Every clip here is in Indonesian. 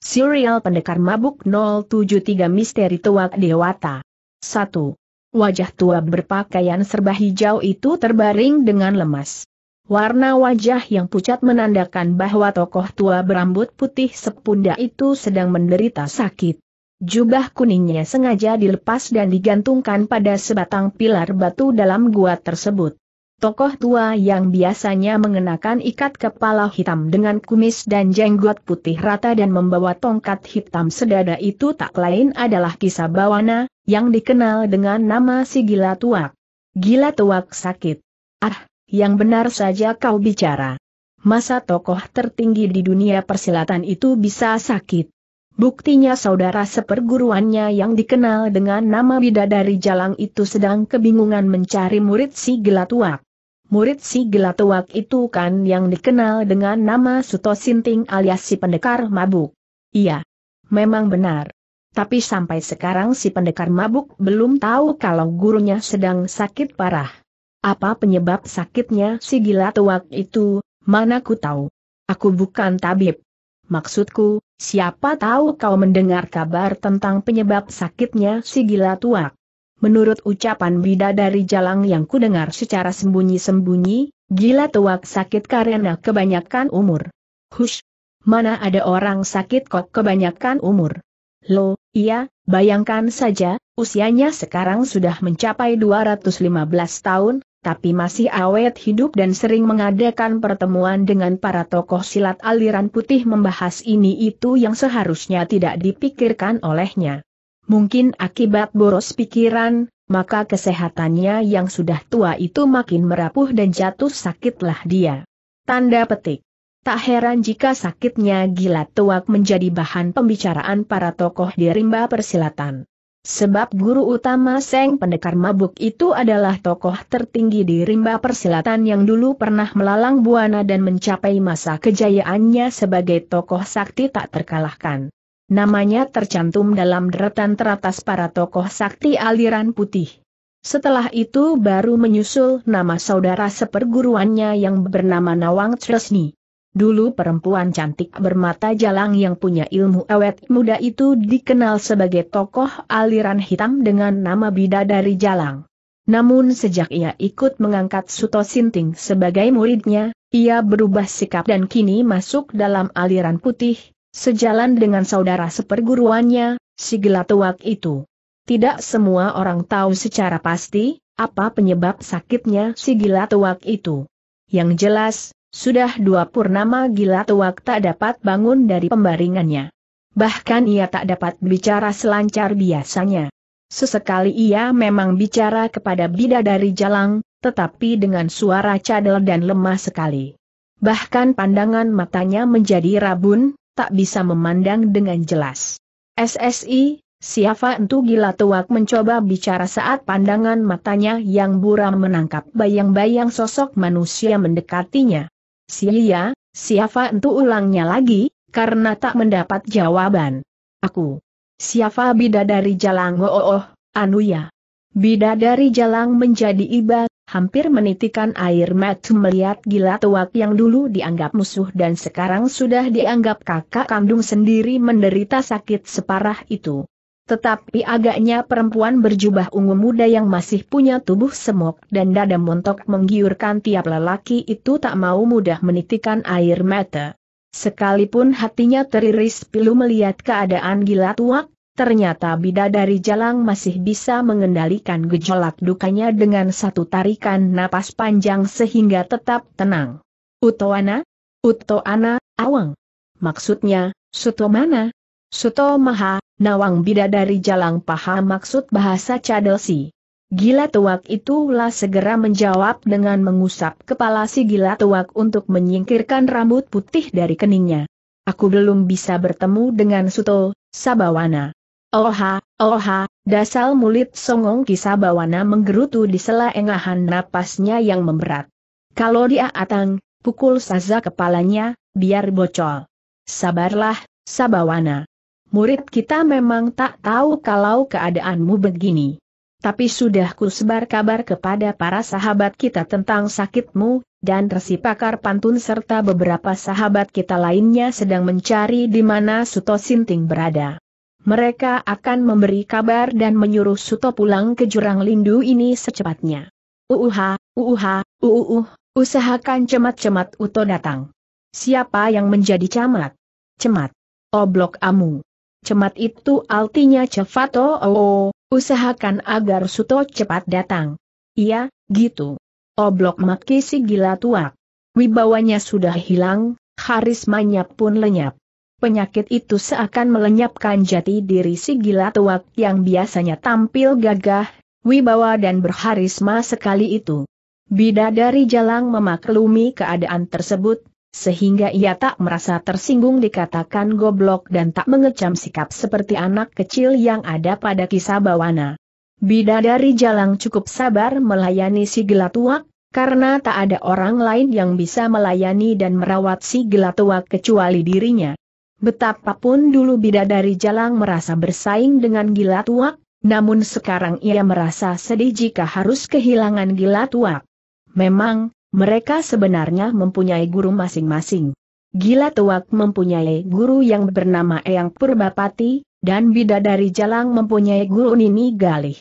Serial Pendekar Mabuk 073 Misteri Tua Dewata 1. Wajah tua berpakaian serba hijau itu terbaring dengan lemas. Warna wajah yang pucat menandakan bahwa tokoh tua berambut putih sepunda itu sedang menderita sakit. Jubah kuningnya sengaja dilepas dan digantungkan pada sebatang pilar batu dalam gua tersebut tokoh tua yang biasanya mengenakan ikat kepala hitam dengan kumis dan jenggot putih rata dan membawa tongkat hitam sedada itu tak lain adalah kisah bawana, yang dikenal dengan nama si gila tuak. Gila tuak sakit. Ah, yang benar saja kau bicara. Masa tokoh tertinggi di dunia persilatan itu bisa sakit. Buktinya saudara seperguruannya yang dikenal dengan nama bidadari jalang itu sedang kebingungan mencari murid si gila gelatuak murid si Gelatuak itu kan yang dikenal dengan nama Suto Sinting alias si pendekar mabuk. Iya. Memang benar. Tapi sampai sekarang si pendekar mabuk belum tahu kalau gurunya sedang sakit parah. Apa penyebab sakitnya si Gelatuak itu, mana ku tahu. Aku bukan tabib. Maksudku, siapa tahu kau mendengar kabar tentang penyebab sakitnya si gila tuak. Menurut ucapan bida dari jalang yang kudengar secara sembunyi-sembunyi, gila tuak sakit karena kebanyakan umur. Hush! Mana ada orang sakit kok kebanyakan umur? Lo, iya, bayangkan saja, usianya sekarang sudah mencapai 215 tahun, tapi masih awet hidup dan sering mengadakan pertemuan dengan para tokoh silat aliran putih membahas ini itu yang seharusnya tidak dipikirkan olehnya. Mungkin akibat boros pikiran, maka kesehatannya yang sudah tua itu makin merapuh dan jatuh sakitlah dia. Tanda petik. Tak heran jika sakitnya gila tuak menjadi bahan pembicaraan para tokoh di rimba persilatan. Sebab guru utama Seng Pendekar Mabuk itu adalah tokoh tertinggi di rimba persilatan yang dulu pernah melalang buana dan mencapai masa kejayaannya sebagai tokoh sakti tak terkalahkan namanya tercantum dalam deretan teratas para tokoh sakti aliran putih. Setelah itu baru menyusul nama saudara seperguruannya yang bernama Nawang Tresni. Dulu perempuan cantik bermata jalang yang punya ilmu awet muda itu dikenal sebagai tokoh aliran hitam dengan nama Bidadari Jalang. Namun sejak ia ikut mengangkat Suto Sinting sebagai muridnya, ia berubah sikap dan kini masuk dalam aliran putih, Sejalan dengan saudara seperguruannya, si gelatuak itu. Tidak semua orang tahu secara pasti, apa penyebab sakitnya si gelatuak itu. Yang jelas, sudah dua purnama gelatuak tak dapat bangun dari pembaringannya. Bahkan ia tak dapat bicara selancar biasanya. Sesekali ia memang bicara kepada bidadari jalang, tetapi dengan suara cadel dan lemah sekali. Bahkan pandangan matanya menjadi rabun, tak bisa memandang dengan jelas. SSI, Siapa entu gila tuak mencoba bicara saat pandangan matanya yang buram menangkap bayang-bayang sosok manusia mendekatinya. Sia, iya, siapa entu ulangnya lagi, karena tak mendapat jawaban. Aku. Siapa bidadari jalang oh, oh, oh anu ya. Bidadari jalang menjadi iba hampir menitikan air mata melihat gila tuak yang dulu dianggap musuh dan sekarang sudah dianggap kakak kandung sendiri menderita sakit separah itu. Tetapi agaknya perempuan berjubah ungu muda yang masih punya tubuh semok dan dada montok menggiurkan tiap lelaki itu tak mau mudah menitikan air mata. Sekalipun hatinya teriris pilu melihat keadaan gila tuak, Ternyata bidadari jalang masih bisa mengendalikan gejolak dukanya dengan satu tarikan napas panjang sehingga tetap tenang. Utoana? Utoana, awang. Maksudnya, suto mana? Suto maha, nawang bidadari jalang paha maksud bahasa cadelsi. Gila tuak itulah segera menjawab dengan mengusap kepala si gila tuak untuk menyingkirkan rambut putih dari keningnya. Aku belum bisa bertemu dengan Suto, Sabawana. Oha, oha, dasal mulut songong kisah bawana menggerutu di sela engahan napasnya yang memberat. Kalau dia atang, pukul Saza kepalanya, biar bocol. Sabarlah, sabawana. Murid kita memang tak tahu kalau keadaanmu begini. Tapi sudah ku kabar kepada para sahabat kita tentang sakitmu, dan resi pakar pantun serta beberapa sahabat kita lainnya sedang mencari di mana Suto Sinting berada. Mereka akan memberi kabar dan menyuruh Suto pulang ke jurang lindu ini secepatnya. Uuha, uuha, uuuh, usahakan cemat-cemat Uto datang. Siapa yang menjadi camat? Cemat. Oblok oh, amu. Cemat itu artinya cepat oh, oh, oh, usahakan agar Suto cepat datang. Iya, gitu. Oblok oh, maki si gila tuak. Wibawanya sudah hilang, harismanya pun lenyap penyakit itu seakan melenyapkan jati diri si gila tuak yang biasanya tampil gagah, wibawa dan berharisma sekali itu. Bidadari Jalang memaklumi keadaan tersebut, sehingga ia tak merasa tersinggung dikatakan goblok dan tak mengecam sikap seperti anak kecil yang ada pada kisah bawana. Bidadari Jalang cukup sabar melayani si gila tuak, karena tak ada orang lain yang bisa melayani dan merawat si gila tuak kecuali dirinya. Betapapun dulu bidadari jalang merasa bersaing dengan gila tuak, namun sekarang ia merasa sedih jika harus kehilangan gila tuak. Memang, mereka sebenarnya mempunyai guru masing-masing. Gila Tuak mempunyai guru yang bernama Eyang Purbapati, dan Bidadari Jalang mempunyai guru Nini Galih.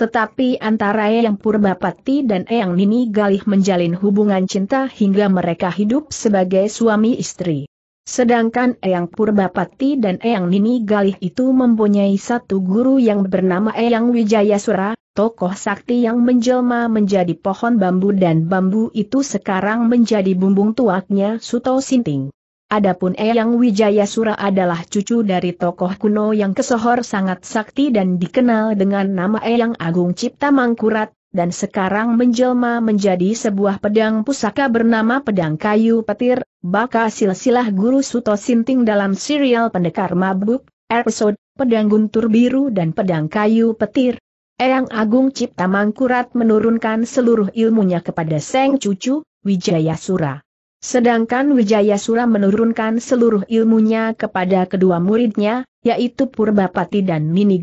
Tetapi antara Eyang Purbapati dan Eyang Nini Galih menjalin hubungan cinta hingga mereka hidup sebagai suami istri. Sedangkan Eyang Purbapati dan Eyang Nini Galih itu mempunyai satu guru yang bernama Eyang Wijayasura, tokoh sakti yang menjelma menjadi pohon bambu dan bambu itu sekarang menjadi bumbung tuaknya Suto Sinting. Adapun Eyang Wijayasura adalah cucu dari tokoh kuno yang kesohor sangat sakti dan dikenal dengan nama Eyang Agung Cipta Mangkurat, dan sekarang menjelma menjadi sebuah pedang pusaka bernama pedang kayu petir, baka silsilah guru Suto Sinting dalam serial pendekar mabuk, episode, pedang guntur biru dan pedang kayu petir. Eyang Agung Cipta Mangkurat menurunkan seluruh ilmunya kepada Seng Cucu, Wijayasura. Sedangkan Wijayasura menurunkan seluruh ilmunya kepada kedua muridnya, yaitu Purbapati dan Mini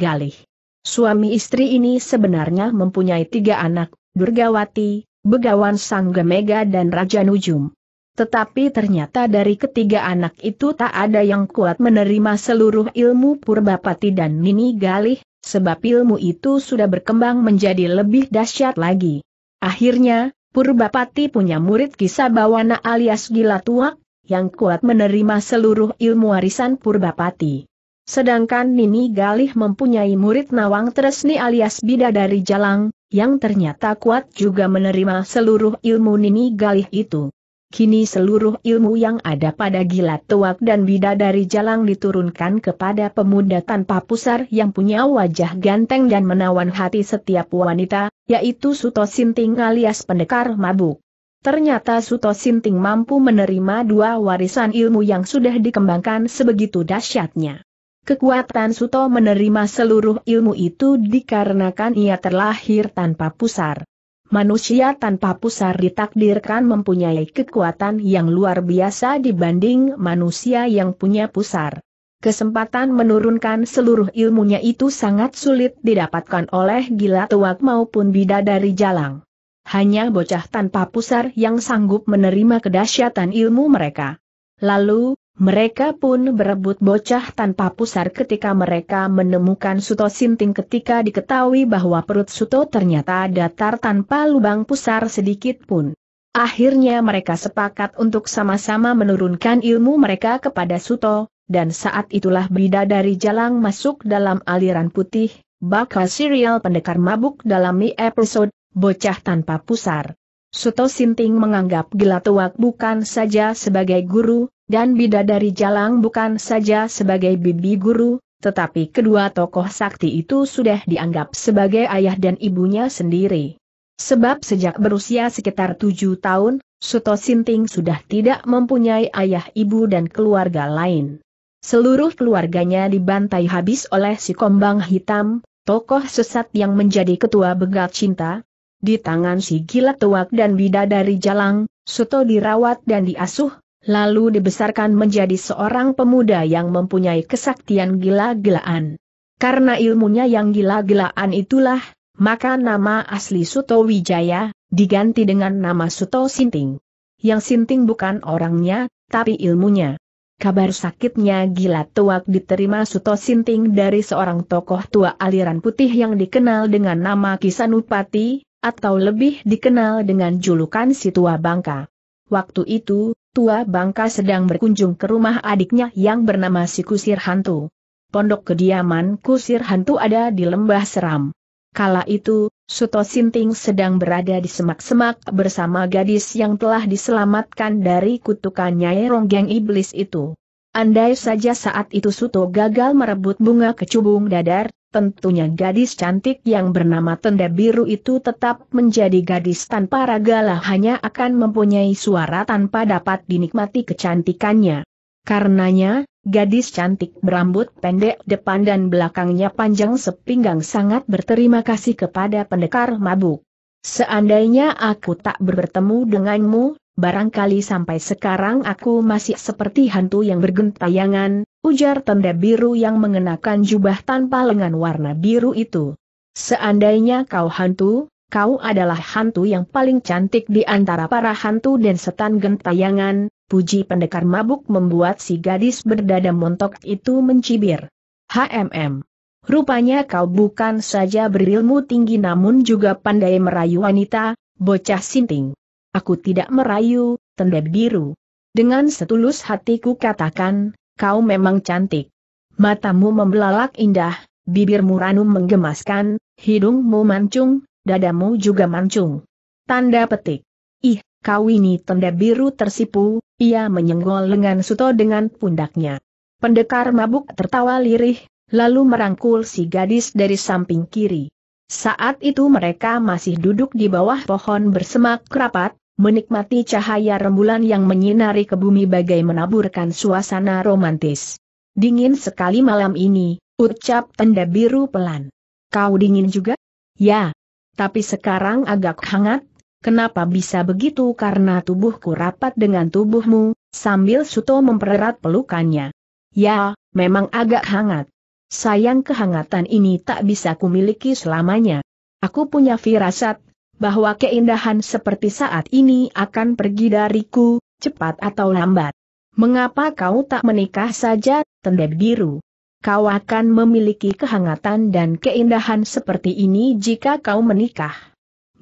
Suami istri ini sebenarnya mempunyai tiga anak, Durgawati, Begawan Sanggemega dan Raja Nujum. Tetapi ternyata dari ketiga anak itu tak ada yang kuat menerima seluruh ilmu Purbapati dan Mini Galih, sebab ilmu itu sudah berkembang menjadi lebih dahsyat lagi. Akhirnya, Purbapati punya murid Kisabawana alias Gila Tuak, yang kuat menerima seluruh ilmu warisan Purbapati. Sedangkan Nini Galih mempunyai murid Nawang Tresni alias Bidadari Jalang, yang ternyata kuat juga menerima seluruh ilmu Nini Galih itu. Kini seluruh ilmu yang ada pada Gila Tuak dan Bidadari Jalang diturunkan kepada pemuda tanpa pusar yang punya wajah ganteng dan menawan hati setiap wanita, yaitu Suto Sinting alias pendekar mabuk. Ternyata Suto Sinting mampu menerima dua warisan ilmu yang sudah dikembangkan sebegitu dahsyatnya. Kekuatan Suto menerima seluruh ilmu itu dikarenakan ia terlahir tanpa pusar. Manusia tanpa pusar ditakdirkan mempunyai kekuatan yang luar biasa dibanding manusia yang punya pusar. Kesempatan menurunkan seluruh ilmunya itu sangat sulit didapatkan oleh gila tuak maupun bidadari jalang. Hanya bocah tanpa pusar yang sanggup menerima kedahsyatan ilmu mereka. Lalu, mereka pun berebut bocah tanpa pusar ketika mereka menemukan Suto Sinting ketika diketahui bahwa perut Suto ternyata datar tanpa lubang pusar sedikit pun. Akhirnya mereka sepakat untuk sama-sama menurunkan ilmu mereka kepada Suto, dan saat itulah dari jalang masuk dalam aliran putih, bakal serial pendekar mabuk dalam episode, Bocah Tanpa Pusar. Suto Sinting menganggap Gila bukan saja sebagai guru, dan Bidadari Jalang bukan saja sebagai bibi guru, tetapi kedua tokoh sakti itu sudah dianggap sebagai ayah dan ibunya sendiri. Sebab sejak berusia sekitar tujuh tahun, Suto Sinting sudah tidak mempunyai ayah ibu dan keluarga lain. Seluruh keluarganya dibantai habis oleh si Kombang Hitam, tokoh sesat yang menjadi ketua begal cinta. Di tangan si gila tuak dan bidadari jalang, Suto dirawat dan diasuh, lalu dibesarkan menjadi seorang pemuda yang mempunyai kesaktian gila-gilaan. Karena ilmunya yang gila-gilaan itulah, maka nama asli Suto Wijaya, diganti dengan nama Suto Sinting. Yang Sinting bukan orangnya, tapi ilmunya. Kabar sakitnya gila tuak diterima Suto Sinting dari seorang tokoh tua aliran putih yang dikenal dengan nama Kisanupati, atau lebih dikenal dengan julukan Situa Bangka. Waktu itu, Tua Bangka sedang berkunjung ke rumah adiknya yang bernama si Kusir Hantu. Pondok kediaman Kusir Hantu ada di Lembah Seram. Kala itu, Suto Sinting sedang berada di semak-semak bersama gadis yang telah diselamatkan dari kutukan Nyai Ronggeng Iblis itu. Andai saja saat itu Suto gagal merebut bunga kecubung dadar, tentunya gadis cantik yang bernama Tenda Biru itu tetap menjadi gadis tanpa ragalah hanya akan mempunyai suara tanpa dapat dinikmati kecantikannya. Karenanya, gadis cantik berambut pendek depan dan belakangnya panjang sepinggang sangat berterima kasih kepada pendekar mabuk. Seandainya aku tak bertemu denganmu, barangkali sampai sekarang aku masih seperti hantu yang bergentayangan, ujar tanda biru yang mengenakan jubah tanpa lengan warna biru itu. Seandainya kau hantu, kau adalah hantu yang paling cantik di antara para hantu dan setan gentayangan, puji pendekar mabuk membuat si gadis berdada montok itu mencibir. HMM. Rupanya kau bukan saja berilmu tinggi namun juga pandai merayu wanita, bocah sinting. Aku tidak merayu, tenda biru. Dengan setulus hatiku katakan, kau memang cantik. Matamu membelalak indah, bibirmu ranum menggemaskan, hidungmu mancung, dadamu juga mancung. Tanda petik. Ih, kau ini tenda biru tersipu, ia menyenggol lengan Suto dengan pundaknya. Pendekar mabuk tertawa lirih, lalu merangkul si gadis dari samping kiri. Saat itu mereka masih duduk di bawah pohon bersemak rapat menikmati cahaya rembulan yang menyinari ke bumi bagai menaburkan suasana romantis. Dingin sekali malam ini, ucap tenda biru pelan. Kau dingin juga? Ya. Tapi sekarang agak hangat, kenapa bisa begitu karena tubuhku rapat dengan tubuhmu, sambil Suto mempererat pelukannya. Ya, memang agak hangat. Sayang kehangatan ini tak bisa kumiliki selamanya. Aku punya firasat bahwa keindahan seperti saat ini akan pergi dariku, cepat atau lambat. Mengapa kau tak menikah saja, tenda biru? Kau akan memiliki kehangatan dan keindahan seperti ini jika kau menikah.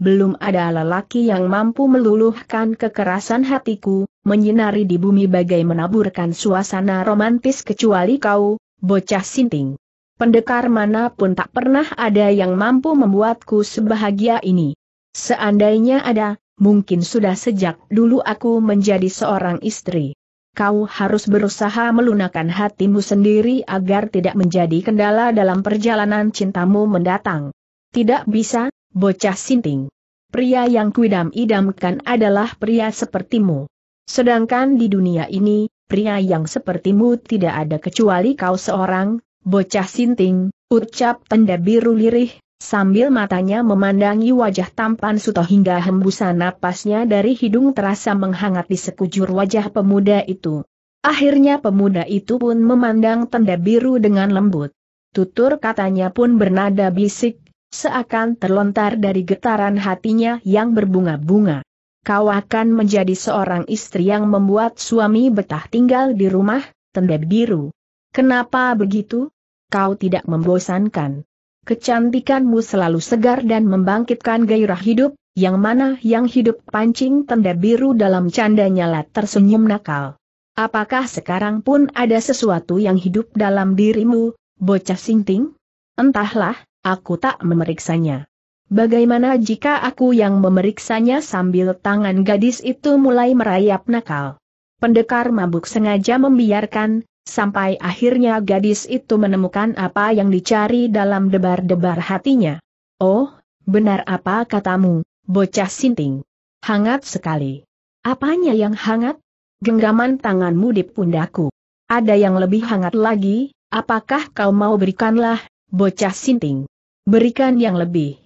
Belum ada lelaki yang mampu meluluhkan kekerasan hatiku, menyinari di bumi bagai menaburkan suasana romantis kecuali kau, bocah sinting. Pendekar manapun tak pernah ada yang mampu membuatku sebahagia ini. Seandainya ada, mungkin sudah sejak dulu aku menjadi seorang istri. Kau harus berusaha melunakan hatimu sendiri agar tidak menjadi kendala dalam perjalanan cintamu mendatang. Tidak bisa, bocah sinting. Pria yang kuidam-idamkan adalah pria sepertimu. Sedangkan di dunia ini, pria yang sepertimu tidak ada kecuali kau seorang, bocah sinting, ucap tenda biru lirih, sambil matanya memandangi wajah tampan Suto hingga hembusan napasnya dari hidung terasa menghangat di sekujur wajah pemuda itu. Akhirnya pemuda itu pun memandang tenda biru dengan lembut. Tutur katanya pun bernada bisik, seakan terlontar dari getaran hatinya yang berbunga-bunga. Kau akan menjadi seorang istri yang membuat suami betah tinggal di rumah, tenda biru. Kenapa begitu? Kau tidak membosankan. Kecantikanmu selalu segar dan membangkitkan gairah hidup, yang mana yang hidup pancing tanda biru dalam canda nyala tersenyum nakal. Apakah sekarang pun ada sesuatu yang hidup dalam dirimu, bocah sinting? Entahlah, aku tak memeriksanya. Bagaimana jika aku yang memeriksanya sambil tangan gadis itu mulai merayap nakal? Pendekar mabuk sengaja membiarkan, sampai akhirnya gadis itu menemukan apa yang dicari dalam debar-debar hatinya. Oh, benar apa katamu, bocah sinting. Hangat sekali. Apanya yang hangat? Genggaman tanganmu di pundaku. Ada yang lebih hangat lagi, apakah kau mau berikanlah, bocah sinting? Berikan yang lebih.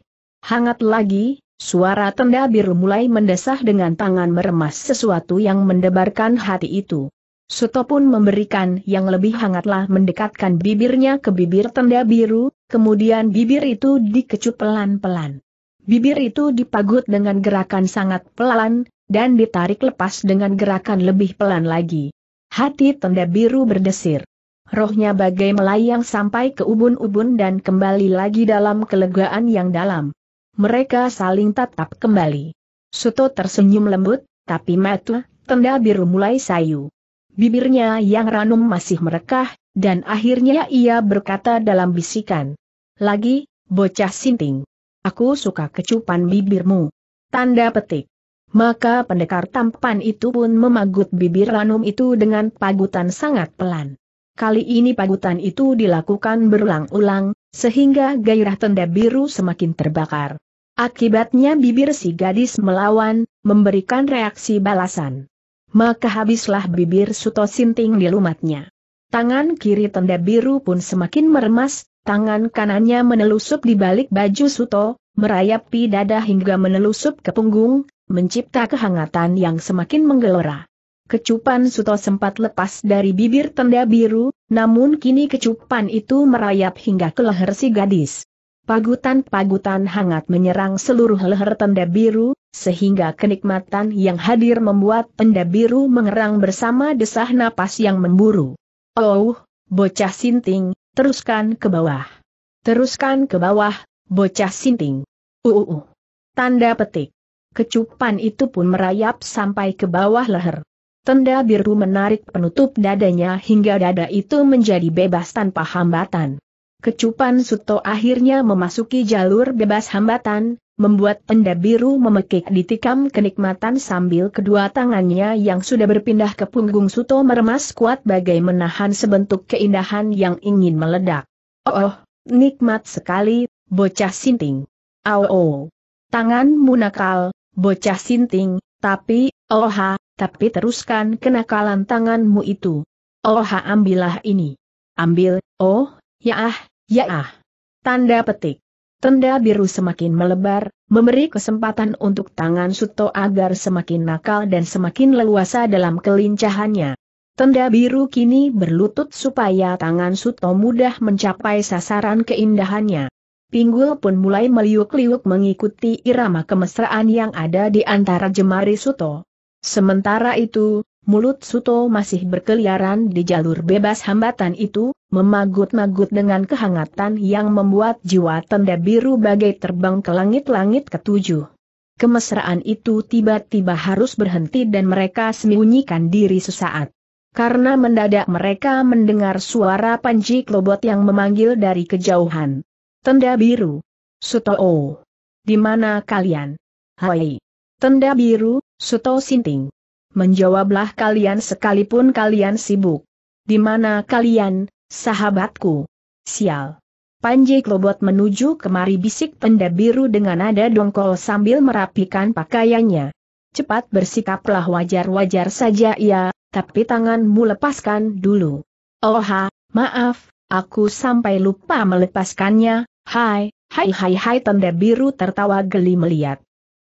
Hangat lagi, Suara tenda biru mulai mendesah dengan tangan meremas sesuatu yang mendebarkan hati itu. Suto pun memberikan yang lebih hangatlah mendekatkan bibirnya ke bibir tenda biru, kemudian bibir itu dikecup pelan-pelan. Bibir itu dipagut dengan gerakan sangat pelan, dan ditarik lepas dengan gerakan lebih pelan lagi. Hati tenda biru berdesir. Rohnya bagai melayang sampai ke ubun-ubun dan kembali lagi dalam kelegaan yang dalam. Mereka saling tatap kembali. Suto tersenyum lembut, tapi mata tenda biru mulai sayu. Bibirnya yang ranum masih merekah, dan akhirnya ia berkata dalam bisikan. Lagi, bocah sinting. Aku suka kecupan bibirmu. Tanda petik. Maka pendekar tampan itu pun memagut bibir ranum itu dengan pagutan sangat pelan. Kali ini pagutan itu dilakukan berulang-ulang, sehingga gairah tenda biru semakin terbakar. Akibatnya bibir si gadis melawan, memberikan reaksi balasan maka habislah bibir Suto Sinting di dilumatnya. Tangan kiri tenda biru pun semakin meremas, tangan kanannya menelusup di balik baju Suto, merayapi dada hingga menelusup ke punggung, mencipta kehangatan yang semakin menggelora. Kecupan Suto sempat lepas dari bibir tenda biru, namun kini kecupan itu merayap hingga ke leher si gadis. Pagutan-pagutan hangat menyerang seluruh leher tenda biru, sehingga kenikmatan yang hadir membuat penda biru mengerang bersama desah napas yang memburu. Oh, bocah sinting, teruskan ke bawah. Teruskan ke bawah, bocah sinting. Uh, uh, uh. Tanda petik. Kecupan itu pun merayap sampai ke bawah leher. Tenda biru menarik penutup dadanya hingga dada itu menjadi bebas tanpa hambatan. Kecupan Suto akhirnya memasuki jalur bebas hambatan, membuat tenda biru memekik ditikam kenikmatan sambil kedua tangannya yang sudah berpindah ke punggung Suto meremas kuat bagai menahan sebentuk keindahan yang ingin meledak. Oh, oh nikmat sekali, bocah sinting. Au oh, oh. Tanganmu nakal, bocah sinting, tapi, oha, tapi teruskan kenakalan tanganmu itu. Oha ambillah ini. Ambil, oh, Ya ah, ya ah. Tanda petik. Tenda biru semakin melebar, memberi kesempatan untuk tangan Suto agar semakin nakal dan semakin leluasa dalam kelincahannya. Tenda biru kini berlutut supaya tangan Suto mudah mencapai sasaran keindahannya. Pinggul pun mulai meliuk-liuk mengikuti irama kemesraan yang ada di antara jemari Suto. Sementara itu, mulut Suto masih berkeliaran di jalur bebas hambatan itu, memagut-magut dengan kehangatan yang membuat jiwa tenda biru bagai terbang ke langit-langit ketujuh. Kemesraan itu tiba-tiba harus berhenti dan mereka sembunyikan diri sesaat. Karena mendadak mereka mendengar suara Panji Klobot yang memanggil dari kejauhan. Tenda biru. Suto. Oh, di mana kalian? Hai. Tenda biru, Suto Sinting. Menjawablah kalian sekalipun kalian sibuk. Di mana kalian, sahabatku? Sial. Panji Klobot menuju kemari bisik penda biru dengan nada dongkol sambil merapikan pakaiannya. Cepat bersikaplah wajar-wajar saja ia, tapi tanganmu lepaskan dulu. Oha, maaf, aku sampai lupa melepaskannya, hai, hai hai hai tenda biru tertawa geli melihat.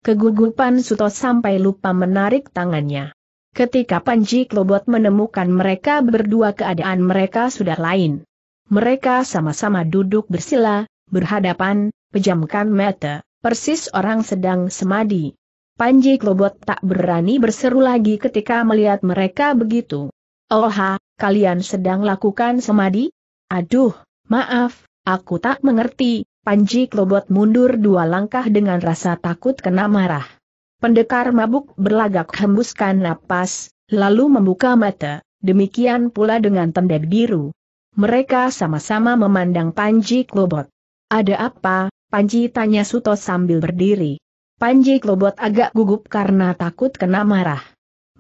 Kegugupan Suto sampai lupa menarik tangannya. Ketika Panji Klobot menemukan mereka berdua keadaan mereka sudah lain. Mereka sama-sama duduk bersila, berhadapan, pejamkan mata, persis orang sedang semadi. Panji Klobot tak berani berseru lagi ketika melihat mereka begitu. Oha, kalian sedang lakukan semadi? Aduh, maaf, aku tak mengerti, Panji Klobot mundur dua langkah dengan rasa takut kena marah. Pendekar mabuk berlagak hembuskan napas, lalu membuka mata, demikian pula dengan tendek biru. Mereka sama-sama memandang Panji Klobot. Ada apa, Panji tanya Suto sambil berdiri. Panji Klobot agak gugup karena takut kena marah.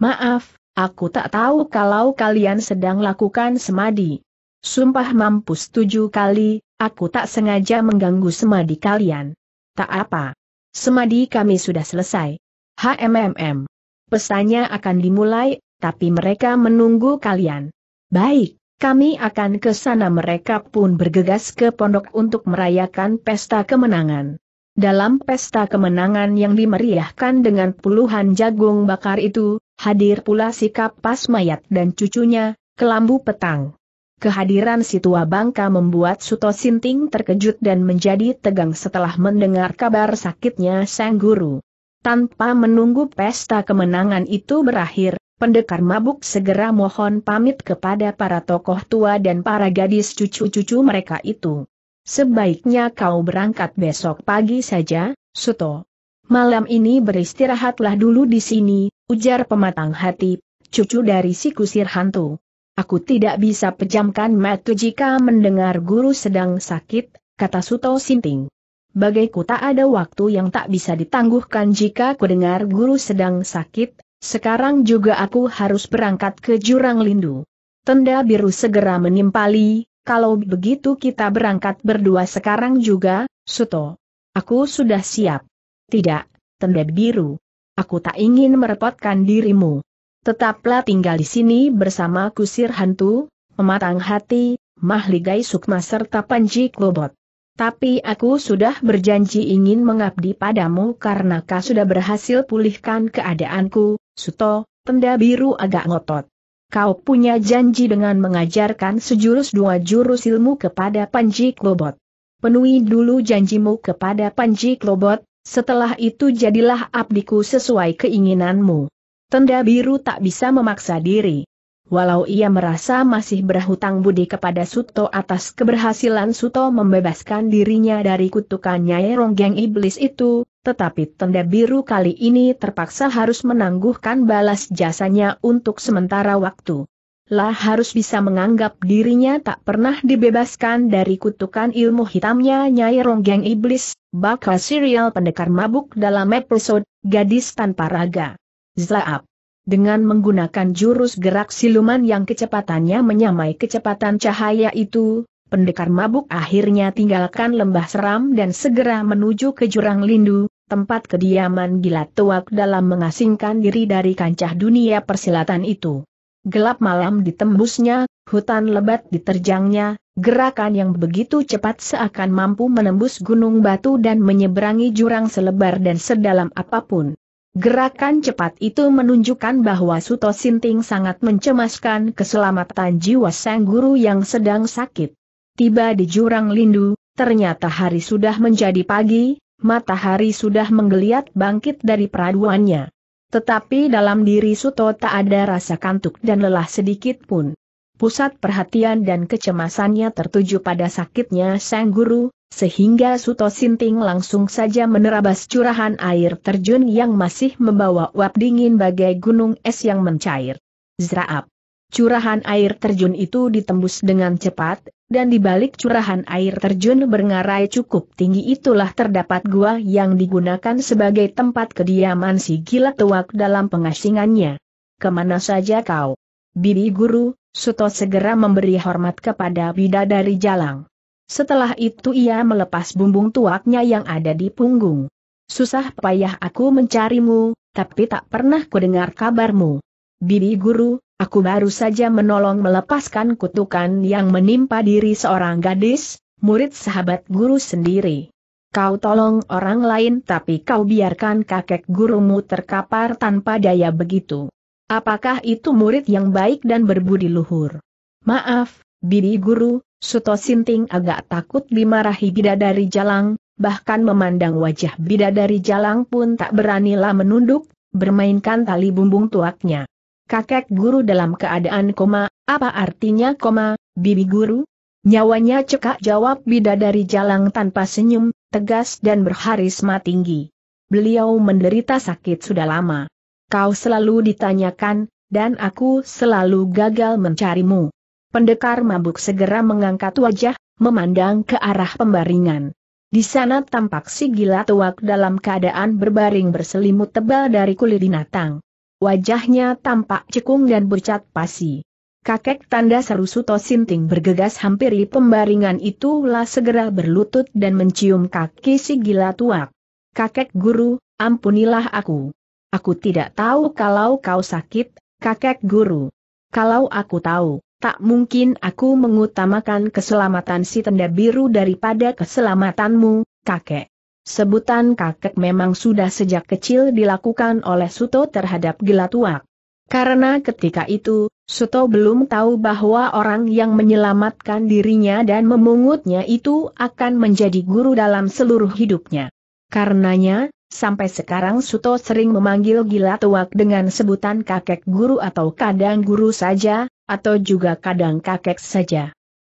Maaf, aku tak tahu kalau kalian sedang lakukan semadi. Sumpah mampus tujuh kali, Aku tak sengaja mengganggu semadi kalian. Tak apa. Semadi kami sudah selesai. HMMM. Pesannya akan dimulai, tapi mereka menunggu kalian. Baik, kami akan ke sana mereka pun bergegas ke pondok untuk merayakan pesta kemenangan. Dalam pesta kemenangan yang dimeriahkan dengan puluhan jagung bakar itu, hadir pula sikap pas mayat dan cucunya, kelambu petang. Kehadiran si tua bangka membuat Suto Sinting terkejut dan menjadi tegang setelah mendengar kabar sakitnya sang guru. Tanpa menunggu pesta kemenangan itu berakhir, pendekar mabuk segera mohon pamit kepada para tokoh tua dan para gadis cucu-cucu mereka itu. Sebaiknya kau berangkat besok pagi saja, Suto. Malam ini beristirahatlah dulu di sini, ujar pematang hati, cucu dari si kusir hantu. Aku tidak bisa pejamkan mata jika mendengar guru sedang sakit, kata Suto Sinting. Bagai ku tak ada waktu yang tak bisa ditangguhkan jika ku dengar guru sedang sakit, sekarang juga aku harus berangkat ke jurang lindu. Tenda biru segera menimpali, kalau begitu kita berangkat berdua sekarang juga, Suto. Aku sudah siap. Tidak, tenda biru. Aku tak ingin merepotkan dirimu. Tetaplah tinggal di sini bersama kusir hantu, pematang hati, mahligai sukma serta panji klobot. Tapi aku sudah berjanji ingin mengabdi padamu karena kau sudah berhasil pulihkan keadaanku, Suto, tenda biru agak ngotot. Kau punya janji dengan mengajarkan sejurus dua jurus ilmu kepada Panji Klobot. Penuhi dulu janjimu kepada Panji Klobot, setelah itu jadilah abdiku sesuai keinginanmu. Tenda biru tak bisa memaksa diri. Walau ia merasa masih berhutang budi kepada Suto atas keberhasilan Suto membebaskan dirinya dari kutukan Nyai Ronggeng Iblis itu, tetapi tenda biru kali ini terpaksa harus menangguhkan balas jasanya untuk sementara waktu. Lah harus bisa menganggap dirinya tak pernah dibebaskan dari kutukan ilmu hitamnya Nyai Ronggeng Iblis, bakal serial pendekar mabuk dalam episode Gadis Tanpa Raga. Zlaap. Dengan menggunakan jurus gerak siluman yang kecepatannya menyamai kecepatan cahaya itu, pendekar mabuk akhirnya tinggalkan lembah seram dan segera menuju ke jurang lindu, tempat kediaman gila tuak dalam mengasingkan diri dari kancah dunia persilatan itu. Gelap malam ditembusnya, hutan lebat diterjangnya, gerakan yang begitu cepat seakan mampu menembus gunung batu dan menyeberangi jurang selebar dan sedalam apapun. Gerakan cepat itu menunjukkan bahwa Suto Sinting sangat mencemaskan keselamatan jiwa sang guru yang sedang sakit. Tiba di jurang lindu, ternyata hari sudah menjadi pagi, matahari sudah menggeliat bangkit dari peraduannya. Tetapi dalam diri Suto tak ada rasa kantuk dan lelah sedikit pun. Pusat perhatian dan kecemasannya tertuju pada sakitnya sang guru, sehingga Suto Sinting langsung saja menerabas curahan air terjun yang masih membawa uap dingin bagai gunung es yang mencair. Zraab. Curahan air terjun itu ditembus dengan cepat, dan di balik curahan air terjun berngarai cukup tinggi itulah terdapat gua yang digunakan sebagai tempat kediaman si gila tuak dalam pengasingannya. Kemana saja kau? Bibi guru, Suto segera memberi hormat kepada bidadari jalang. Setelah itu ia melepas bumbung tuaknya yang ada di punggung. Susah payah aku mencarimu, tapi tak pernah kudengar kabarmu. Bibi guru, aku baru saja menolong melepaskan kutukan yang menimpa diri seorang gadis, murid sahabat guru sendiri. Kau tolong orang lain tapi kau biarkan kakek gurumu terkapar tanpa daya begitu. Apakah itu murid yang baik dan berbudi luhur? Maaf, Bibi Guru, Suto Sinting agak takut dimarahi bidadari jalang, bahkan memandang wajah bidadari jalang pun tak beranilah menunduk, bermainkan tali bumbung tuaknya. Kakek guru dalam keadaan koma, apa artinya koma, bibi guru? Nyawanya cekak jawab bidadari jalang tanpa senyum, tegas dan berharisma tinggi. Beliau menderita sakit sudah lama. Kau selalu ditanyakan, dan aku selalu gagal mencarimu. Pendekar mabuk segera mengangkat wajah, memandang ke arah pembaringan. Di sana tampak si gila tuak dalam keadaan berbaring berselimut tebal dari kulit binatang. Wajahnya tampak cekung dan bercat pasi. Kakek tanda seru Suto Sinting bergegas hampiri pembaringan itulah segera berlutut dan mencium kaki si gila tuak. Kakek guru, ampunilah aku. Aku tidak tahu kalau kau sakit, kakek guru. Kalau aku tahu, tak mungkin aku mengutamakan keselamatan si tenda biru daripada keselamatanmu, kakek. Sebutan kakek memang sudah sejak kecil dilakukan oleh Suto terhadap Gelatuak. Karena ketika itu, Suto belum tahu bahwa orang yang menyelamatkan dirinya dan memungutnya itu akan menjadi guru dalam seluruh hidupnya. Karenanya, sampai sekarang Suto sering memanggil Gila Tuak dengan sebutan kakek guru atau kadang guru saja, atau juga kadang kakek saja.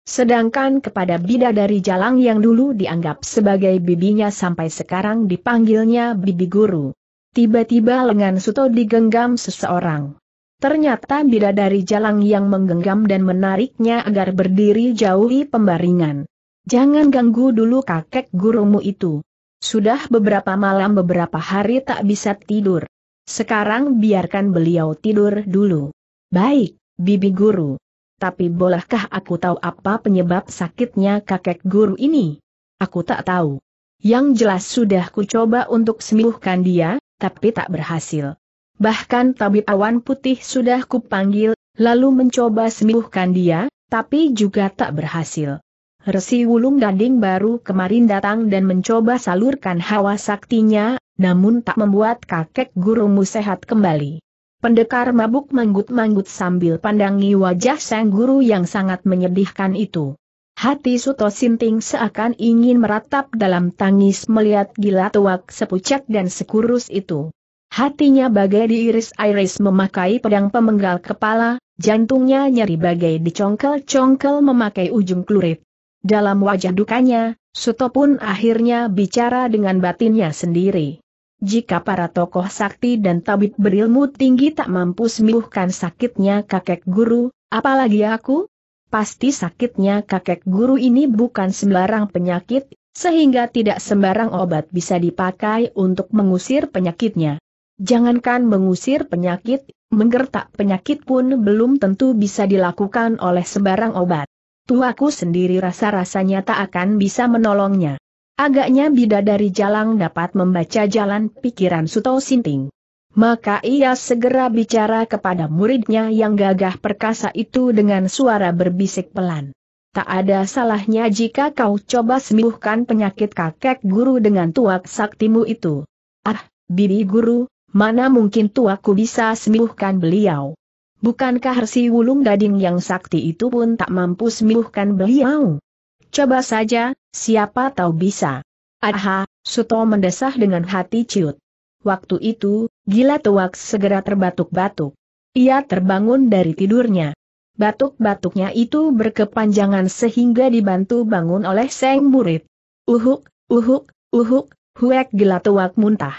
Sedangkan kepada dari jalang yang dulu dianggap sebagai bibinya sampai sekarang dipanggilnya bibi guru. Tiba-tiba lengan Suto digenggam seseorang. Ternyata dari jalang yang menggenggam dan menariknya agar berdiri jauhi pembaringan. Jangan ganggu dulu kakek gurumu itu. Sudah beberapa malam beberapa hari tak bisa tidur. Sekarang biarkan beliau tidur dulu. Baik. Bibi guru. Tapi bolehkah aku tahu apa penyebab sakitnya kakek guru ini? Aku tak tahu. Yang jelas sudah ku coba untuk sembuhkan dia, tapi tak berhasil. Bahkan tabib awan putih sudah kupanggil, lalu mencoba sembuhkan dia, tapi juga tak berhasil. Resi Wulung Gading baru kemarin datang dan mencoba salurkan hawa saktinya, namun tak membuat kakek gurumu sehat kembali. Pendekar mabuk manggut-manggut sambil pandangi wajah sang guru yang sangat menyedihkan itu. Hati Suto Sinting seakan ingin meratap dalam tangis melihat gila tuak sepucat dan sekurus itu. Hatinya bagai diiris-iris memakai pedang pemenggal kepala, jantungnya nyeri bagai dicongkel-congkel memakai ujung klurit. Dalam wajah dukanya, Suto pun akhirnya bicara dengan batinnya sendiri. Jika para tokoh sakti dan tabib berilmu tinggi tak mampu sembuhkan sakitnya kakek guru, apalagi aku? Pasti sakitnya kakek guru ini bukan sembarang penyakit, sehingga tidak sembarang obat bisa dipakai untuk mengusir penyakitnya. Jangankan mengusir penyakit, menggertak penyakit pun belum tentu bisa dilakukan oleh sembarang obat. Tuaku sendiri rasa-rasanya tak akan bisa menolongnya. Agaknya bidadari jalang dapat membaca jalan pikiran Suto Sinting. Maka ia segera bicara kepada muridnya yang gagah perkasa itu dengan suara berbisik pelan. Tak ada salahnya jika kau coba sembuhkan penyakit kakek guru dengan tuak saktimu itu. Ah, bibi guru, mana mungkin tuaku bisa sembuhkan beliau. Bukankah Hersi Wulung Gading yang sakti itu pun tak mampu sembuhkan beliau? Coba saja, siapa tahu bisa. Aha, Suto mendesah dengan hati ciut. Waktu itu, gila tuak segera terbatuk-batuk. Ia terbangun dari tidurnya. Batuk-batuknya itu berkepanjangan sehingga dibantu bangun oleh seng murid. Uhuk, uhuk, uhuk, huek gila tuak muntah.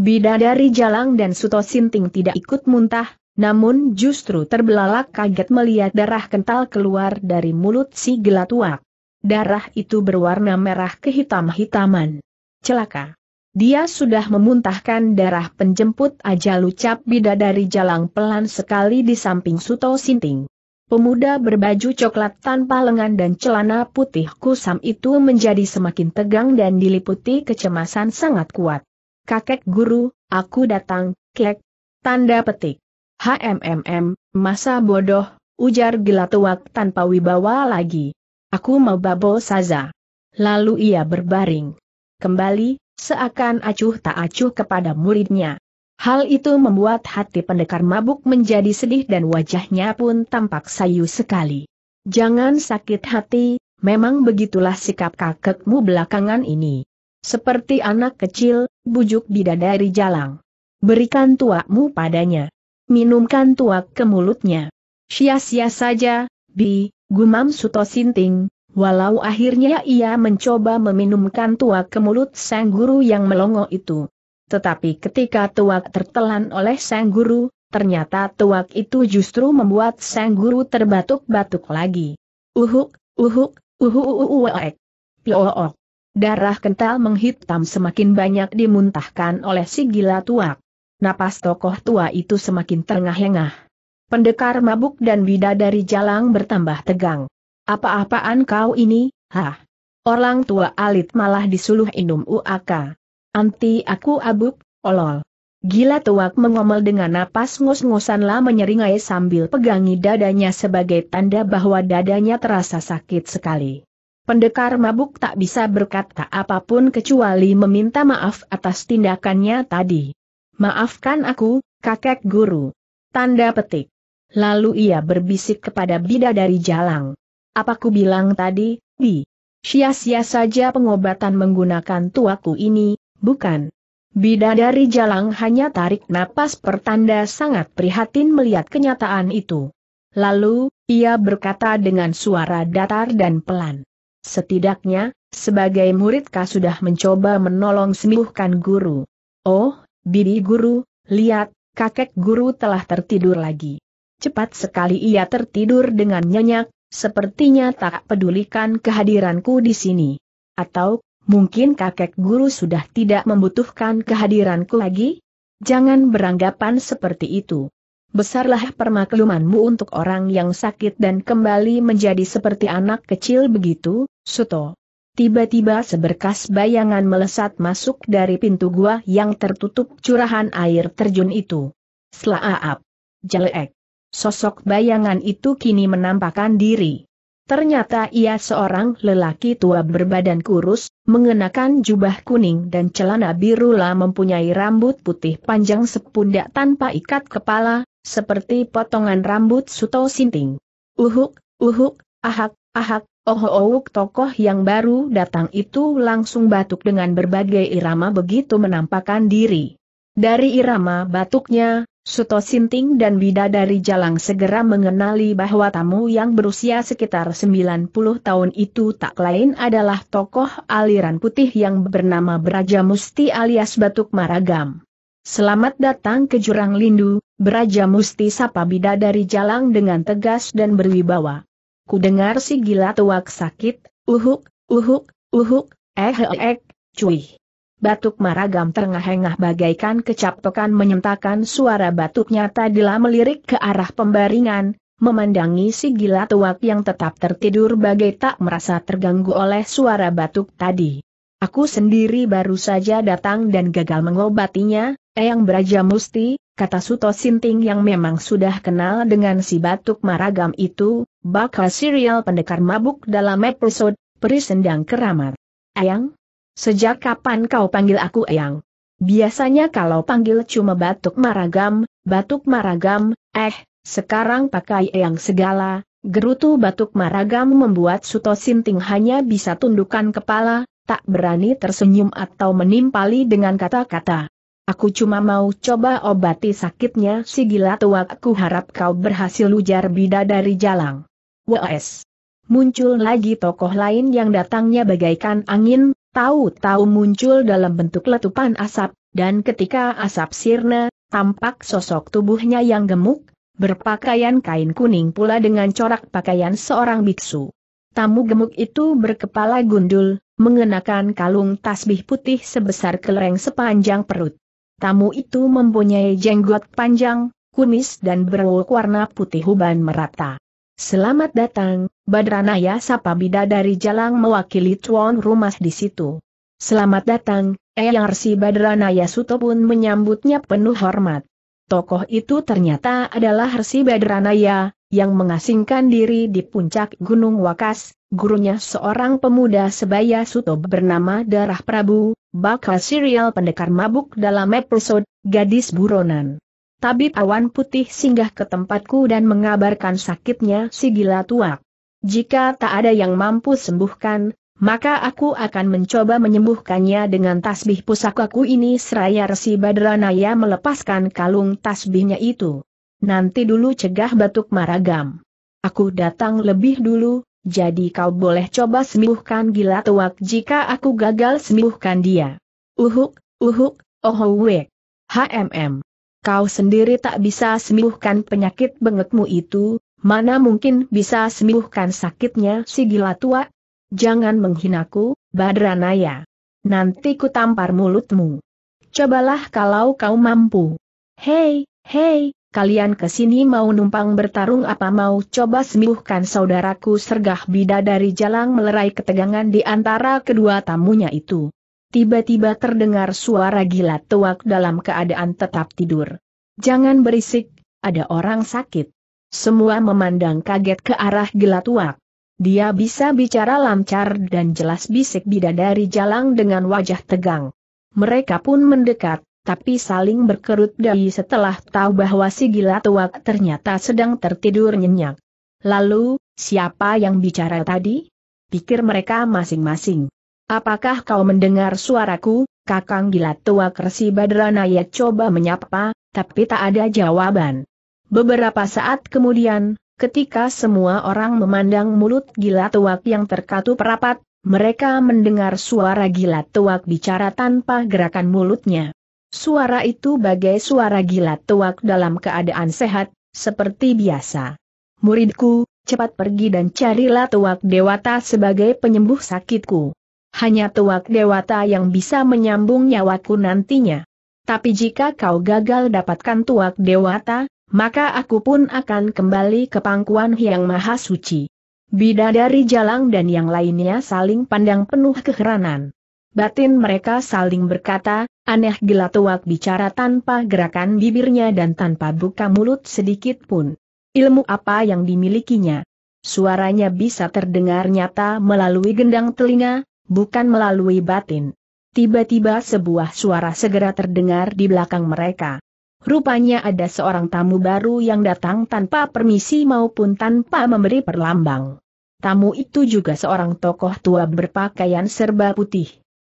Bidadari Jalang dan Suto Sinting tidak ikut muntah, namun justru terbelalak kaget melihat darah kental keluar dari mulut si gelatuak. Darah itu berwarna merah kehitam-hitaman. Celaka. Dia sudah memuntahkan darah penjemput aja lucap bidadari jalan pelan sekali di samping Suto Sinting. Pemuda berbaju coklat tanpa lengan dan celana putih kusam itu menjadi semakin tegang dan diliputi kecemasan sangat kuat. Kakek guru, aku datang, kek. Tanda petik. HMMM, masa bodoh, ujar gelatuak tanpa wibawa lagi. Aku mau babo saza. Lalu ia berbaring. Kembali, seakan acuh tak acuh kepada muridnya. Hal itu membuat hati pendekar mabuk menjadi sedih dan wajahnya pun tampak sayu sekali. Jangan sakit hati, memang begitulah sikap kakekmu belakangan ini. Seperti anak kecil, bujuk bidadari jalang. Berikan tuakmu padanya. Minumkan tuak ke mulutnya. Sia-sia saja, Bi, Gumam Suto Sinting, walau akhirnya ia mencoba meminumkan tuak ke mulut sang guru yang melongo itu. Tetapi ketika tuak tertelan oleh sang guru, ternyata tuak itu justru membuat sang guru terbatuk-batuk lagi. Uhuk, uhuk, uhuuuek, piook. Darah kental menghitam semakin banyak dimuntahkan oleh si gila tuak. Napas tokoh tua itu semakin terengah-engah. Pendekar mabuk dan dari jalang bertambah tegang. Apa-apaan kau ini, hah? Orang tua alit malah disuluh inum uaka. Anti aku abuk, olol. Gila tuak mengomel dengan napas ngos-ngosanlah menyeringai sambil pegangi dadanya sebagai tanda bahwa dadanya terasa sakit sekali. Pendekar mabuk tak bisa berkata apapun kecuali meminta maaf atas tindakannya tadi. Maafkan aku, kakek guru. Tanda petik. Lalu ia berbisik kepada Bida dari jalang. Apa ku bilang tadi, Bi? Sia-sia saja pengobatan menggunakan tuaku ini, bukan? Bida dari jalang hanya tarik napas pertanda sangat prihatin melihat kenyataan itu. Lalu, ia berkata dengan suara datar dan pelan. Setidaknya, sebagai murid kau sudah mencoba menolong sembuhkan guru. Oh, Bidi guru, lihat, kakek guru telah tertidur lagi. Cepat sekali ia tertidur dengan nyenyak, sepertinya tak pedulikan kehadiranku di sini. Atau, mungkin kakek guru sudah tidak membutuhkan kehadiranku lagi? Jangan beranggapan seperti itu. Besarlah permaklumanmu untuk orang yang sakit dan kembali menjadi seperti anak kecil begitu, Suto. Tiba-tiba seberkas bayangan melesat masuk dari pintu gua yang tertutup curahan air terjun itu. Selaap. Jelek sosok bayangan itu kini menampakkan diri. Ternyata ia seorang lelaki tua berbadan kurus, mengenakan jubah kuning dan celana biru lah mempunyai rambut putih panjang sepundak tanpa ikat kepala, seperti potongan rambut Suto Sinting. Uhuk, uhuk, ahak, ahak, ohohuk oh, tokoh yang baru datang itu langsung batuk dengan berbagai irama begitu menampakkan diri. Dari irama batuknya, Suto Sinting dan dari Jalang segera mengenali bahwa tamu yang berusia sekitar 90 tahun itu tak lain adalah tokoh aliran putih yang bernama Beraja Musti alias Batuk Maragam. Selamat datang ke Jurang Lindu, Beraja Musti sapa Bida dari Jalang dengan tegas dan berwibawa. Ku dengar si gila tuak sakit, uhuk, uhuk, uhuk, eh eh, eh cuy. Batuk maragam terengah-engah bagaikan kecapokan menyentakan suara batuknya tadilah melirik ke arah pembaringan, memandangi si gila tuak yang tetap tertidur bagai tak merasa terganggu oleh suara batuk tadi. Aku sendiri baru saja datang dan gagal mengobatinya, Eyang Braja Musti, kata Suto Sinting yang memang sudah kenal dengan si batuk maragam itu, bakal serial pendekar mabuk dalam episode, perisendang keramat. Eyang, Sejak kapan kau panggil aku Eyang? Biasanya kalau panggil cuma batuk maragam, batuk maragam, eh, sekarang pakai Eyang segala, gerutu batuk maragam membuat Suto Sinting hanya bisa tundukkan kepala, tak berani tersenyum atau menimpali dengan kata-kata. Aku cuma mau coba obati sakitnya si gila tua aku harap kau berhasil ujar bida dari jalang. Wes, Muncul lagi tokoh lain yang datangnya bagaikan angin, tahu-tahu muncul dalam bentuk letupan asap, dan ketika asap sirna, tampak sosok tubuhnya yang gemuk, berpakaian kain kuning pula dengan corak pakaian seorang biksu. Tamu gemuk itu berkepala gundul, mengenakan kalung tasbih putih sebesar kelereng sepanjang perut. Tamu itu mempunyai jenggot panjang, kumis dan berwuk warna putih uban merata. Selamat datang, Badranaya sapa bida dari jalang mewakili tuan rumah di situ. Selamat datang, Eyang Resi Badranaya Suto pun menyambutnya penuh hormat. Tokoh itu ternyata adalah Resi Badranaya, yang mengasingkan diri di puncak Gunung Wakas, gurunya seorang pemuda sebaya Suto bernama Darah Prabu, bakal serial pendekar mabuk dalam episode Gadis Buronan. Tabib Awan Putih singgah ke tempatku dan mengabarkan sakitnya si gila tua. Jika tak ada yang mampu sembuhkan, maka aku akan mencoba menyembuhkannya dengan tasbih pusakaku ini seraya Resi Badranaya melepaskan kalung tasbihnya itu. Nanti dulu cegah batuk maragam. Aku datang lebih dulu, jadi kau boleh coba sembuhkan gila tuak jika aku gagal sembuhkan dia. Uhuk, uhuk, ohowek. HMM kau sendiri tak bisa sembuhkan penyakit bengekmu itu, mana mungkin bisa sembuhkan sakitnya si gila tua? Jangan menghinaku, Badranaya. Nanti ku tampar mulutmu. Cobalah kalau kau mampu. Hei, hei, kalian kesini mau numpang bertarung apa mau coba sembuhkan saudaraku sergah bida dari jalan melerai ketegangan di antara kedua tamunya itu. Tiba-tiba terdengar suara gila tuak dalam keadaan tetap tidur. Jangan berisik, ada orang sakit. Semua memandang kaget ke arah gelatuak. Dia bisa bicara lancar dan jelas bisik bidadari jalang dengan wajah tegang. Mereka pun mendekat, tapi saling berkerut dahi setelah tahu bahwa si gelatuak ternyata sedang tertidur nyenyak. Lalu, siapa yang bicara tadi? Pikir mereka masing-masing. Apakah kau mendengar suaraku, kakang gila tua Kersi Badranaya coba menyapa, tapi tak ada jawaban. Beberapa saat kemudian, ketika semua orang memandang mulut gila tuak yang terkatup rapat, mereka mendengar suara gila tuak bicara tanpa gerakan mulutnya. Suara itu bagai suara gila tuak dalam keadaan sehat, seperti biasa. Muridku, cepat pergi dan carilah tuak dewata sebagai penyembuh sakitku. Hanya tuak dewata yang bisa menyambung nyawaku nantinya. Tapi jika kau gagal dapatkan tuak dewata, maka aku pun akan kembali ke pangkuan Hyang Maha Suci. Bidadari Jalang dan yang lainnya saling pandang penuh keheranan. Batin mereka saling berkata, aneh gila tuak bicara tanpa gerakan bibirnya dan tanpa buka mulut sedikit pun. Ilmu apa yang dimilikinya? Suaranya bisa terdengar nyata melalui gendang telinga, bukan melalui batin. Tiba-tiba sebuah suara segera terdengar di belakang mereka. Rupanya ada seorang tamu baru yang datang tanpa permisi maupun tanpa memberi perlambang. Tamu itu juga seorang tokoh tua berpakaian serba putih.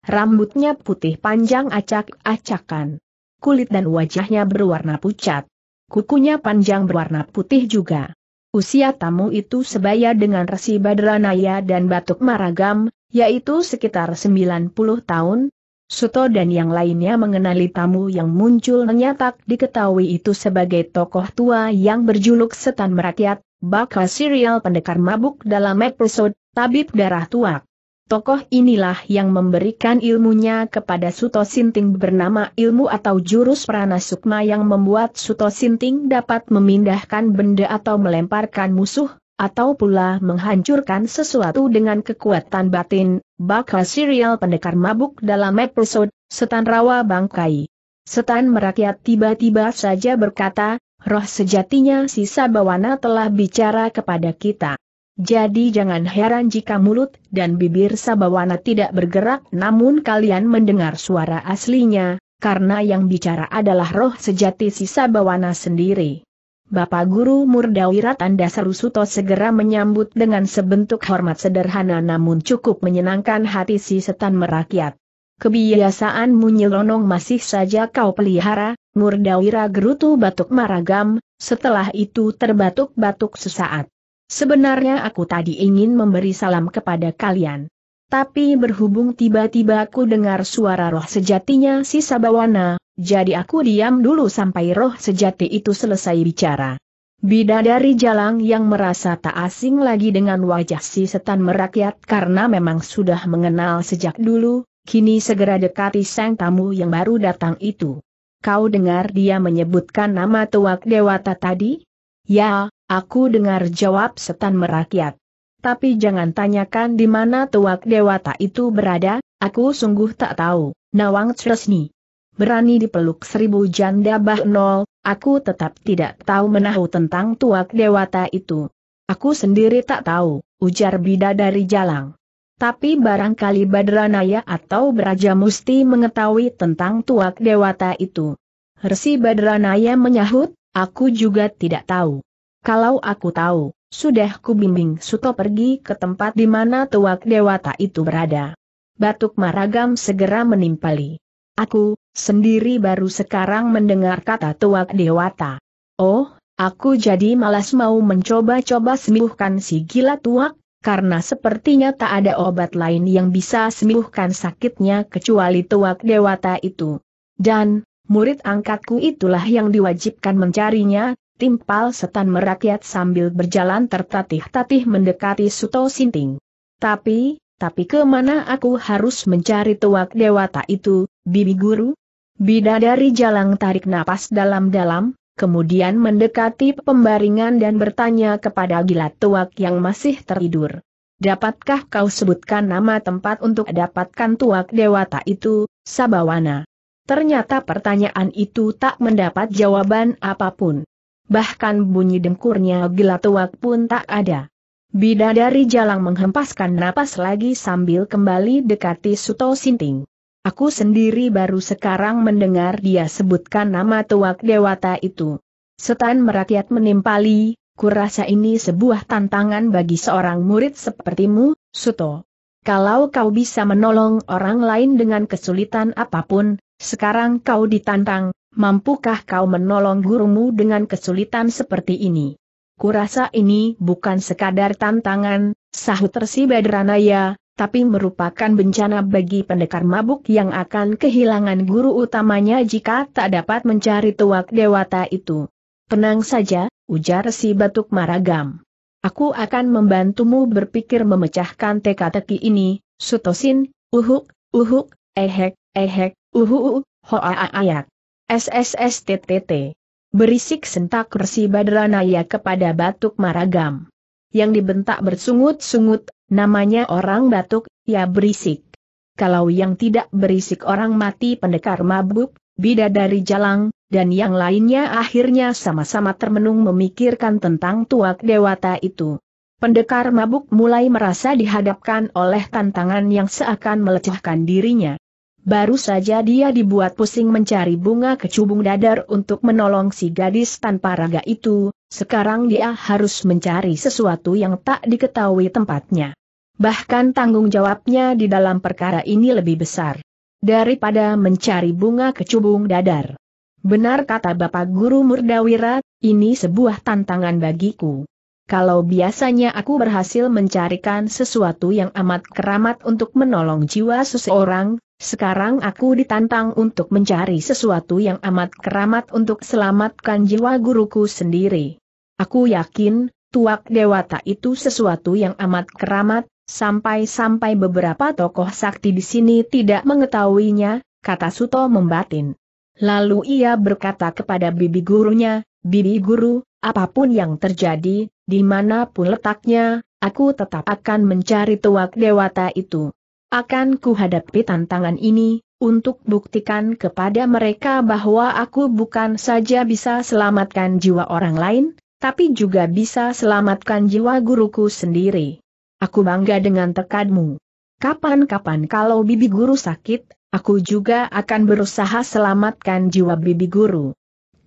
Rambutnya putih panjang acak-acakan. Kulit dan wajahnya berwarna pucat. Kukunya panjang berwarna putih juga. Usia tamu itu sebaya dengan Resi Badranaya dan Batuk Maragam, yaitu sekitar 90 tahun, Suto dan yang lainnya mengenali tamu yang muncul menyatak diketahui itu sebagai tokoh tua yang berjuluk setan merakyat, bakal serial pendekar mabuk dalam episode Tabib Darah Tua. Tokoh inilah yang memberikan ilmunya kepada Suto Sinting bernama ilmu atau jurus prana sukma yang membuat Suto Sinting dapat memindahkan benda atau melemparkan musuh, atau pula menghancurkan sesuatu dengan kekuatan batin, bakal serial pendekar mabuk dalam episode Setan Rawa Bangkai. Setan merakyat tiba-tiba saja berkata, roh sejatinya si Sabawana telah bicara kepada kita. Jadi jangan heran jika mulut dan bibir Sabawana tidak bergerak namun kalian mendengar suara aslinya, karena yang bicara adalah roh sejati si Sabawana sendiri. Bapak Guru Murdawirat Anda segera menyambut dengan sebentuk hormat sederhana namun cukup menyenangkan hati si setan merakyat. Kebiasaanmu nyelonong masih saja kau pelihara, Murdawira gerutu batuk maragam, setelah itu terbatuk-batuk sesaat. Sebenarnya aku tadi ingin memberi salam kepada kalian. Tapi berhubung tiba-tiba aku dengar suara roh sejatinya si Sabawana, jadi aku diam dulu sampai roh sejati itu selesai bicara. Bidadari Jalang yang merasa tak asing lagi dengan wajah si setan merakyat karena memang sudah mengenal sejak dulu, kini segera dekati sang tamu yang baru datang itu. Kau dengar dia menyebutkan nama tuak dewata tadi? Ya, aku dengar jawab setan merakyat. Tapi jangan tanyakan di mana tuak dewata itu berada, aku sungguh tak tahu, Nawang Tresni berani dipeluk seribu janda bah nol, aku tetap tidak tahu menahu tentang tuak dewata itu. Aku sendiri tak tahu, ujar bida dari jalang. Tapi barangkali Badranaya atau Beraja Musti mengetahui tentang tuak dewata itu. Resi Badranaya menyahut, aku juga tidak tahu. Kalau aku tahu, sudah kubimbing Suto pergi ke tempat di mana tuak dewata itu berada. Batuk Maragam segera menimpali. Aku, Sendiri baru sekarang mendengar kata tuak dewata. Oh, aku jadi malas mau mencoba-coba sembuhkan si gila tuak, karena sepertinya tak ada obat lain yang bisa sembuhkan sakitnya kecuali tuak dewata itu. Dan, murid angkatku itulah yang diwajibkan mencarinya, timpal setan merakyat sambil berjalan tertatih-tatih mendekati Suto Sinting. Tapi, tapi kemana aku harus mencari tuak dewata itu, bibi guru? Bidadari Jalang tarik napas dalam-dalam, kemudian mendekati pembaringan dan bertanya kepada gila Tuak yang masih tertidur. Dapatkah kau sebutkan nama tempat untuk dapatkan Tuak Dewata itu, Sabawana? Ternyata pertanyaan itu tak mendapat jawaban apapun. Bahkan bunyi dengkurnya gila Tuak pun tak ada. Bidadari Jalang menghempaskan napas lagi sambil kembali dekati Suto Sinting. Aku sendiri baru sekarang mendengar dia sebutkan nama tuak dewata itu. Setan merakyat menimpali, kurasa ini sebuah tantangan bagi seorang murid sepertimu, Suto. Kalau kau bisa menolong orang lain dengan kesulitan apapun, sekarang kau ditantang, mampukah kau menolong gurumu dengan kesulitan seperti ini? Kurasa ini bukan sekadar tantangan, sahut Tersi Badranaya, tapi merupakan bencana bagi pendekar mabuk yang akan kehilangan guru utamanya jika tak dapat mencari tuak dewata itu. Tenang saja, ujar si batuk maragam. Aku akan membantumu berpikir memecahkan teka-teki ini, Sutosin, uhuk, uhuk, ehek, ehek, uhu, hoaayak. SSSTTT. Berisik sentak Resi Badranaya kepada batuk maragam. Yang dibentak bersungut-sungut Namanya orang batuk, ya berisik. Kalau yang tidak berisik orang mati pendekar mabuk, bidadari jalang, dan yang lainnya akhirnya sama-sama termenung memikirkan tentang tuak dewata itu. Pendekar mabuk mulai merasa dihadapkan oleh tantangan yang seakan melecehkan dirinya. Baru saja dia dibuat pusing mencari bunga kecubung dadar untuk menolong si gadis tanpa raga itu, sekarang dia harus mencari sesuatu yang tak diketahui tempatnya. Bahkan tanggung jawabnya di dalam perkara ini lebih besar. Daripada mencari bunga kecubung dadar. Benar kata Bapak Guru Murdawira, ini sebuah tantangan bagiku. Kalau biasanya aku berhasil mencarikan sesuatu yang amat keramat untuk menolong jiwa seseorang, sekarang aku ditantang untuk mencari sesuatu yang amat keramat untuk selamatkan jiwa guruku sendiri. Aku yakin, tuak dewata itu sesuatu yang amat keramat, sampai-sampai beberapa tokoh sakti di sini tidak mengetahuinya, kata Suto membatin. Lalu ia berkata kepada bibi gurunya, Bibi guru, apapun yang terjadi, dimanapun letaknya, aku tetap akan mencari tuak dewata itu akan kuhadapi tantangan ini, untuk buktikan kepada mereka bahwa aku bukan saja bisa selamatkan jiwa orang lain, tapi juga bisa selamatkan jiwa guruku sendiri. Aku bangga dengan tekadmu. Kapan-kapan kalau bibi guru sakit, aku juga akan berusaha selamatkan jiwa bibi guru.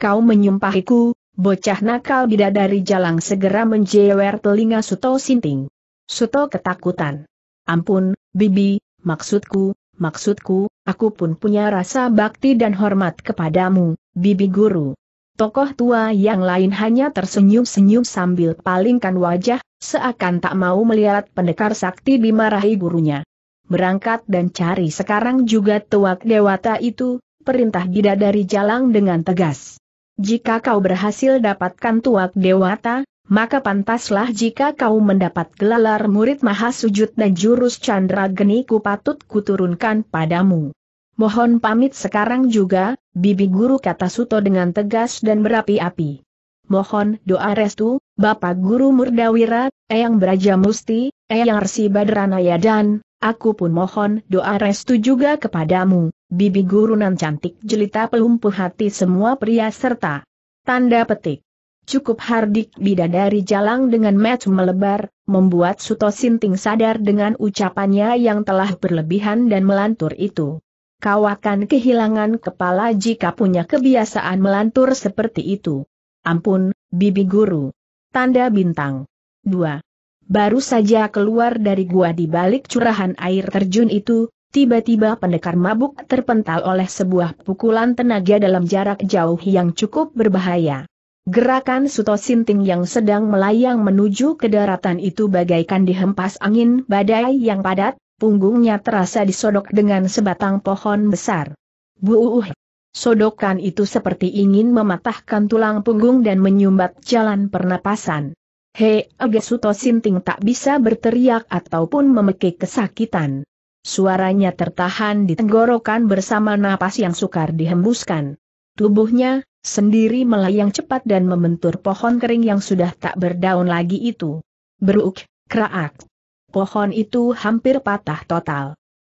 Kau menyumpahiku, bocah nakal bidadari jalang segera menjewer telinga Suto Sinting. Suto ketakutan. Ampun, Bibi, maksudku, maksudku, aku pun punya rasa bakti dan hormat kepadamu, Bibi Guru. Tokoh tua yang lain hanya tersenyum-senyum sambil palingkan wajah, seakan tak mau melihat pendekar sakti dimarahi gurunya. Berangkat dan cari sekarang juga tuak dewata itu, perintah bidadari jalang dengan tegas. Jika kau berhasil dapatkan tuak dewata, maka pantaslah jika kau mendapat gelar murid maha sujud dan jurus Chandra geni ku patut kuturunkan padamu. Mohon pamit sekarang juga, bibi guru kata Suto dengan tegas dan berapi-api. Mohon doa restu, Bapak Guru Murdawira, Eyang Braja Musti, Eyang Resi Badranaya dan, aku pun mohon doa restu juga kepadamu, bibi guru nan cantik jelita pelumpuh hati semua pria serta. Tanda petik. Cukup hardik bidadari jalang dengan match melebar, membuat Suto Sinting sadar dengan ucapannya yang telah berlebihan dan melantur itu. Kau akan kehilangan kepala jika punya kebiasaan melantur seperti itu. Ampun, bibi guru. Tanda bintang. 2. Baru saja keluar dari gua di balik curahan air terjun itu, tiba-tiba pendekar mabuk terpental oleh sebuah pukulan tenaga dalam jarak jauh yang cukup berbahaya. Gerakan Suto Sinting yang sedang melayang menuju ke daratan itu bagaikan dihempas angin badai yang padat, punggungnya terasa disodok dengan sebatang pohon besar. Buuh! Uh. Sodokan itu seperti ingin mematahkan tulang punggung dan menyumbat jalan pernapasan. Hei, Suto Sinting tak bisa berteriak ataupun memekik kesakitan. Suaranya tertahan di tenggorokan bersama napas yang sukar dihembuskan. Tubuhnya, Sendiri melayang cepat dan membentur pohon kering yang sudah tak berdaun lagi itu. Beruk, kraak. Pohon itu hampir patah total.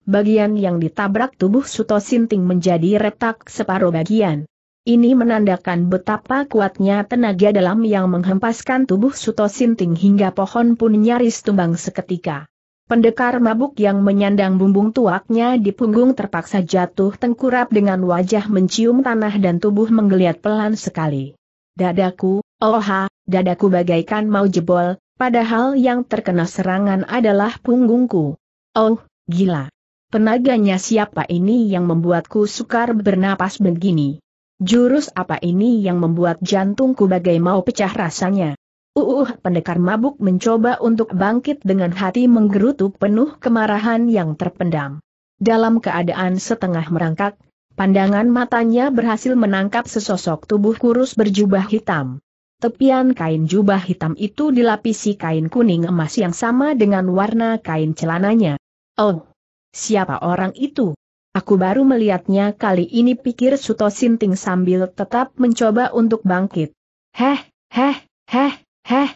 Bagian yang ditabrak tubuh Suto Sinting menjadi retak separuh bagian. Ini menandakan betapa kuatnya tenaga dalam yang menghempaskan tubuh Suto Sinting hingga pohon pun nyaris tumbang seketika. Pendekar mabuk yang menyandang bumbung tuaknya di punggung terpaksa jatuh tengkurap dengan wajah mencium tanah dan tubuh menggeliat pelan sekali. Dadaku, oha, dadaku bagaikan mau jebol, padahal yang terkena serangan adalah punggungku. Oh, gila. Penaganya siapa ini yang membuatku sukar bernapas begini? Jurus apa ini yang membuat jantungku bagai mau pecah rasanya? Uuh pendekar mabuk mencoba untuk bangkit dengan hati menggerutu penuh kemarahan yang terpendam. Dalam keadaan setengah merangkak, pandangan matanya berhasil menangkap sesosok tubuh kurus berjubah hitam. Tepian kain jubah hitam itu dilapisi kain kuning emas yang sama dengan warna kain celananya. Oh, siapa orang itu? Aku baru melihatnya kali ini pikir Suto Sinting sambil tetap mencoba untuk bangkit. Heh, heh, heh. Heh,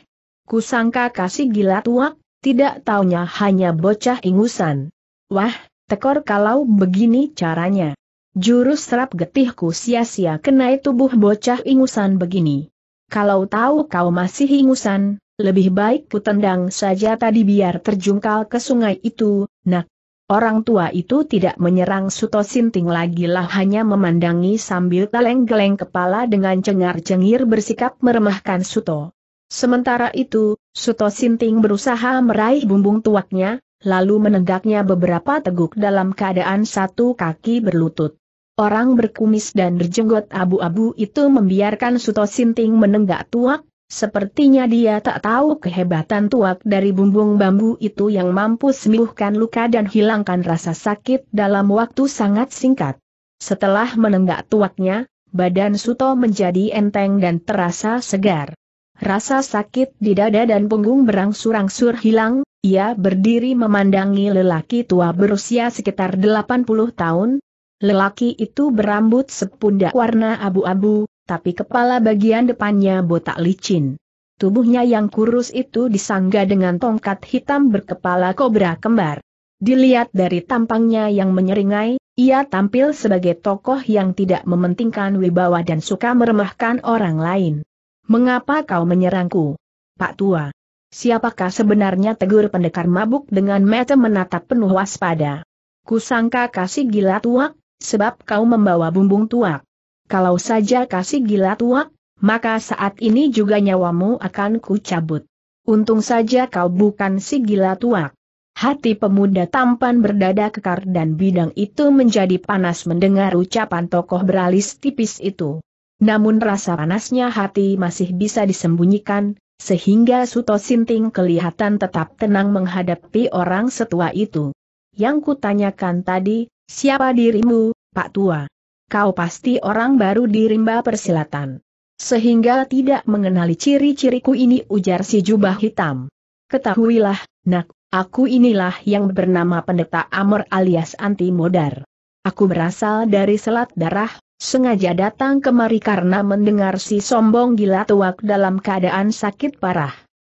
kusangka kasih gila tuak, tidak taunya hanya bocah ingusan. Wah, tekor kalau begini caranya. Jurus serap getihku sia-sia kenai tubuh bocah ingusan begini. Kalau tahu kau masih ingusan, lebih baik ku saja tadi biar terjungkal ke sungai itu, nak. Orang tua itu tidak menyerang Suto Sinting lagi lah hanya memandangi sambil teleng-geleng kepala dengan cengar-cengir bersikap meremahkan Suto. Sementara itu, Suto Sinting berusaha meraih bumbung tuaknya, lalu menenggaknya beberapa teguk dalam keadaan satu kaki berlutut. Orang berkumis dan berjenggot abu-abu itu membiarkan Suto Sinting menenggak tuak, sepertinya dia tak tahu kehebatan tuak dari bumbung bambu itu yang mampu sembuhkan luka dan hilangkan rasa sakit dalam waktu sangat singkat. Setelah menenggak tuaknya, badan Suto menjadi enteng dan terasa segar. Rasa sakit di dada dan punggung berangsur-angsur hilang, ia berdiri memandangi lelaki tua berusia sekitar 80 tahun. Lelaki itu berambut sepundak warna abu-abu, tapi kepala bagian depannya botak licin. Tubuhnya yang kurus itu disangga dengan tongkat hitam berkepala kobra kembar. Dilihat dari tampangnya yang menyeringai, ia tampil sebagai tokoh yang tidak mementingkan wibawa dan suka meremahkan orang lain. Mengapa kau menyerangku? Pak Tua. Siapakah sebenarnya tegur pendekar mabuk dengan mata menatap penuh waspada? Kusangka kasih gila tuak, sebab kau membawa bumbung tuak. Kalau saja kasih gila tuak, maka saat ini juga nyawamu akan kucabut. Untung saja kau bukan si gila tuak. Hati pemuda tampan berdada kekar dan bidang itu menjadi panas mendengar ucapan tokoh beralis tipis itu. Namun rasa panasnya hati masih bisa disembunyikan, sehingga Suto Sinting kelihatan tetap tenang menghadapi orang setua itu. Yang kutanyakan tadi, siapa dirimu, Pak Tua? Kau pasti orang baru di rimba persilatan. Sehingga tidak mengenali ciri-ciriku ini ujar si jubah hitam. Ketahuilah, nak, aku inilah yang bernama pendeta Amor alias anti modar. Aku berasal dari Selat Darah, sengaja datang kemari karena mendengar si sombong gila tuak dalam keadaan sakit parah.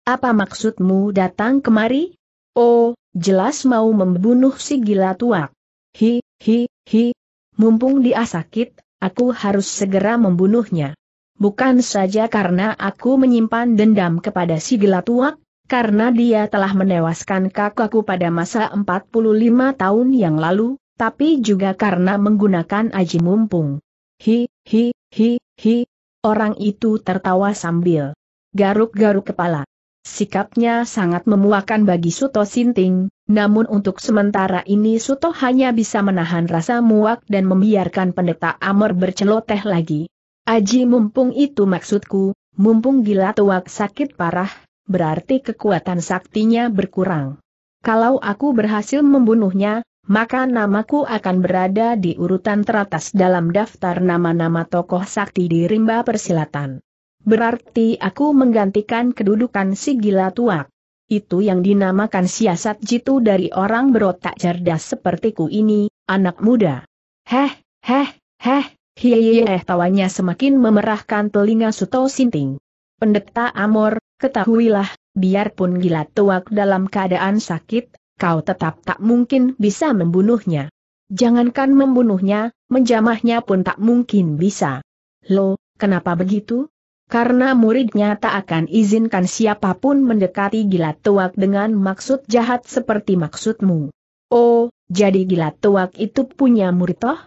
Apa maksudmu datang kemari? Oh, jelas mau membunuh si gila tuak. Hi, hi, hi. Mumpung dia sakit, aku harus segera membunuhnya. Bukan saja karena aku menyimpan dendam kepada si gila tuak, karena dia telah menewaskan kakakku pada masa 45 tahun yang lalu, tapi juga karena menggunakan aji mumpung. Hi, hi, hi, hi. Orang itu tertawa sambil garuk-garuk kepala. Sikapnya sangat memuakan bagi Suto Sinting, namun untuk sementara ini Suto hanya bisa menahan rasa muak dan membiarkan pendeta Amor berceloteh lagi. Aji mumpung itu maksudku, mumpung gila tuak sakit parah, berarti kekuatan saktinya berkurang. Kalau aku berhasil membunuhnya, maka namaku akan berada di urutan teratas dalam daftar nama-nama tokoh sakti di rimba persilatan. Berarti aku menggantikan kedudukan si gila tuak. Itu yang dinamakan siasat jitu dari orang berotak cerdas sepertiku ini, anak muda. Heh, heh, heh, hiyeh tawanya semakin memerahkan telinga Suto Sinting. Pendeta Amor, ketahuilah, biarpun gila tuak dalam keadaan sakit kau tetap tak mungkin bisa membunuhnya. Jangankan membunuhnya, menjamahnya pun tak mungkin bisa. Lo, kenapa begitu? Karena muridnya tak akan izinkan siapapun mendekati Gilat Tuak dengan maksud jahat seperti maksudmu. Oh, jadi Gilat Tuak itu punya murid toh?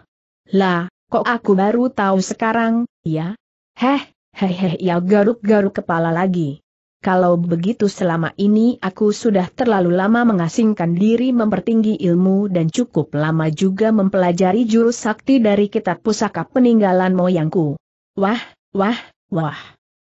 Lah, kok aku baru tahu sekarang, ya? Heh, heh ya garuk-garuk kepala lagi. Kalau begitu selama ini aku sudah terlalu lama mengasingkan diri mempertinggi ilmu dan cukup lama juga mempelajari jurus sakti dari kitab pusaka peninggalan moyangku. Wah, wah, wah.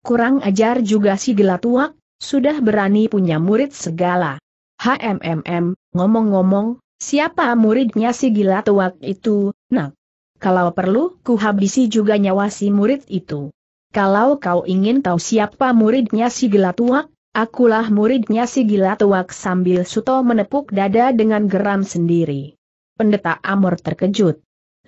Kurang ajar juga si gila tuak, sudah berani punya murid segala. HMMM, ngomong-ngomong, siapa muridnya si gila tuak itu, nak? Kalau perlu, kuhabisi juga nyawa si murid itu kalau kau ingin tahu siapa muridnya si gila tuak, akulah muridnya si gila tuak sambil Suto menepuk dada dengan geram sendiri. Pendeta Amor terkejut.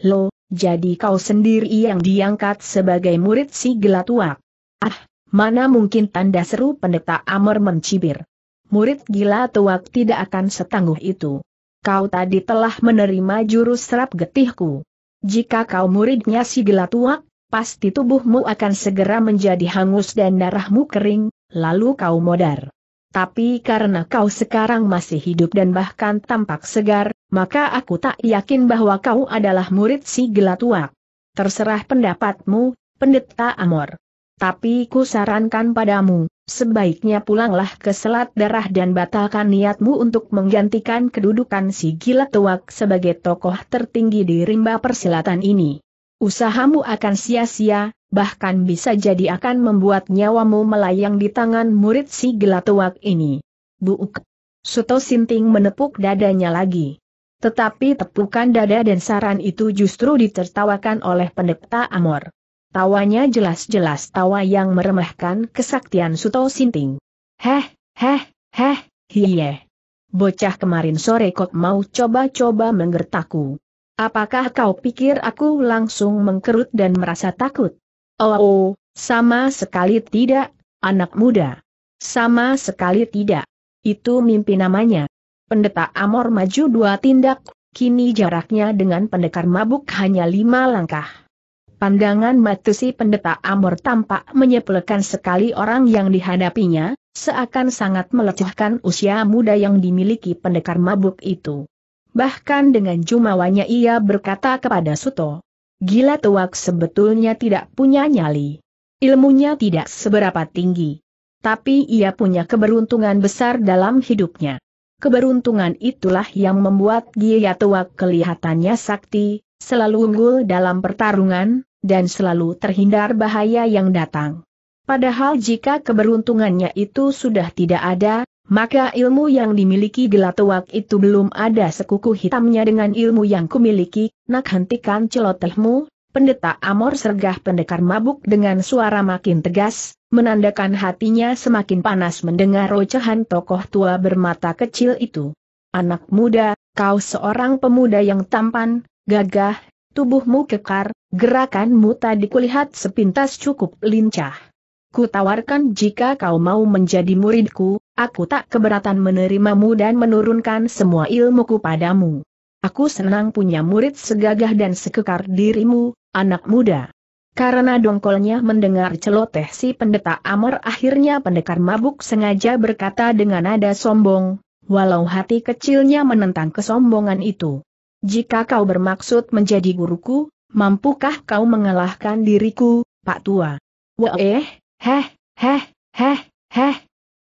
Lo, jadi kau sendiri yang diangkat sebagai murid si gila tuak. Ah, mana mungkin tanda seru pendeta Amor mencibir. Murid gila tuak tidak akan setangguh itu. Kau tadi telah menerima jurus serap getihku. Jika kau muridnya si gila tuak, pasti tubuhmu akan segera menjadi hangus dan darahmu kering, lalu kau modar. Tapi karena kau sekarang masih hidup dan bahkan tampak segar, maka aku tak yakin bahwa kau adalah murid si gelatuak. Terserah pendapatmu, pendeta Amor. Tapi ku sarankan padamu, sebaiknya pulanglah ke Selat Darah dan batalkan niatmu untuk menggantikan kedudukan si Gila Tuak sebagai tokoh tertinggi di rimba persilatan ini usahamu akan sia-sia, bahkan bisa jadi akan membuat nyawamu melayang di tangan murid si gelatuak ini. Buuk. Suto Sinting menepuk dadanya lagi. Tetapi tepukan dada dan saran itu justru ditertawakan oleh pendeta Amor. Tawanya jelas-jelas tawa yang meremehkan kesaktian Suto Sinting. Heh, heh, heh, hiye. Bocah kemarin sore kok mau coba-coba menggertaku. Apakah kau pikir aku langsung mengkerut dan merasa takut? Oh, oh sama sekali tidak, anak muda. Sama sekali tidak. Itu mimpi namanya. Pendeta Amor maju dua tindak, kini jaraknya dengan pendekar mabuk hanya lima langkah. Pandangan Matusi pendeta Amor tampak menyepelekan sekali orang yang dihadapinya, seakan sangat melecehkan usia muda yang dimiliki pendekar mabuk itu. Bahkan dengan jumawanya ia berkata kepada Suto, Gila tuak sebetulnya tidak punya nyali. Ilmunya tidak seberapa tinggi. Tapi ia punya keberuntungan besar dalam hidupnya. Keberuntungan itulah yang membuat Gia Tuak kelihatannya sakti, selalu unggul dalam pertarungan, dan selalu terhindar bahaya yang datang. Padahal jika keberuntungannya itu sudah tidak ada, maka ilmu yang dimiliki gelatowak itu belum ada sekuku hitamnya dengan ilmu yang kumiliki, nak hentikan celotehmu, pendeta Amor sergah pendekar mabuk dengan suara makin tegas, menandakan hatinya semakin panas mendengar ocehan tokoh tua bermata kecil itu. Anak muda, kau seorang pemuda yang tampan, gagah, tubuhmu kekar, gerakanmu tadi kulihat sepintas cukup lincah ku tawarkan jika kau mau menjadi muridku, aku tak keberatan menerimamu dan menurunkan semua ilmuku padamu. Aku senang punya murid segagah dan sekekar dirimu, anak muda. Karena dongkolnya mendengar celoteh si pendeta Amor akhirnya pendekar mabuk sengaja berkata dengan nada sombong, walau hati kecilnya menentang kesombongan itu. Jika kau bermaksud menjadi guruku, mampukah kau mengalahkan diriku, Pak Tua? Wah eh, Heh, heh, heh, heh.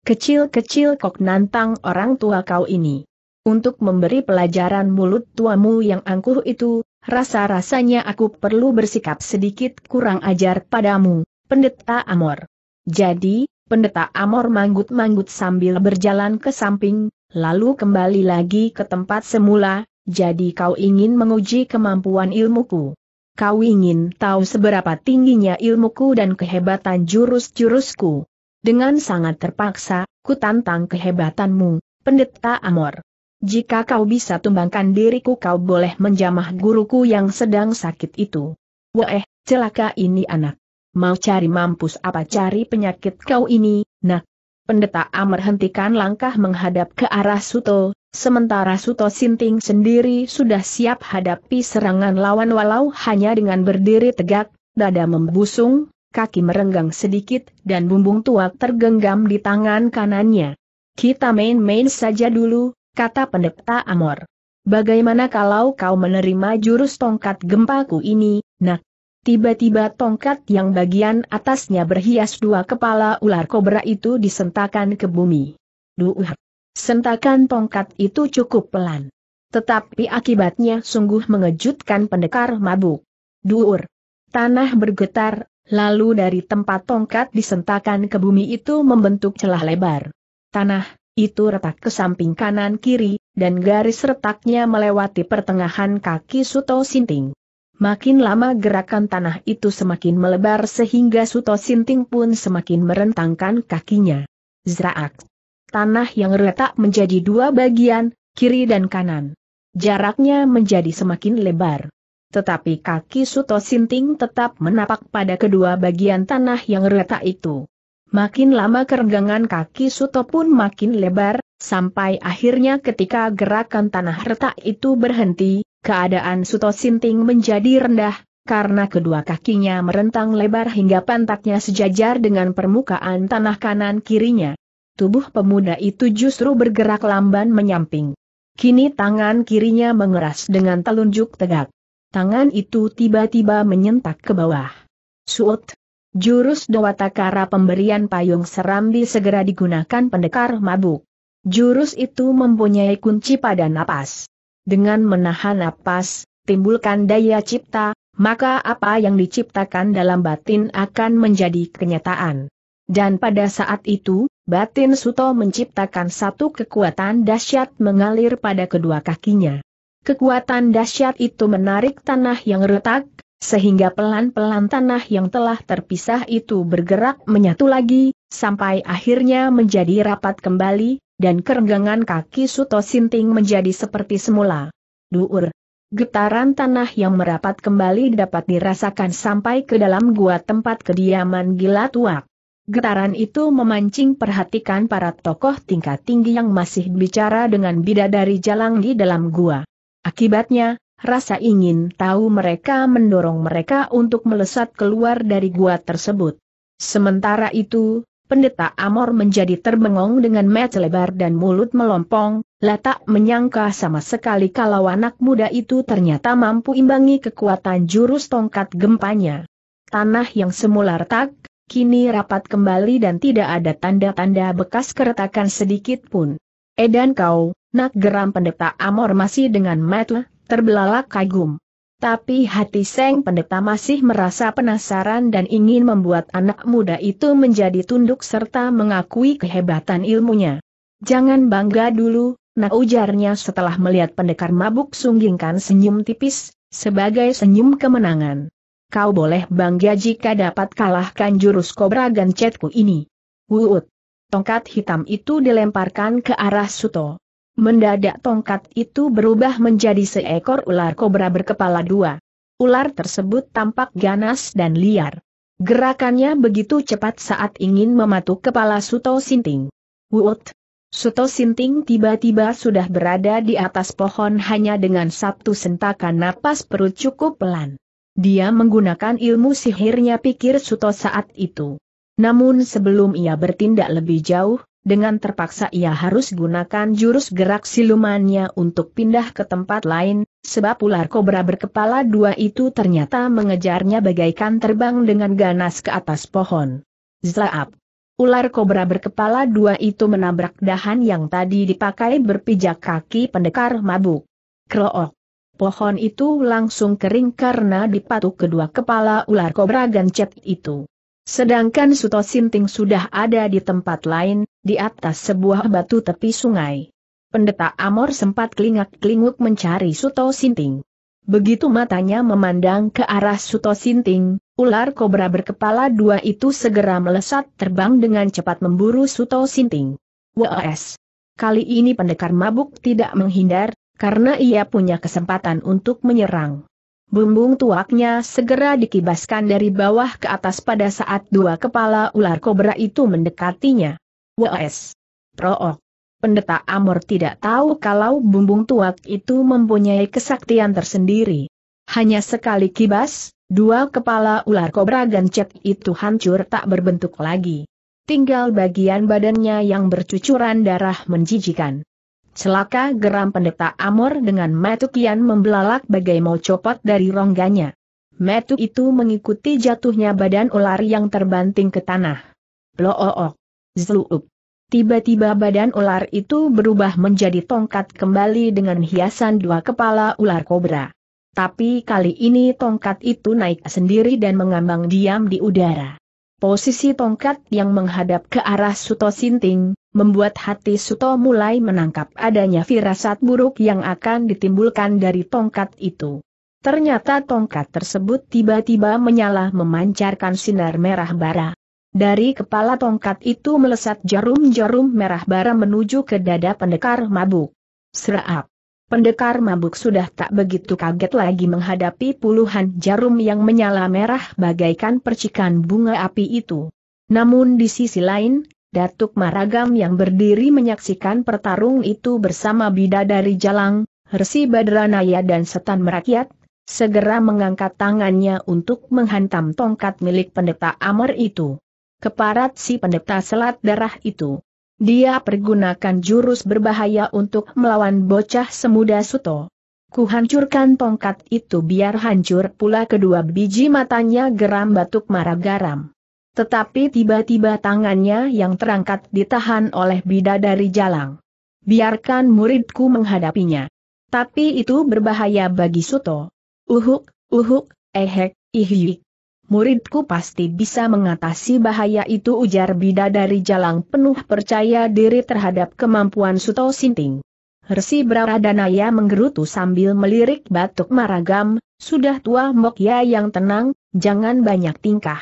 Kecil-kecil kok nantang orang tua kau ini. Untuk memberi pelajaran mulut tuamu yang angkuh itu, rasa-rasanya aku perlu bersikap sedikit kurang ajar padamu, pendeta Amor. Jadi, pendeta Amor manggut-manggut sambil berjalan ke samping, lalu kembali lagi ke tempat semula, jadi kau ingin menguji kemampuan ilmuku kau ingin tahu seberapa tingginya ilmuku dan kehebatan jurus-jurusku. Dengan sangat terpaksa, ku tantang kehebatanmu, pendeta Amor. Jika kau bisa tumbangkan diriku kau boleh menjamah guruku yang sedang sakit itu. Weh, celaka ini anak. Mau cari mampus apa cari penyakit kau ini, nak. Pendeta Amor hentikan langkah menghadap ke arah Suto, Sementara Suto Sinting sendiri sudah siap hadapi serangan lawan walau hanya dengan berdiri tegak, dada membusung, kaki merenggang sedikit dan bumbung tuak tergenggam di tangan kanannya. Kita main-main saja dulu, kata pendeta Amor. Bagaimana kalau kau menerima jurus tongkat gempaku ini, nak? Tiba-tiba tongkat yang bagian atasnya berhias dua kepala ular kobra itu disentakan ke bumi. Duh, Sentakan tongkat itu cukup pelan. Tetapi akibatnya sungguh mengejutkan pendekar mabuk. Duur. Tanah bergetar, lalu dari tempat tongkat disentakan ke bumi itu membentuk celah lebar. Tanah, itu retak ke samping kanan kiri, dan garis retaknya melewati pertengahan kaki Suto Sinting. Makin lama gerakan tanah itu semakin melebar sehingga Suto Sinting pun semakin merentangkan kakinya. Zraak! tanah yang retak menjadi dua bagian, kiri dan kanan. Jaraknya menjadi semakin lebar. Tetapi kaki Suto Sinting tetap menapak pada kedua bagian tanah yang retak itu. Makin lama kerenggangan kaki Suto pun makin lebar, sampai akhirnya ketika gerakan tanah retak itu berhenti, keadaan Suto Sinting menjadi rendah, karena kedua kakinya merentang lebar hingga pantatnya sejajar dengan permukaan tanah kanan kirinya tubuh pemuda itu justru bergerak lamban menyamping. Kini tangan kirinya mengeras dengan telunjuk tegak. Tangan itu tiba-tiba menyentak ke bawah. Suot. Jurus Dewatakara pemberian payung serambi segera digunakan pendekar mabuk. Jurus itu mempunyai kunci pada napas. Dengan menahan napas, timbulkan daya cipta, maka apa yang diciptakan dalam batin akan menjadi kenyataan. Dan pada saat itu, batin Suto menciptakan satu kekuatan dahsyat mengalir pada kedua kakinya. Kekuatan dahsyat itu menarik tanah yang retak, sehingga pelan-pelan tanah yang telah terpisah itu bergerak menyatu lagi, sampai akhirnya menjadi rapat kembali, dan kerenggangan kaki Suto Sinting menjadi seperti semula. Duur. Getaran tanah yang merapat kembali dapat dirasakan sampai ke dalam gua tempat kediaman gila tuak. Getaran itu memancing perhatikan para tokoh tingkat tinggi yang masih bicara dengan bidadari jalang di dalam gua. Akibatnya, rasa ingin tahu mereka mendorong mereka untuk melesat keluar dari gua tersebut. Sementara itu, pendeta Amor menjadi terbengong dengan mata lebar dan mulut melompong, tak menyangka sama sekali kalau anak muda itu ternyata mampu imbangi kekuatan jurus tongkat gempanya. Tanah yang semula retak, kini rapat kembali dan tidak ada tanda-tanda bekas keretakan sedikit pun. Edan eh kau, nak geram pendeta Amor masih dengan metle, terbelalak kagum. Tapi hati Seng Pendeta masih merasa penasaran dan ingin membuat anak muda itu menjadi tunduk serta mengakui kehebatan ilmunya. Jangan bangga dulu, nak ujarnya setelah melihat pendekar mabuk sunggingkan senyum tipis, sebagai senyum kemenangan kau boleh bangga jika dapat kalahkan jurus kobra gancetku ini. Wuut. Tongkat hitam itu dilemparkan ke arah Suto. Mendadak tongkat itu berubah menjadi seekor ular kobra berkepala dua. Ular tersebut tampak ganas dan liar. Gerakannya begitu cepat saat ingin mematuk kepala Suto Sinting. Wuut. Suto Sinting tiba-tiba sudah berada di atas pohon hanya dengan satu sentakan napas perut cukup pelan. Dia menggunakan ilmu sihirnya pikir Suto saat itu. Namun sebelum ia bertindak lebih jauh, dengan terpaksa ia harus gunakan jurus gerak silumannya untuk pindah ke tempat lain, sebab ular kobra berkepala dua itu ternyata mengejarnya bagaikan terbang dengan ganas ke atas pohon. Zlaap! Ular kobra berkepala dua itu menabrak dahan yang tadi dipakai berpijak kaki pendekar mabuk. Krook! Pohon itu langsung kering karena dipatuk kedua kepala ular kobra gancet itu. Sedangkan Suto Sinting sudah ada di tempat lain, di atas sebuah batu tepi sungai. Pendeta Amor sempat kelingak-kelinguk mencari Suto Sinting. Begitu matanya memandang ke arah Suto Sinting, ular kobra berkepala dua itu segera melesat terbang dengan cepat memburu Suto Sinting. WS. Kali ini pendekar mabuk tidak menghindar, karena ia punya kesempatan untuk menyerang. Bumbung tuaknya segera dikibaskan dari bawah ke atas pada saat dua kepala ular kobra itu mendekatinya. Wes, Prook. Pendeta Amor tidak tahu kalau bumbung tuak itu mempunyai kesaktian tersendiri. Hanya sekali kibas, dua kepala ular kobra gancet itu hancur tak berbentuk lagi. Tinggal bagian badannya yang bercucuran darah menjijikan. Celaka geram pendeta Amor dengan metu kian membelalak bagai mau copot dari rongganya. Metu itu mengikuti jatuhnya badan ular yang terbanting ke tanah. Bloook. Zluup. Tiba-tiba badan ular itu berubah menjadi tongkat kembali dengan hiasan dua kepala ular kobra. Tapi kali ini tongkat itu naik sendiri dan mengambang diam di udara. Posisi tongkat yang menghadap ke arah Suto Sinting, membuat hati Suto mulai menangkap adanya firasat buruk yang akan ditimbulkan dari tongkat itu. Ternyata tongkat tersebut tiba-tiba menyala memancarkan sinar merah bara. Dari kepala tongkat itu melesat jarum-jarum merah bara menuju ke dada pendekar mabuk. Serap. Pendekar mabuk sudah tak begitu kaget lagi menghadapi puluhan jarum yang menyala merah bagaikan percikan bunga api itu. Namun di sisi lain, Datuk Maragam yang berdiri menyaksikan pertarung itu bersama Bidadari Jalang, Hersi Badranaya dan Setan Merakyat, segera mengangkat tangannya untuk menghantam tongkat milik pendeta Amar itu. Keparat si pendeta selat darah itu. Dia pergunakan jurus berbahaya untuk melawan bocah semuda Suto. Kuhancurkan tongkat itu biar hancur pula kedua biji matanya geram batuk marah garam. Tetapi tiba-tiba tangannya yang terangkat ditahan oleh bidadari jalang. Biarkan muridku menghadapinya. Tapi itu berbahaya bagi Suto. Uhuk, uhuk, ehek, ihyik muridku pasti bisa mengatasi bahaya itu ujar bidadari jalang penuh percaya diri terhadap kemampuan Suto Sinting. Resi Braradanaya menggerutu sambil melirik batuk maragam, sudah tua Mokya yang tenang, jangan banyak tingkah.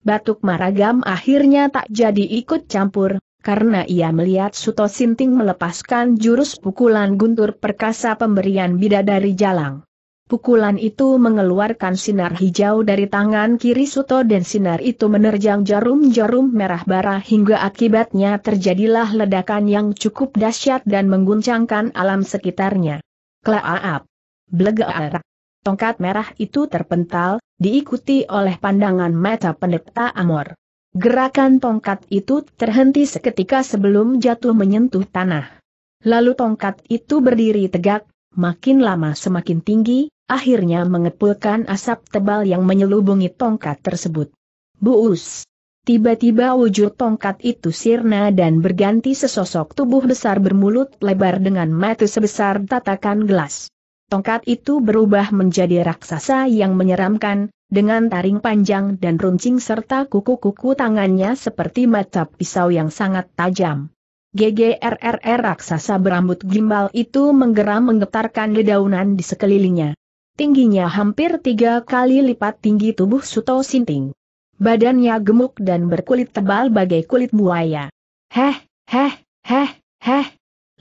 Batuk maragam akhirnya tak jadi ikut campur, karena ia melihat Suto Sinting melepaskan jurus pukulan guntur perkasa pemberian bidadari jalang. Pukulan itu mengeluarkan sinar hijau dari tangan kiri Suto dan sinar itu menerjang jarum-jarum merah bara hingga akibatnya terjadilah ledakan yang cukup dahsyat dan mengguncangkan alam sekitarnya. Klaaap! Blegaarak! Tongkat merah itu terpental, diikuti oleh pandangan mata pendeta Amor. Gerakan tongkat itu terhenti seketika sebelum jatuh menyentuh tanah. Lalu tongkat itu berdiri tegak, makin lama semakin tinggi, akhirnya mengepulkan asap tebal yang menyelubungi tongkat tersebut. Buus! Tiba-tiba wujud tongkat itu sirna dan berganti sesosok tubuh besar bermulut lebar dengan mata sebesar tatakan gelas. Tongkat itu berubah menjadi raksasa yang menyeramkan, dengan taring panjang dan runcing serta kuku-kuku tangannya seperti mata pisau yang sangat tajam. GGRRR raksasa berambut gimbal itu menggeram menggetarkan dedaunan di sekelilingnya. Tingginya hampir tiga kali lipat tinggi tubuh Suto Sinting. Badannya gemuk dan berkulit tebal bagai kulit buaya. Heh, heh, heh, heh.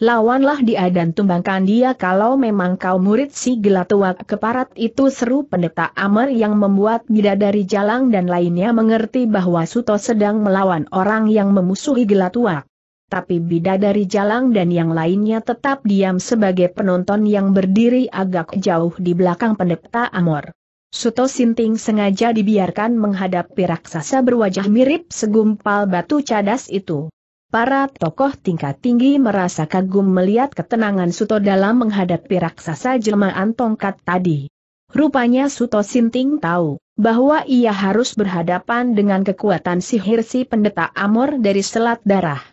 Lawanlah dia dan tumbangkan dia kalau memang kau murid si gelatua keparat itu seru pendeta Amer yang membuat bidadari jalang dan lainnya mengerti bahwa Suto sedang melawan orang yang memusuhi gelatua tapi bidadari jalang dan yang lainnya tetap diam sebagai penonton yang berdiri agak jauh di belakang pendeta Amor. Suto Sinting sengaja dibiarkan menghadapi raksasa berwajah mirip segumpal batu cadas itu. Para tokoh tingkat tinggi merasa kagum melihat ketenangan Suto dalam menghadapi raksasa jelmaan tongkat tadi. Rupanya Suto Sinting tahu bahwa ia harus berhadapan dengan kekuatan sihir si pendeta Amor dari Selat Darah.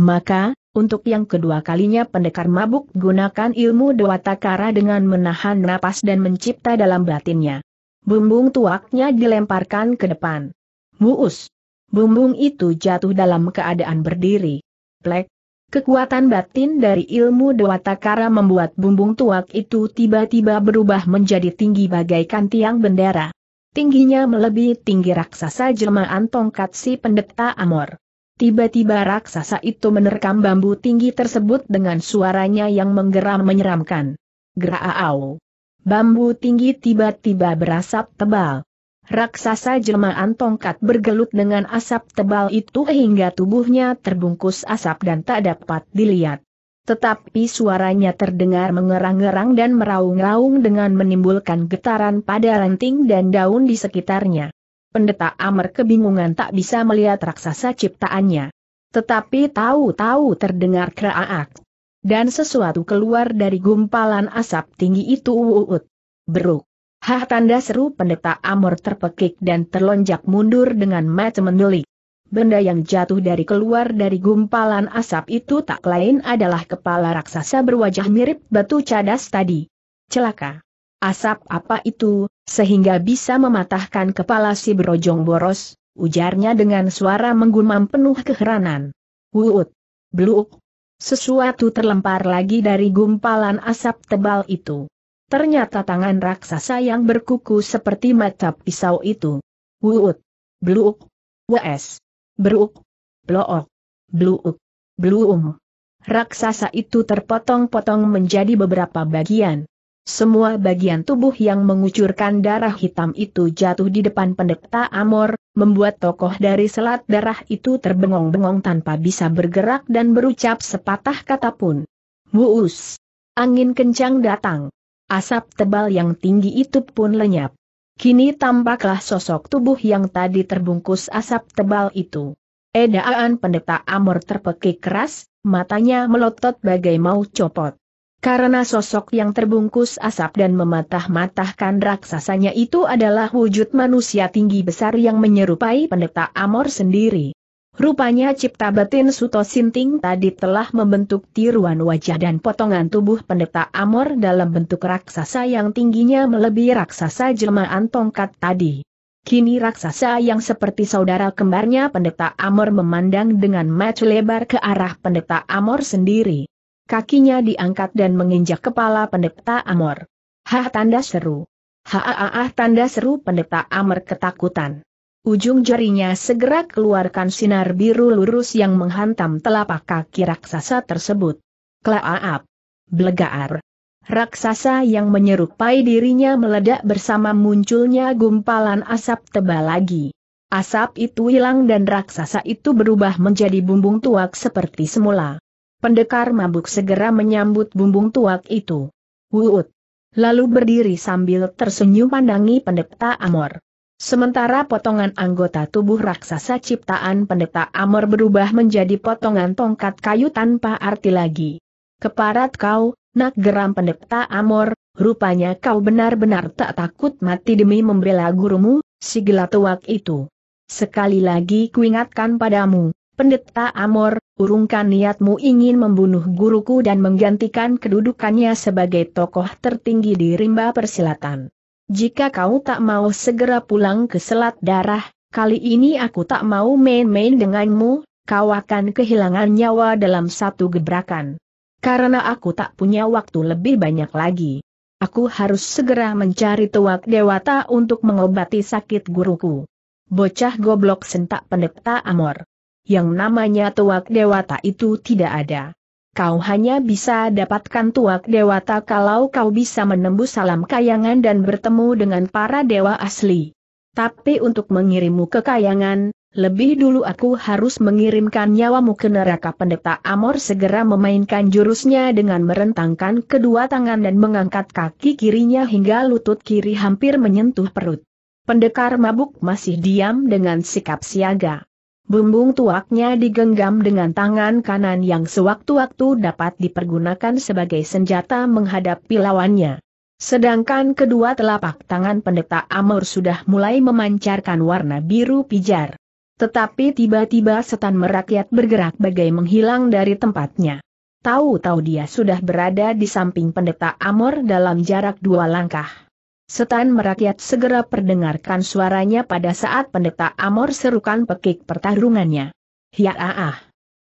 Maka, untuk yang kedua kalinya pendekar mabuk gunakan ilmu Dewatakara dengan menahan napas dan mencipta dalam batinnya. Bumbung tuaknya dilemparkan ke depan. Muus. Bumbung itu jatuh dalam keadaan berdiri. Plek. Kekuatan batin dari ilmu Dewatakara membuat bumbung tuak itu tiba-tiba berubah menjadi tinggi bagaikan tiang bendera. Tingginya melebihi tinggi raksasa jelmaan tongkat si pendeta Amor. Tiba-tiba raksasa itu menerkam bambu tinggi tersebut dengan suaranya yang menggeram menyeramkan. Graau. Bambu tinggi tiba-tiba berasap tebal. Raksasa jelmaan tongkat bergelut dengan asap tebal itu hingga tubuhnya terbungkus asap dan tak dapat dilihat. Tetapi suaranya terdengar mengerang-gerang dan meraung-raung dengan menimbulkan getaran pada ranting dan daun di sekitarnya. Pendeta Amer kebingungan tak bisa melihat raksasa ciptaannya. Tetapi tahu-tahu terdengar keraak. Dan sesuatu keluar dari gumpalan asap tinggi itu uut. Beruk. Hah tanda seru pendeta Amor terpekik dan terlonjak mundur dengan mata mendelik. Benda yang jatuh dari keluar dari gumpalan asap itu tak lain adalah kepala raksasa berwajah mirip batu cadas tadi. Celaka. Asap apa itu, sehingga bisa mematahkan kepala si berojong boros, ujarnya dengan suara menggumam penuh keheranan. Wuut! Bluuk! Sesuatu terlempar lagi dari gumpalan asap tebal itu. Ternyata tangan raksasa yang berkuku seperti mata pisau itu. Wuut! Bluuk! Wes! Bluuk! Blook! Bluuk! Bluum! Raksasa itu terpotong-potong menjadi beberapa bagian. Semua bagian tubuh yang mengucurkan darah hitam itu jatuh di depan pendeta Amor, membuat tokoh dari selat darah itu terbengong-bengong tanpa bisa bergerak dan berucap sepatah kata pun. Wuus! Angin kencang datang. Asap tebal yang tinggi itu pun lenyap. Kini tampaklah sosok tubuh yang tadi terbungkus asap tebal itu. Edaan pendeta Amor terpekik keras, matanya melotot bagai mau copot. Karena sosok yang terbungkus asap dan mematah-matahkan raksasanya itu adalah wujud manusia tinggi besar yang menyerupai pendeta Amor sendiri. Rupanya cipta batin Suto Sinting tadi telah membentuk tiruan wajah dan potongan tubuh pendeta Amor dalam bentuk raksasa yang tingginya melebihi raksasa jelmaan tongkat tadi. Kini raksasa yang seperti saudara kembarnya pendeta Amor memandang dengan match lebar ke arah pendeta Amor sendiri kakinya diangkat dan menginjak kepala pendeta Amor. Hah tanda seru. Haaah tanda seru pendeta Amor ketakutan. Ujung jarinya segera keluarkan sinar biru lurus yang menghantam telapak kaki raksasa tersebut. Klaaap. Blegaar. Raksasa yang menyerupai dirinya meledak bersama munculnya gumpalan asap tebal lagi. Asap itu hilang dan raksasa itu berubah menjadi bumbung tuak seperti semula. Pendekar mabuk segera menyambut bumbung tuak itu. Wuut. Lalu berdiri sambil tersenyum pandangi pendeta Amor. Sementara potongan anggota tubuh raksasa ciptaan pendeta Amor berubah menjadi potongan tongkat kayu tanpa arti lagi. Keparat kau, nak geram pendeta Amor, rupanya kau benar-benar tak takut mati demi membela gurumu, si gelatuak itu. Sekali lagi kuingatkan padamu, Pendeta Amor, urungkan niatmu ingin membunuh guruku dan menggantikan kedudukannya sebagai tokoh tertinggi di rimba persilatan. Jika kau tak mau segera pulang ke Selat Darah, kali ini aku tak mau main-main denganmu, kau akan kehilangan nyawa dalam satu gebrakan. Karena aku tak punya waktu lebih banyak lagi. Aku harus segera mencari tuak dewata untuk mengobati sakit guruku. Bocah goblok sentak pendeta Amor yang namanya tuak dewata itu tidak ada. Kau hanya bisa dapatkan tuak dewata kalau kau bisa menembus salam kayangan dan bertemu dengan para dewa asli. Tapi untuk mengirimmu ke kayangan, lebih dulu aku harus mengirimkan nyawamu ke neraka pendeta Amor segera memainkan jurusnya dengan merentangkan kedua tangan dan mengangkat kaki kirinya hingga lutut kiri hampir menyentuh perut. Pendekar mabuk masih diam dengan sikap siaga. Bumbung tuaknya digenggam dengan tangan kanan yang sewaktu-waktu dapat dipergunakan sebagai senjata menghadapi lawannya. Sedangkan kedua telapak tangan pendeta Amor sudah mulai memancarkan warna biru pijar. Tetapi tiba-tiba setan merakyat bergerak bagai menghilang dari tempatnya. Tahu-tahu dia sudah berada di samping pendeta Amor dalam jarak dua langkah. Setan merakyat segera perdengarkan suaranya pada saat pendeta Amor serukan pekik pertarungannya. Ya ah, ah.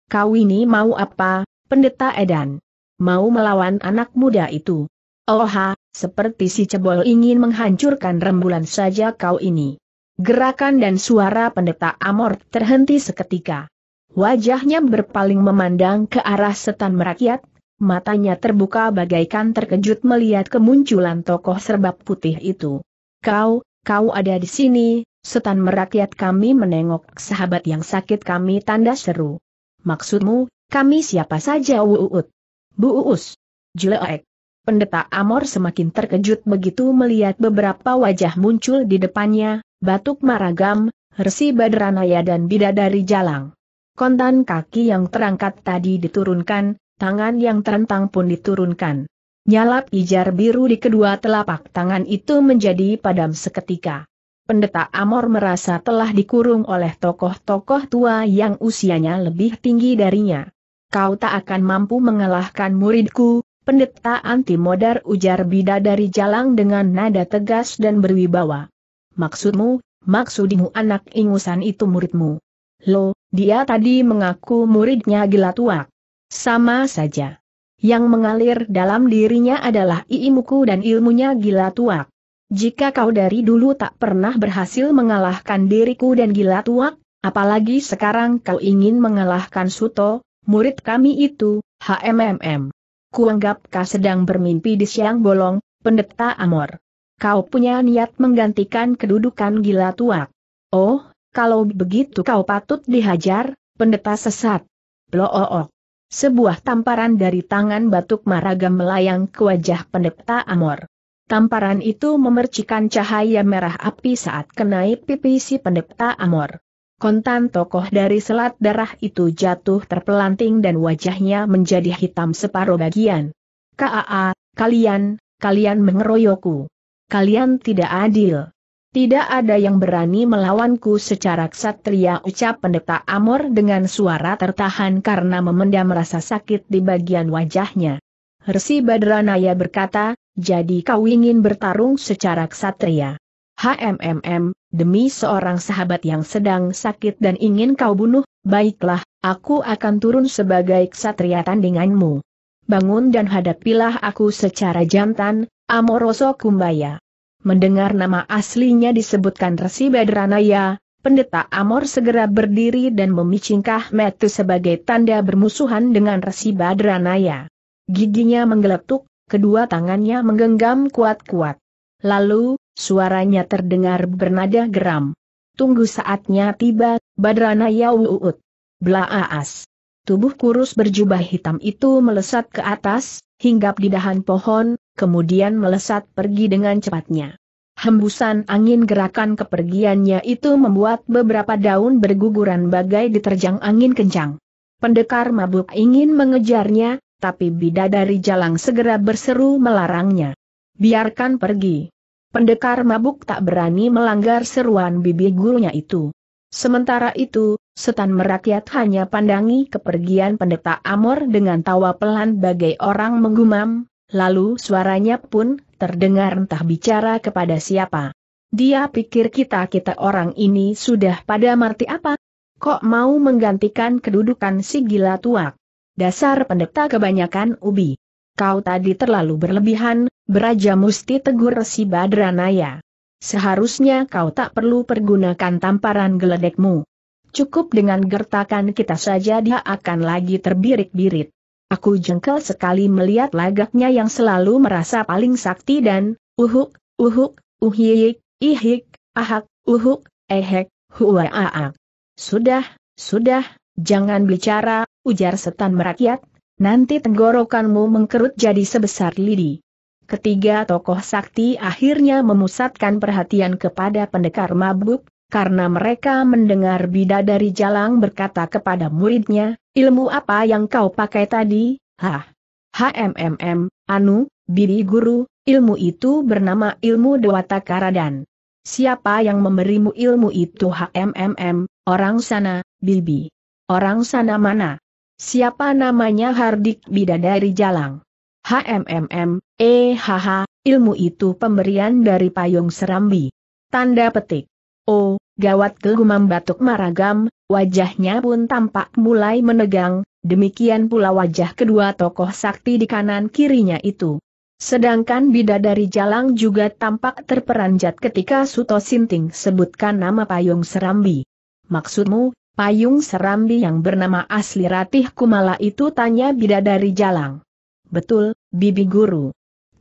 Kau ini mau apa, pendeta Edan? Mau melawan anak muda itu? Oha, oh, seperti si cebol ingin menghancurkan rembulan saja kau ini. Gerakan dan suara pendeta Amor terhenti seketika. Wajahnya berpaling memandang ke arah setan merakyat, matanya terbuka bagaikan terkejut melihat kemunculan tokoh serbab putih itu. Kau, kau ada di sini, setan merakyat kami menengok sahabat yang sakit kami tanda seru. Maksudmu, kami siapa saja Uut? Bu Uus. Jelek. Pendeta Amor semakin terkejut begitu melihat beberapa wajah muncul di depannya, Batuk Maragam, Resi Badranaya dan Bidadari Jalang. Kontan kaki yang terangkat tadi diturunkan, tangan yang terentang pun diturunkan. Nyalap ijar biru di kedua telapak tangan itu menjadi padam seketika. Pendeta Amor merasa telah dikurung oleh tokoh-tokoh tua yang usianya lebih tinggi darinya. Kau tak akan mampu mengalahkan muridku, pendeta anti-modar ujar bida dari jalang dengan nada tegas dan berwibawa. Maksudmu, maksudmu anak ingusan itu muridmu. Lo, dia tadi mengaku muridnya gila tuak. Sama saja. Yang mengalir dalam dirinya adalah iimuku dan ilmunya gila tuak. Jika kau dari dulu tak pernah berhasil mengalahkan diriku dan gila tuak, apalagi sekarang kau ingin mengalahkan Suto, murid kami itu, HMMM. Kuanggap kau sedang bermimpi di siang bolong, pendeta Amor. Kau punya niat menggantikan kedudukan gila tuak. Oh, kalau begitu kau patut dihajar, pendeta sesat. Blook. Sebuah tamparan dari tangan batuk Maraga melayang ke wajah pendeta Amor. Tamparan itu memercikan cahaya merah api saat kenai pipi si pendeta Amor. Kontan tokoh dari selat darah itu jatuh terpelanting dan wajahnya menjadi hitam separuh bagian. Kaa, kalian, kalian mengeroyokku. Kalian tidak adil. Tidak ada yang berani melawanku secara ksatria ucap pendeta Amor dengan suara tertahan karena memendam rasa sakit di bagian wajahnya. Resi Badranaya berkata, jadi kau ingin bertarung secara ksatria. HMMM, demi seorang sahabat yang sedang sakit dan ingin kau bunuh, baiklah, aku akan turun sebagai ksatria tandinganmu. Bangun dan hadapilah aku secara jantan, Amoroso Kumbaya. Mendengar nama aslinya disebutkan Resi Badranaya, pendeta Amor segera berdiri dan memicingkah metu sebagai tanda bermusuhan dengan Resi Badranaya. Giginya menggeletuk, kedua tangannya menggenggam kuat-kuat. Lalu, suaranya terdengar bernada geram. Tunggu saatnya tiba, Badranaya wuut. Blaaas. Tubuh kurus berjubah hitam itu melesat ke atas, hinggap di dahan pohon, kemudian melesat pergi dengan cepatnya. Hembusan angin gerakan kepergiannya itu membuat beberapa daun berguguran bagai diterjang angin kencang. Pendekar mabuk ingin mengejarnya, tapi bidadari jalang segera berseru melarangnya. Biarkan pergi. Pendekar mabuk tak berani melanggar seruan bibi gurunya itu. Sementara itu, setan merakyat hanya pandangi kepergian pendeta Amor dengan tawa pelan bagai orang menggumam, Lalu suaranya pun terdengar entah bicara kepada siapa. Dia pikir kita-kita orang ini sudah pada mati apa? Kok mau menggantikan kedudukan si gila tua? Dasar pendeta kebanyakan ubi. Kau tadi terlalu berlebihan, beraja musti tegur si Badranaya. Seharusnya kau tak perlu pergunakan tamparan geledekmu. Cukup dengan gertakan kita saja dia akan lagi terbirik-birit. Aku jengkel sekali melihat lagaknya yang selalu merasa paling sakti dan, uhuk, uhuk, uhieh ihik, ahak, uhuk, ehek, huwaak. Sudah, sudah, jangan bicara, ujar setan merakyat, nanti tenggorokanmu mengkerut jadi sebesar lidi. Ketiga tokoh sakti akhirnya memusatkan perhatian kepada pendekar mabuk, karena mereka mendengar bidadari jalang berkata kepada muridnya, Ilmu apa yang kau pakai tadi? Hah? HMMM, Anu, Bidi Guru, ilmu itu bernama ilmu Dewata Karadan. Siapa yang memberimu ilmu itu HMMM, orang sana, Bibi. Orang sana mana? Siapa namanya Hardik Bidadari Jalang? HMMM, eh, haha, ilmu itu pemberian dari payung serambi. Tanda petik. Oh, gawat gelumam batuk maragam, Wajahnya pun tampak mulai menegang, demikian pula wajah kedua tokoh sakti di kanan kirinya itu. Sedangkan bidadari jalang juga tampak terperanjat ketika Suto Sinting sebutkan nama payung serambi. Maksudmu, payung serambi yang bernama asli Ratih Kumala itu tanya bidadari jalang. Betul, Bibi Guru.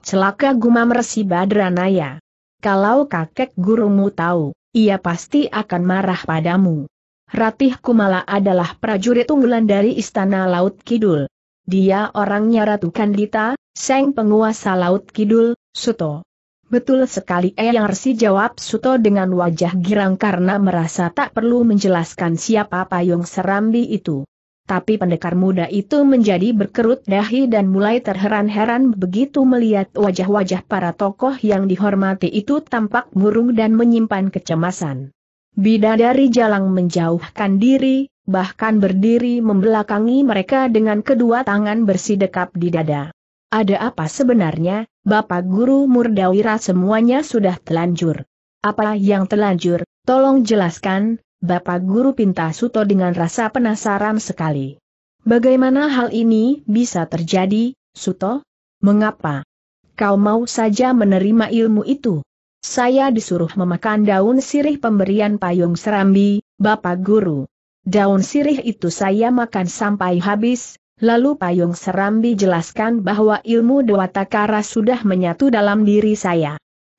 Celaka gumam Resi Badranaya. Kalau kakek gurumu tahu, ia pasti akan marah padamu. Ratih Kumala adalah prajurit unggulan dari Istana Laut Kidul. Dia orangnya Ratu Kandita, Seng penguasa Laut Kidul, Suto. Betul sekali Eyang Resi jawab Suto dengan wajah girang karena merasa tak perlu menjelaskan siapa payung serambi itu. Tapi pendekar muda itu menjadi berkerut dahi dan mulai terheran-heran begitu melihat wajah-wajah para tokoh yang dihormati itu tampak murung dan menyimpan kecemasan. Bidadari Jalang menjauhkan diri, bahkan berdiri membelakangi mereka dengan kedua tangan bersidekap di dada. Ada apa sebenarnya, Bapak Guru Murdawira semuanya sudah telanjur. Apa yang telanjur, tolong jelaskan, Bapak Guru pinta Suto dengan rasa penasaran sekali. Bagaimana hal ini bisa terjadi, Suto? Mengapa? Kau mau saja menerima ilmu itu? Saya disuruh memakan daun sirih pemberian payung serambi, Bapak Guru. Daun sirih itu saya makan sampai habis, lalu payung serambi jelaskan bahwa ilmu Dewatakara sudah menyatu dalam diri saya.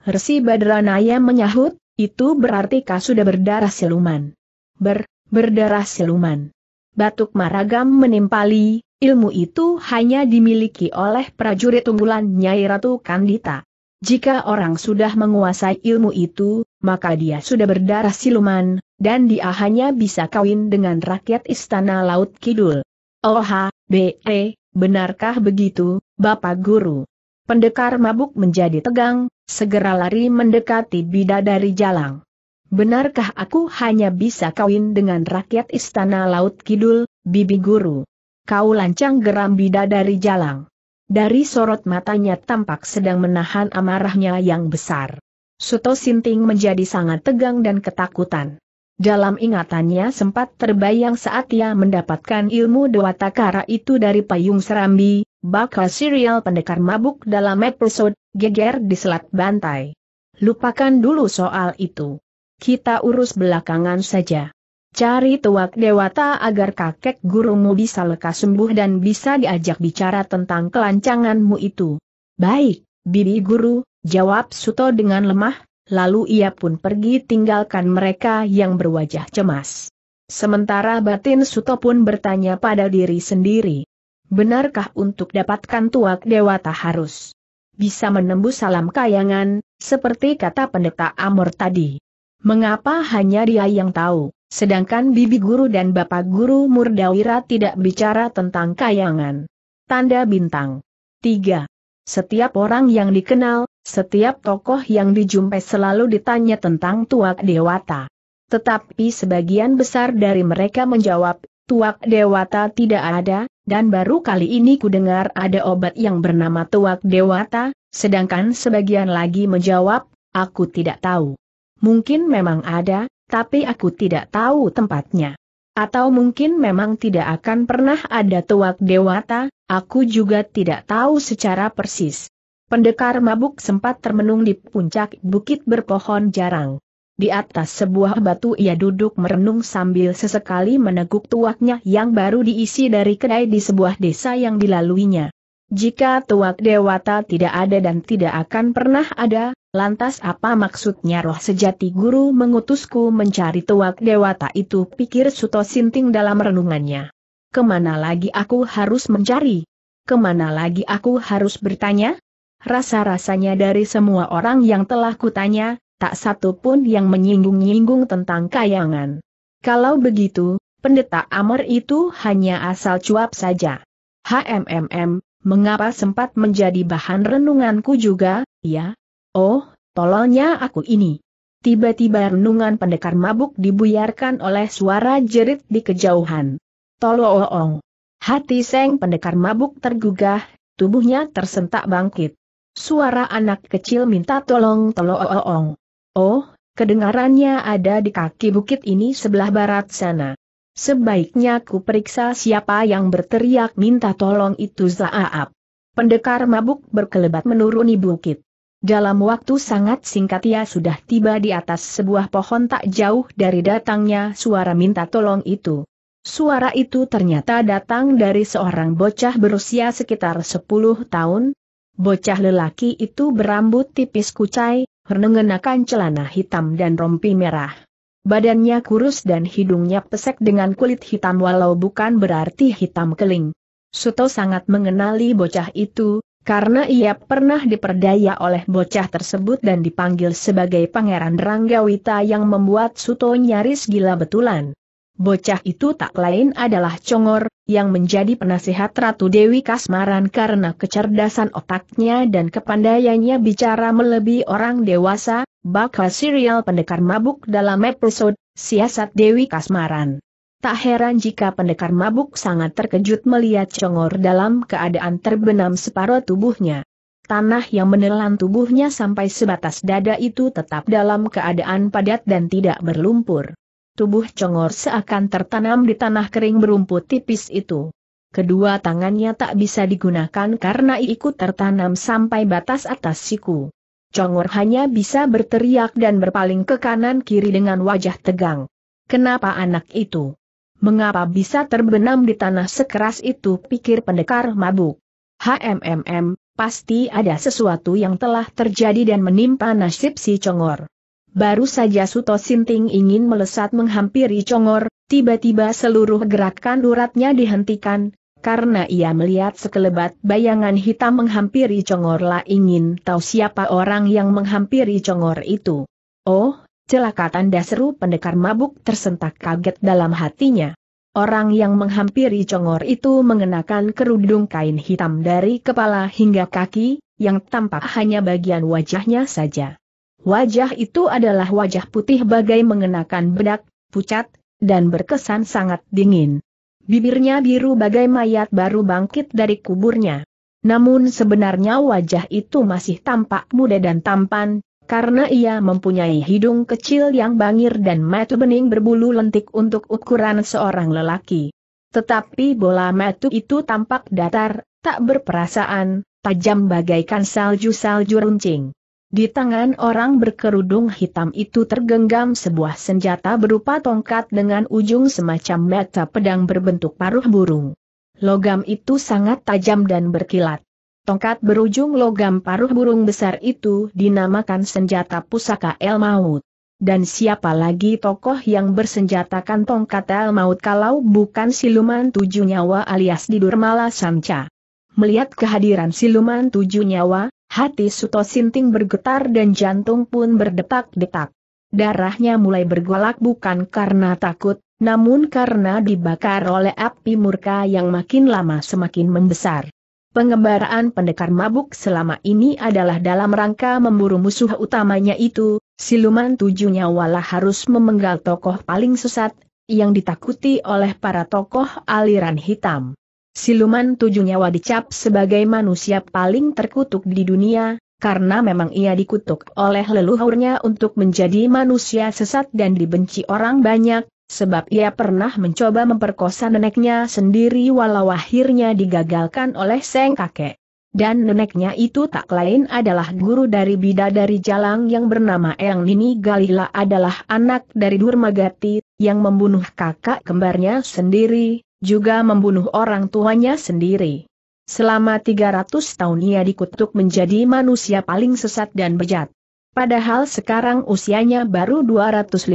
Resi Badranaya menyahut, itu berarti kau sudah berdarah siluman. Ber, berdarah siluman. Batuk Maragam menimpali, ilmu itu hanya dimiliki oleh prajurit unggulan Nyai Ratu Kandita. Jika orang sudah menguasai ilmu itu, maka dia sudah berdarah siluman, dan dia hanya bisa kawin dengan rakyat istana Laut Kidul. Oha, B.E., benarkah begitu, Bapak Guru? Pendekar mabuk menjadi tegang, segera lari mendekati bidadari jalang. Benarkah aku hanya bisa kawin dengan rakyat istana Laut Kidul, Bibi Guru? Kau lancang geram bidadari jalang. Dari sorot matanya tampak sedang menahan amarahnya yang besar. Suto Sinting menjadi sangat tegang dan ketakutan. Dalam ingatannya sempat terbayang saat ia mendapatkan ilmu Dewa Takara itu dari payung serambi, bakal serial pendekar mabuk dalam episode Geger di Selat Bantai. Lupakan dulu soal itu. Kita urus belakangan saja. Cari tuak dewata agar kakek gurumu bisa lekas sembuh dan bisa diajak bicara tentang kelancanganmu itu. Baik, bibi guru, jawab Suto dengan lemah, lalu ia pun pergi tinggalkan mereka yang berwajah cemas. Sementara batin Suto pun bertanya pada diri sendiri. Benarkah untuk dapatkan tuak dewata harus bisa menembus salam kayangan, seperti kata pendeta Amor tadi? Mengapa hanya dia yang tahu? Sedangkan bibi guru dan bapak guru Murdawira tidak bicara tentang kayangan. Tanda bintang. 3. Setiap orang yang dikenal, setiap tokoh yang dijumpai selalu ditanya tentang Tuak Dewata. Tetapi sebagian besar dari mereka menjawab, Tuak Dewata tidak ada, dan baru kali ini kudengar ada obat yang bernama Tuak Dewata, sedangkan sebagian lagi menjawab, aku tidak tahu. Mungkin memang ada, tapi aku tidak tahu tempatnya. Atau mungkin memang tidak akan pernah ada tuak dewata, aku juga tidak tahu secara persis. Pendekar mabuk sempat termenung di puncak bukit berpohon jarang. Di atas sebuah batu ia duduk merenung sambil sesekali meneguk tuaknya yang baru diisi dari kedai di sebuah desa yang dilaluinya. Jika Tuak Dewata tidak ada dan tidak akan pernah ada, lantas apa maksudnya roh sejati guru mengutusku mencari Tuak Dewata itu pikir Suto Sinting dalam renungannya. Kemana lagi aku harus mencari? Kemana lagi aku harus bertanya? Rasa-rasanya dari semua orang yang telah kutanya, tak satu pun yang menyinggung-nyinggung tentang kayangan. Kalau begitu, pendeta Amor itu hanya asal cuap saja. HMMM, Mengapa sempat menjadi bahan renunganku juga, ya? Oh, tololnya aku ini. Tiba-tiba renungan pendekar mabuk dibuyarkan oleh suara jerit di kejauhan. Tolong! Hati seng pendekar mabuk tergugah, tubuhnya tersentak bangkit. Suara anak kecil minta tolong tolong! Oh, kedengarannya ada di kaki bukit ini sebelah barat sana. Sebaiknya ku periksa siapa yang berteriak minta tolong itu Zaab. Pendekar mabuk berkelebat menuruni bukit. Dalam waktu sangat singkat ia sudah tiba di atas sebuah pohon tak jauh dari datangnya suara minta tolong itu. Suara itu ternyata datang dari seorang bocah berusia sekitar 10 tahun. Bocah lelaki itu berambut tipis kucai, mengenakan celana hitam dan rompi merah. Badannya kurus dan hidungnya pesek dengan kulit hitam walau bukan berarti hitam keling. Suto sangat mengenali bocah itu, karena ia pernah diperdaya oleh bocah tersebut dan dipanggil sebagai Pangeran Ranggawita yang membuat Suto nyaris gila betulan. Bocah itu tak lain adalah Congor, yang menjadi penasihat Ratu Dewi Kasmaran karena kecerdasan otaknya dan kepandaiannya bicara melebihi orang dewasa, bakal serial pendekar mabuk dalam episode Siasat Dewi Kasmaran. Tak heran jika pendekar mabuk sangat terkejut melihat congor dalam keadaan terbenam separuh tubuhnya. Tanah yang menelan tubuhnya sampai sebatas dada itu tetap dalam keadaan padat dan tidak berlumpur. Tubuh congor seakan tertanam di tanah kering berumput tipis itu. Kedua tangannya tak bisa digunakan karena ikut tertanam sampai batas atas siku. Congor hanya bisa berteriak dan berpaling ke kanan-kiri dengan wajah tegang. Kenapa anak itu? Mengapa bisa terbenam di tanah sekeras itu pikir pendekar mabuk? HMMM, pasti ada sesuatu yang telah terjadi dan menimpa nasib si Congor. Baru saja Suto Sinting ingin melesat menghampiri Congor, tiba-tiba seluruh gerakan uratnya dihentikan, karena ia melihat sekelebat bayangan hitam menghampiri congor lah ingin tahu siapa orang yang menghampiri Congor itu. Oh, celaka tanda seru pendekar mabuk tersentak kaget dalam hatinya. Orang yang menghampiri Congor itu mengenakan kerudung kain hitam dari kepala hingga kaki, yang tampak hanya bagian wajahnya saja. Wajah itu adalah wajah putih bagai mengenakan bedak, pucat, dan berkesan sangat dingin. Bibirnya biru bagai mayat baru bangkit dari kuburnya. Namun sebenarnya wajah itu masih tampak muda dan tampan, karena ia mempunyai hidung kecil yang bangir dan mata bening berbulu lentik untuk ukuran seorang lelaki. Tetapi bola mata itu tampak datar, tak berperasaan, tajam bagaikan salju-salju runcing. Di tangan orang berkerudung hitam itu tergenggam sebuah senjata berupa tongkat dengan ujung semacam mata pedang berbentuk paruh burung. Logam itu sangat tajam dan berkilat. Tongkat berujung logam paruh burung besar itu dinamakan senjata pusaka El Maut. Dan siapa lagi tokoh yang bersenjatakan tongkat El Maut kalau bukan siluman tujuh nyawa alias Didurmala Samca. Melihat kehadiran siluman tujuh nyawa, Hati Suto Sinting bergetar dan jantung pun berdetak-detak. Darahnya mulai bergolak bukan karena takut, namun karena dibakar oleh api murka yang makin lama semakin membesar. Pengembaraan pendekar mabuk selama ini adalah dalam rangka memburu musuh utamanya itu, siluman tujuh nyawalah harus memenggal tokoh paling sesat, yang ditakuti oleh para tokoh aliran hitam siluman tujuh nyawa dicap sebagai manusia paling terkutuk di dunia, karena memang ia dikutuk oleh leluhurnya untuk menjadi manusia sesat dan dibenci orang banyak, sebab ia pernah mencoba memperkosa neneknya sendiri walau akhirnya digagalkan oleh sang kakek. Dan neneknya itu tak lain adalah guru dari bidadari jalang yang bernama Eyang Nini Galila adalah anak dari Durmagati, yang membunuh kakak kembarnya sendiri, juga membunuh orang tuanya sendiri. Selama 300 tahun ia dikutuk menjadi manusia paling sesat dan bejat. Padahal sekarang usianya baru 215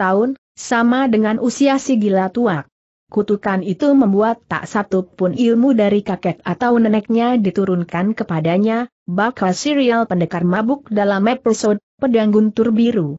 tahun, sama dengan usia si gila tua. Kutukan itu membuat tak satu pun ilmu dari kakek atau neneknya diturunkan kepadanya, bakal serial pendekar mabuk dalam episode Pedang Guntur Biru.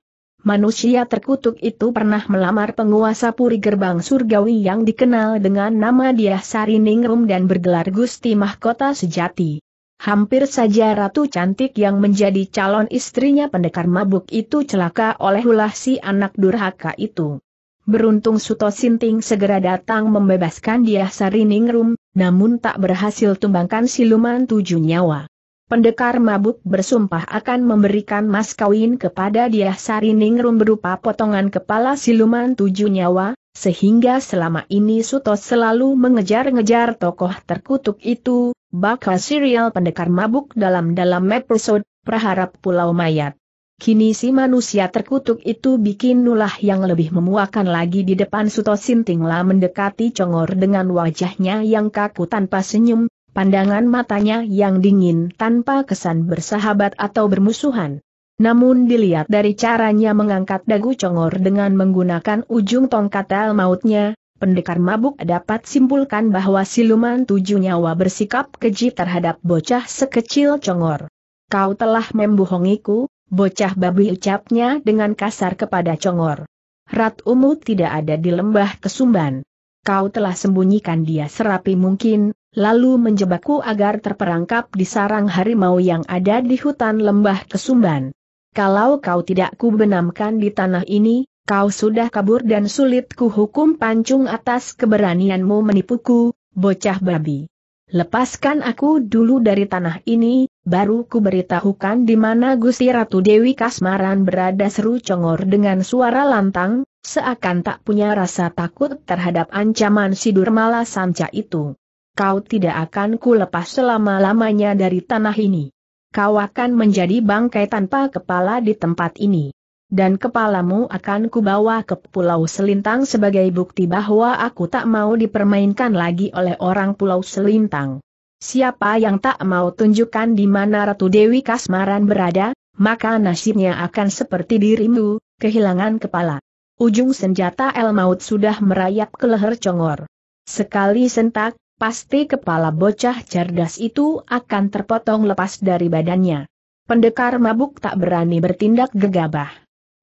Manusia terkutuk itu pernah melamar penguasa puri gerbang surgawi yang dikenal dengan nama dia Ningrum dan bergelar Gusti Mahkota Sejati. Hampir saja Ratu Cantik yang menjadi calon istrinya pendekar mabuk itu celaka oleh ulah si anak durhaka itu. Beruntung Suto Sinting segera datang membebaskan dia Ningrum, namun tak berhasil tumbangkan siluman tujuh nyawa. Pendekar mabuk bersumpah akan memberikan mas kawin kepada dia Sariningrum berupa potongan kepala siluman tujuh nyawa, sehingga selama ini Suto selalu mengejar-ngejar tokoh terkutuk itu, bakal serial pendekar mabuk dalam-dalam episode Praharap Pulau Mayat. Kini si manusia terkutuk itu bikin nulah yang lebih memuakan lagi di depan Suto Sintinglah mendekati Congor dengan wajahnya yang kaku tanpa senyum, pandangan matanya yang dingin tanpa kesan bersahabat atau bermusuhan. Namun dilihat dari caranya mengangkat dagu congor dengan menggunakan ujung tongkat el mautnya, pendekar mabuk dapat simpulkan bahwa siluman tujuh nyawa bersikap keji terhadap bocah sekecil congor. Kau telah membohongiku, bocah babi ucapnya dengan kasar kepada congor. Rat umut tidak ada di lembah kesumban. Kau telah sembunyikan dia serapi mungkin, lalu menjebakku agar terperangkap di sarang harimau yang ada di hutan lembah Kesumban. Kalau kau tidak kubenamkan di tanah ini, kau sudah kabur dan sulit kuhukum pancung atas keberanianmu menipuku, bocah babi. Lepaskan aku dulu dari tanah ini, baru kuberitahukan di mana Gusti Ratu Dewi Kasmaran berada seru congor dengan suara lantang, seakan tak punya rasa takut terhadap ancaman si Durmala Sanca itu kau tidak akan ku lepas selama-lamanya dari tanah ini. Kau akan menjadi bangkai tanpa kepala di tempat ini. Dan kepalamu akan kubawa ke Pulau Selintang sebagai bukti bahwa aku tak mau dipermainkan lagi oleh orang Pulau Selintang. Siapa yang tak mau tunjukkan di mana Ratu Dewi Kasmaran berada, maka nasibnya akan seperti dirimu, kehilangan kepala. Ujung senjata El Maut sudah merayap ke leher Congor. Sekali sentak, pasti kepala bocah cerdas itu akan terpotong lepas dari badannya. Pendekar mabuk tak berani bertindak gegabah.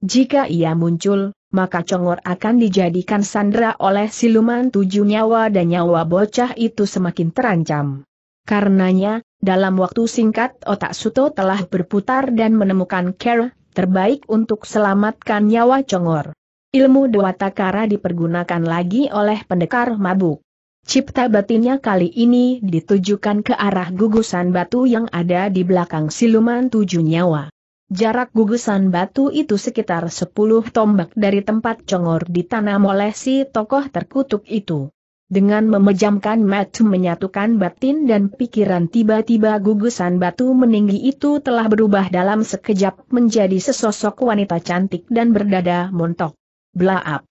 Jika ia muncul, maka congor akan dijadikan sandera oleh siluman tujuh nyawa dan nyawa bocah itu semakin terancam. Karenanya, dalam waktu singkat otak Suto telah berputar dan menemukan care terbaik untuk selamatkan nyawa congor. Ilmu Dewatakara dipergunakan lagi oleh pendekar mabuk. Cipta batinnya kali ini ditujukan ke arah gugusan batu yang ada di belakang siluman tujuh nyawa. Jarak gugusan batu itu sekitar sepuluh tombak dari tempat congor ditanam oleh si tokoh terkutuk itu. Dengan memejamkan mata menyatukan batin dan pikiran tiba-tiba gugusan batu meninggi itu telah berubah dalam sekejap menjadi sesosok wanita cantik dan berdada montok. Blaap.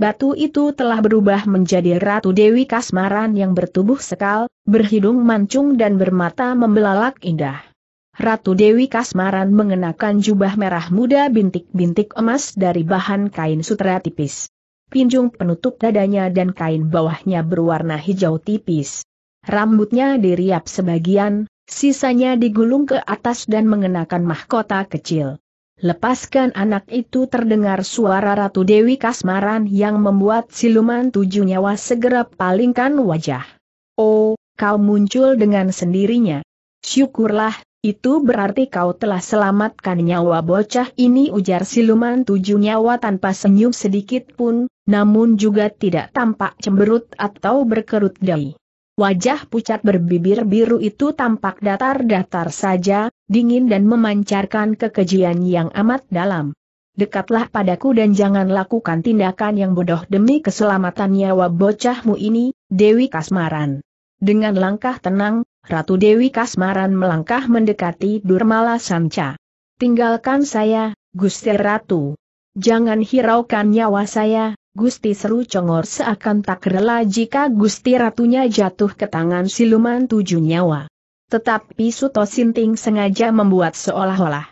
Batu itu telah berubah menjadi Ratu Dewi Kasmaran yang bertubuh sekal, berhidung mancung dan bermata membelalak indah. Ratu Dewi Kasmaran mengenakan jubah merah muda bintik-bintik emas dari bahan kain sutra tipis. Pinjung penutup dadanya dan kain bawahnya berwarna hijau tipis. Rambutnya diriap sebagian, sisanya digulung ke atas dan mengenakan mahkota kecil. Lepaskan anak itu terdengar suara Ratu Dewi Kasmaran yang membuat siluman tujuh nyawa segera palingkan wajah. Oh, kau muncul dengan sendirinya. Syukurlah, itu berarti kau telah selamatkan nyawa bocah ini ujar siluman tujuh nyawa tanpa senyum sedikit pun, namun juga tidak tampak cemberut atau berkerut dahi. Wajah pucat berbibir biru itu tampak datar-datar saja, dingin dan memancarkan kekejian yang amat dalam. Dekatlah padaku dan jangan lakukan tindakan yang bodoh demi keselamatan nyawa bocahmu ini, Dewi Kasmaran. Dengan langkah tenang, Ratu Dewi Kasmaran melangkah mendekati Durmala Sanca. Tinggalkan saya, Gusti Ratu. Jangan hiraukan nyawa saya, Gusti Seru Congor seakan tak rela jika Gusti Ratunya jatuh ke tangan siluman tujuh nyawa. Tetapi Suto Sinting sengaja membuat seolah-olah.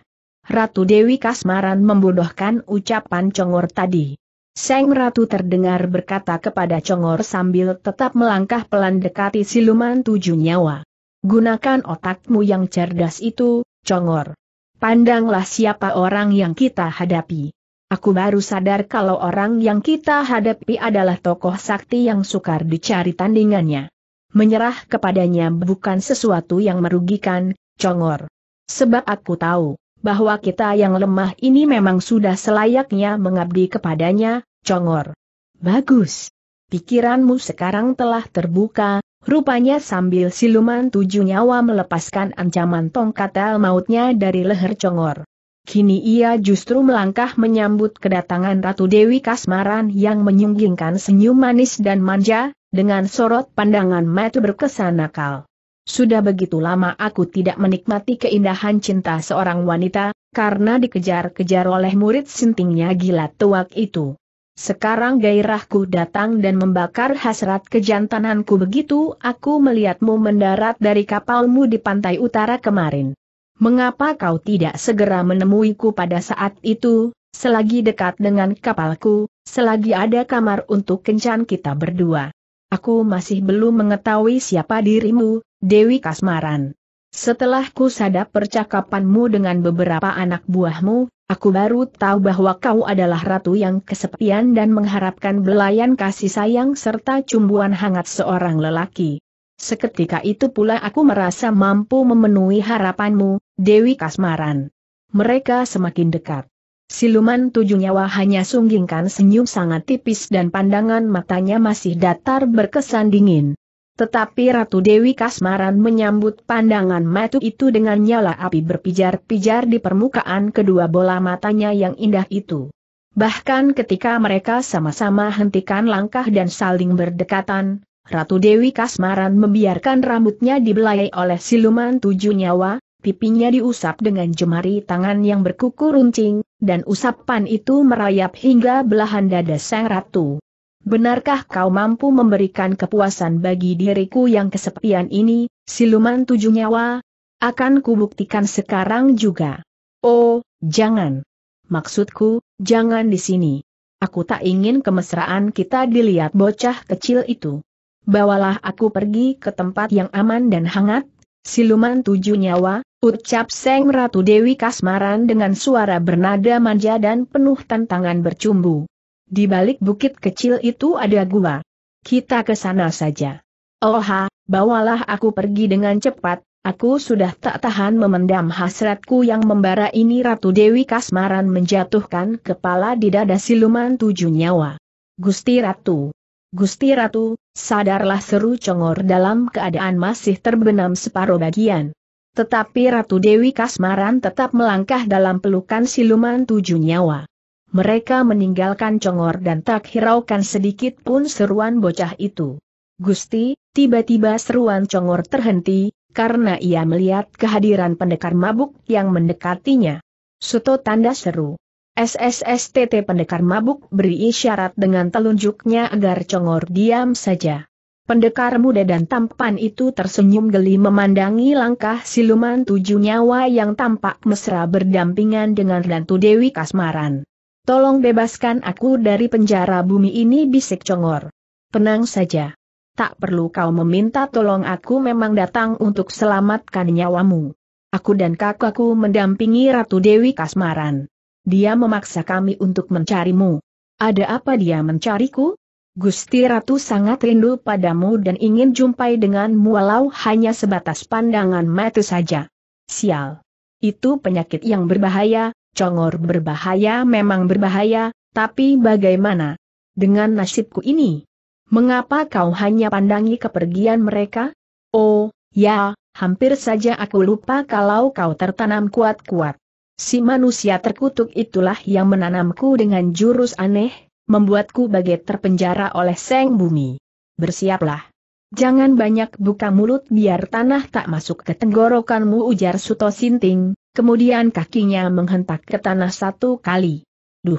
Ratu Dewi Kasmaran membodohkan ucapan Congor tadi. Seng Ratu terdengar berkata kepada Congor sambil tetap melangkah pelan dekati siluman tujuh nyawa. Gunakan otakmu yang cerdas itu, Congor. Pandanglah siapa orang yang kita hadapi. Aku baru sadar kalau orang yang kita hadapi adalah tokoh sakti yang sukar dicari tandingannya. Menyerah kepadanya bukan sesuatu yang merugikan, congor. Sebab aku tahu, bahwa kita yang lemah ini memang sudah selayaknya mengabdi kepadanya, congor. Bagus. Pikiranmu sekarang telah terbuka, rupanya sambil siluman tujuh nyawa melepaskan ancaman tongkat mautnya dari leher congor. Kini ia justru melangkah menyambut kedatangan Ratu Dewi Kasmaran yang menyunggingkan senyum manis dan manja, dengan sorot pandangan mata berkesan nakal. Sudah begitu lama aku tidak menikmati keindahan cinta seorang wanita, karena dikejar-kejar oleh murid sintingnya gila tuak itu. Sekarang gairahku datang dan membakar hasrat kejantananku begitu aku melihatmu mendarat dari kapalmu di pantai utara kemarin. Mengapa kau tidak segera menemuiku pada saat itu, selagi dekat dengan kapalku, selagi ada kamar untuk kencan kita berdua? Aku masih belum mengetahui siapa dirimu, Dewi Kasmaran. Setelah ku sadap percakapanmu dengan beberapa anak buahmu, aku baru tahu bahwa kau adalah ratu yang kesepian dan mengharapkan belayan kasih sayang serta cumbuan hangat seorang lelaki. Seketika itu pula aku merasa mampu memenuhi harapanmu, Dewi Kasmaran. Mereka semakin dekat. Siluman tujuh nyawa hanya sunggingkan senyum sangat tipis dan pandangan matanya masih datar berkesan dingin. Tetapi Ratu Dewi Kasmaran menyambut pandangan matu itu dengan nyala api berpijar-pijar di permukaan kedua bola matanya yang indah itu. Bahkan ketika mereka sama-sama hentikan langkah dan saling berdekatan, Ratu Dewi Kasmaran membiarkan rambutnya dibelai oleh siluman tujuh nyawa, pipinya diusap dengan jemari tangan yang berkuku runcing, dan usapan itu merayap hingga belahan dada sang ratu. Benarkah kau mampu memberikan kepuasan bagi diriku yang kesepian ini, siluman tujuh nyawa? Akan kubuktikan sekarang juga. Oh, jangan. Maksudku, jangan di sini. Aku tak ingin kemesraan kita dilihat bocah kecil itu bawalah aku pergi ke tempat yang aman dan hangat, siluman tujuh nyawa, ucap Seng Ratu Dewi Kasmaran dengan suara bernada manja dan penuh tantangan bercumbu. Di balik bukit kecil itu ada gua. Kita ke sana saja. Oha, bawalah aku pergi dengan cepat, Aku sudah tak tahan memendam hasratku yang membara ini Ratu Dewi Kasmaran menjatuhkan kepala di dada siluman tujuh nyawa. Gusti Ratu, Gusti Ratu, sadarlah seru congor dalam keadaan masih terbenam separuh bagian. Tetapi Ratu Dewi Kasmaran tetap melangkah dalam pelukan siluman tujuh nyawa. Mereka meninggalkan congor dan tak hiraukan sedikit pun seruan bocah itu. Gusti, tiba-tiba seruan congor terhenti, karena ia melihat kehadiran pendekar mabuk yang mendekatinya. Soto tanda seru. SSSTT pendekar mabuk beri isyarat dengan telunjuknya agar congor diam saja. Pendekar muda dan tampan itu tersenyum geli memandangi langkah siluman tujuh nyawa yang tampak mesra berdampingan dengan Ratu Dewi Kasmaran. Tolong bebaskan aku dari penjara bumi ini bisik congor. Tenang saja. Tak perlu kau meminta tolong aku memang datang untuk selamatkan nyawamu. Aku dan kakakku mendampingi Ratu Dewi Kasmaran. Dia memaksa kami untuk mencarimu. Ada apa dia mencariku? Gusti Ratu sangat rindu padamu dan ingin jumpai denganmu walau hanya sebatas pandangan mata saja. Sial. Itu penyakit yang berbahaya, congor berbahaya memang berbahaya, tapi bagaimana? Dengan nasibku ini? Mengapa kau hanya pandangi kepergian mereka? Oh, ya, hampir saja aku lupa kalau kau tertanam kuat-kuat. Si manusia terkutuk itulah yang menanamku dengan jurus aneh, membuatku bagai terpenjara oleh seng bumi. Bersiaplah. Jangan banyak buka mulut biar tanah tak masuk ke tenggorokanmu ujar Suto Sinting, kemudian kakinya menghentak ke tanah satu kali. Duh!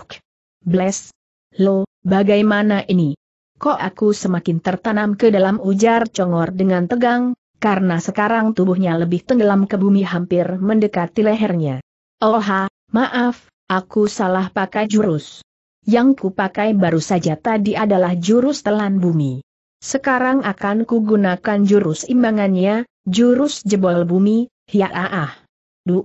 Bless! Lo, bagaimana ini? Kok aku semakin tertanam ke dalam ujar congor dengan tegang, karena sekarang tubuhnya lebih tenggelam ke bumi hampir mendekati lehernya. Oha, maaf, aku salah pakai jurus. Yang kupakai baru saja tadi adalah jurus telan bumi. Sekarang akan kugunakan jurus imbangannya, jurus jebol bumi, hiaaah. Duh,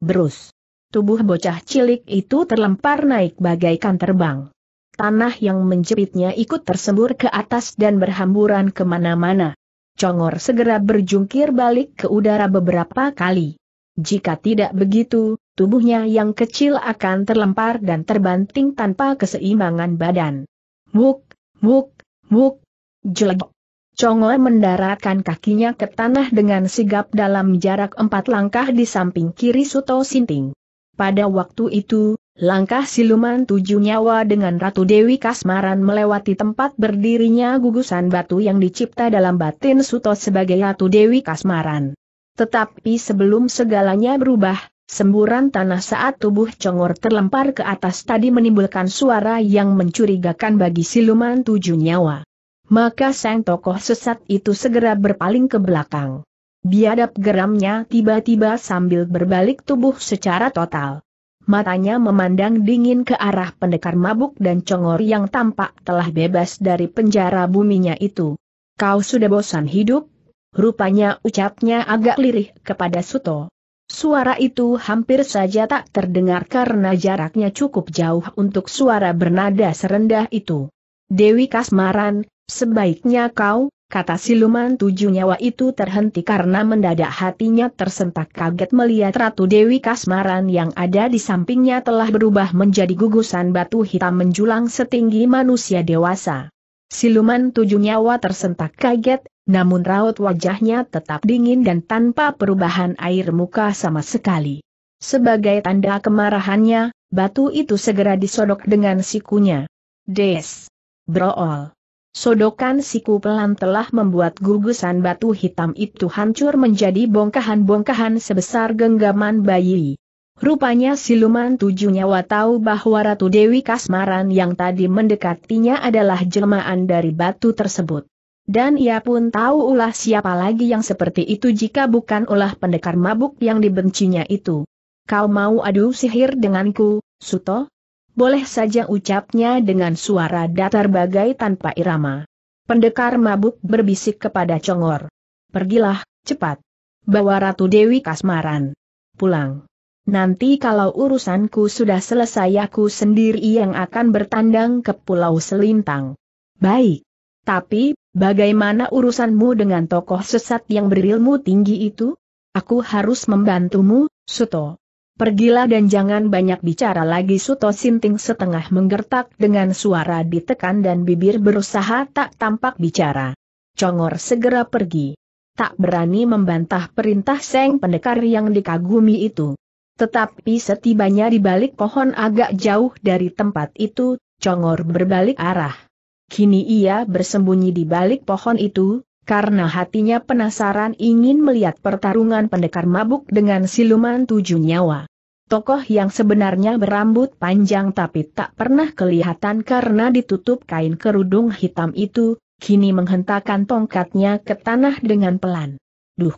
berus. Tubuh bocah cilik itu terlempar naik bagaikan terbang. Tanah yang menjepitnya ikut tersembur ke atas dan berhamburan kemana-mana. Congor segera berjungkir balik ke udara beberapa kali. Jika tidak begitu, tubuhnya yang kecil akan terlempar dan terbanting tanpa keseimbangan badan. Muk, muk, muk, jelek. Congol mendaratkan kakinya ke tanah dengan sigap dalam jarak empat langkah di samping kiri Suto Sinting. Pada waktu itu, langkah siluman tujuh nyawa dengan Ratu Dewi Kasmaran melewati tempat berdirinya gugusan batu yang dicipta dalam batin Suto sebagai Ratu Dewi Kasmaran. Tetapi sebelum segalanya berubah, semburan tanah saat tubuh congor terlempar ke atas tadi menimbulkan suara yang mencurigakan bagi siluman tujuh nyawa. Maka sang tokoh sesat itu segera berpaling ke belakang. Biadab geramnya tiba-tiba sambil berbalik tubuh secara total. Matanya memandang dingin ke arah pendekar mabuk dan congor yang tampak telah bebas dari penjara buminya itu. Kau sudah bosan hidup? Rupanya ucapnya agak lirih kepada Suto. Suara itu hampir saja tak terdengar karena jaraknya cukup jauh untuk suara bernada serendah itu. Dewi Kasmaran, sebaiknya kau, kata siluman tujuh nyawa itu terhenti karena mendadak hatinya tersentak kaget melihat Ratu Dewi Kasmaran yang ada di sampingnya telah berubah menjadi gugusan batu hitam menjulang setinggi manusia dewasa. Siluman tujuh nyawa tersentak kaget, namun raut wajahnya tetap dingin dan tanpa perubahan air muka sama sekali. Sebagai tanda kemarahannya, batu itu segera disodok dengan sikunya. Des! Brool! Sodokan siku pelan telah membuat gugusan batu hitam itu hancur menjadi bongkahan-bongkahan sebesar genggaman bayi. Rupanya siluman tujuh nyawa tahu bahwa Ratu Dewi Kasmaran yang tadi mendekatinya adalah jelmaan dari batu tersebut. Dan ia pun tahu ulah siapa lagi yang seperti itu jika bukan ulah pendekar mabuk yang dibencinya itu. Kau mau adu sihir denganku, Suto? Boleh saja ucapnya dengan suara datar bagai tanpa irama. Pendekar mabuk berbisik kepada Congor. Pergilah, cepat. Bawa Ratu Dewi Kasmaran. Pulang. Nanti kalau urusanku sudah selesai aku sendiri yang akan bertandang ke Pulau Selintang. Baik. Tapi Bagaimana urusanmu dengan tokoh sesat yang berilmu tinggi itu? Aku harus membantumu, Suto. Pergilah dan jangan banyak bicara lagi Suto Sinting setengah menggertak dengan suara ditekan dan bibir berusaha tak tampak bicara. Congor segera pergi. Tak berani membantah perintah Seng Pendekar yang dikagumi itu. Tetapi setibanya di balik pohon agak jauh dari tempat itu, Congor berbalik arah. Kini ia bersembunyi di balik pohon itu, karena hatinya penasaran ingin melihat pertarungan pendekar mabuk dengan siluman tujuh nyawa. Tokoh yang sebenarnya berambut panjang tapi tak pernah kelihatan karena ditutup kain kerudung hitam itu, kini menghentakkan tongkatnya ke tanah dengan pelan. Duh!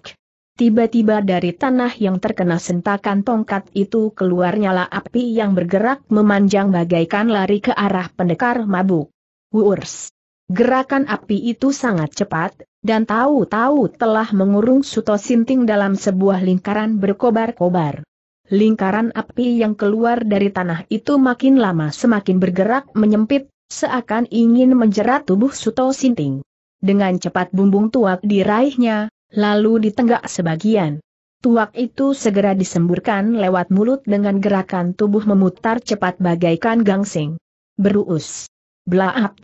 Tiba-tiba dari tanah yang terkena sentakan tongkat itu keluar nyala api yang bergerak memanjang bagaikan lari ke arah pendekar mabuk. Wurs. Gerakan api itu sangat cepat, dan tahu-tahu telah mengurung Suto Sinting dalam sebuah lingkaran berkobar-kobar. Lingkaran api yang keluar dari tanah itu makin lama semakin bergerak menyempit, seakan ingin menjerat tubuh Suto Sinting. Dengan cepat bumbung tuak diraihnya, lalu ditenggak sebagian. Tuak itu segera disemburkan lewat mulut dengan gerakan tubuh memutar cepat bagaikan gangsing. Beruus. Blaap!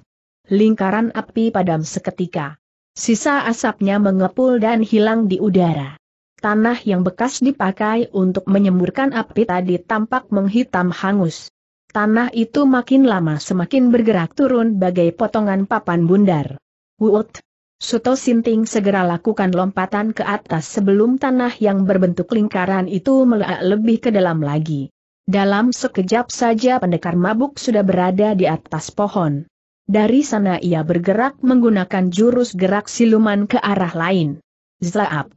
Lingkaran api padam seketika. Sisa asapnya mengepul dan hilang di udara. Tanah yang bekas dipakai untuk menyemburkan api tadi tampak menghitam hangus. Tanah itu makin lama semakin bergerak turun bagai potongan papan bundar. Wut! Suto Sinting segera lakukan lompatan ke atas sebelum tanah yang berbentuk lingkaran itu meleak lebih ke dalam lagi. Dalam sekejap saja pendekar mabuk sudah berada di atas pohon. Dari sana ia bergerak menggunakan jurus gerak siluman ke arah lain. Zlaap,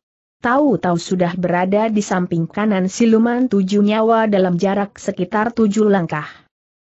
Tahu-tahu sudah berada di samping kanan siluman tujuh nyawa dalam jarak sekitar tujuh langkah.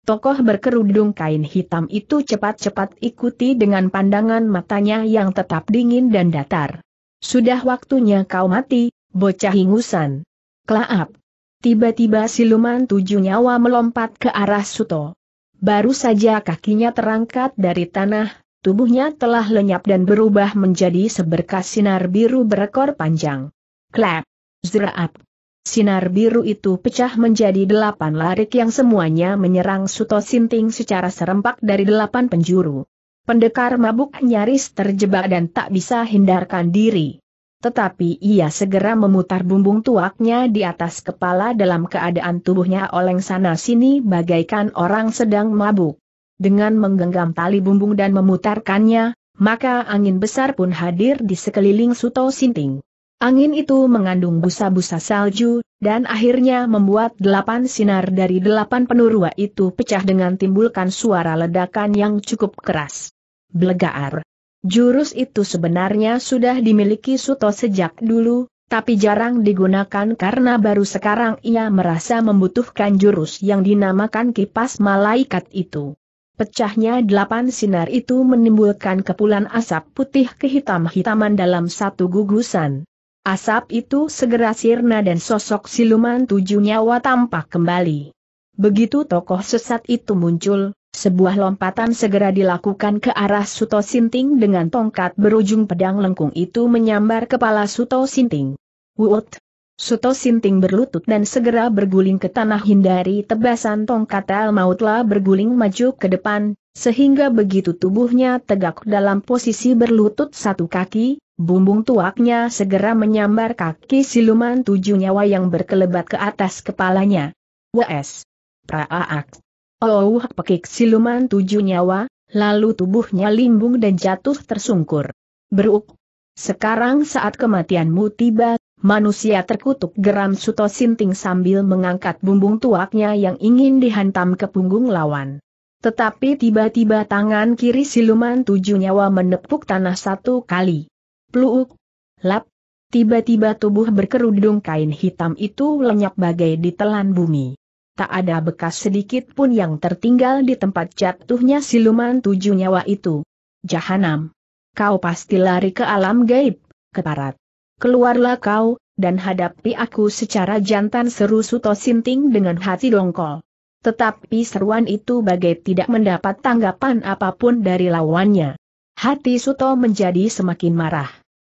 Tokoh berkerudung kain hitam itu cepat-cepat ikuti dengan pandangan matanya yang tetap dingin dan datar. Sudah waktunya kau mati, bocah ingusan. Klaap! Tiba-tiba siluman tujuh nyawa melompat ke arah Suto. Baru saja kakinya terangkat dari tanah, tubuhnya telah lenyap dan berubah menjadi seberkas sinar biru berekor panjang. Klap! Zraap! Sinar biru itu pecah menjadi delapan larik yang semuanya menyerang Suto Sinting secara serempak dari delapan penjuru. Pendekar mabuk nyaris terjebak dan tak bisa hindarkan diri tetapi ia segera memutar bumbung tuaknya di atas kepala dalam keadaan tubuhnya oleng sana-sini bagaikan orang sedang mabuk. Dengan menggenggam tali bumbung dan memutarkannya, maka angin besar pun hadir di sekeliling Suto Sinting. Angin itu mengandung busa-busa salju, dan akhirnya membuat delapan sinar dari delapan penurua itu pecah dengan timbulkan suara ledakan yang cukup keras. Blegaar. Jurus itu sebenarnya sudah dimiliki Suto sejak dulu, tapi jarang digunakan karena baru sekarang ia merasa membutuhkan jurus yang dinamakan kipas malaikat itu. Pecahnya delapan sinar itu menimbulkan kepulan asap putih kehitam-hitaman dalam satu gugusan. Asap itu segera sirna dan sosok siluman tujuh nyawa tampak kembali. Begitu tokoh sesat itu muncul, sebuah lompatan segera dilakukan ke arah Suto Sinting dengan tongkat berujung pedang lengkung itu menyambar kepala Suto Sinting. Wut! Suto Sinting berlutut dan segera berguling ke tanah hindari tebasan tongkat Elmautla mautlah berguling maju ke depan, sehingga begitu tubuhnya tegak dalam posisi berlutut satu kaki, bumbung tuaknya segera menyambar kaki siluman tujuh nyawa yang berkelebat ke atas kepalanya. W.S. Praaak! Oh, pekik siluman tujuh nyawa, lalu tubuhnya limbung dan jatuh tersungkur. Beruk. Sekarang saat kematianmu tiba, manusia terkutuk geram Suto Sinting sambil mengangkat bumbung tuaknya yang ingin dihantam ke punggung lawan. Tetapi tiba-tiba tangan kiri siluman tujuh nyawa menepuk tanah satu kali. Pluuk. Lap. Tiba-tiba tubuh berkerudung kain hitam itu lenyap bagai ditelan bumi tak ada bekas sedikit pun yang tertinggal di tempat jatuhnya siluman tujuh nyawa itu. Jahanam. Kau pasti lari ke alam gaib, keparat. Keluarlah kau, dan hadapi aku secara jantan seru Suto Sinting dengan hati dongkol. Tetapi seruan itu bagai tidak mendapat tanggapan apapun dari lawannya. Hati Suto menjadi semakin marah.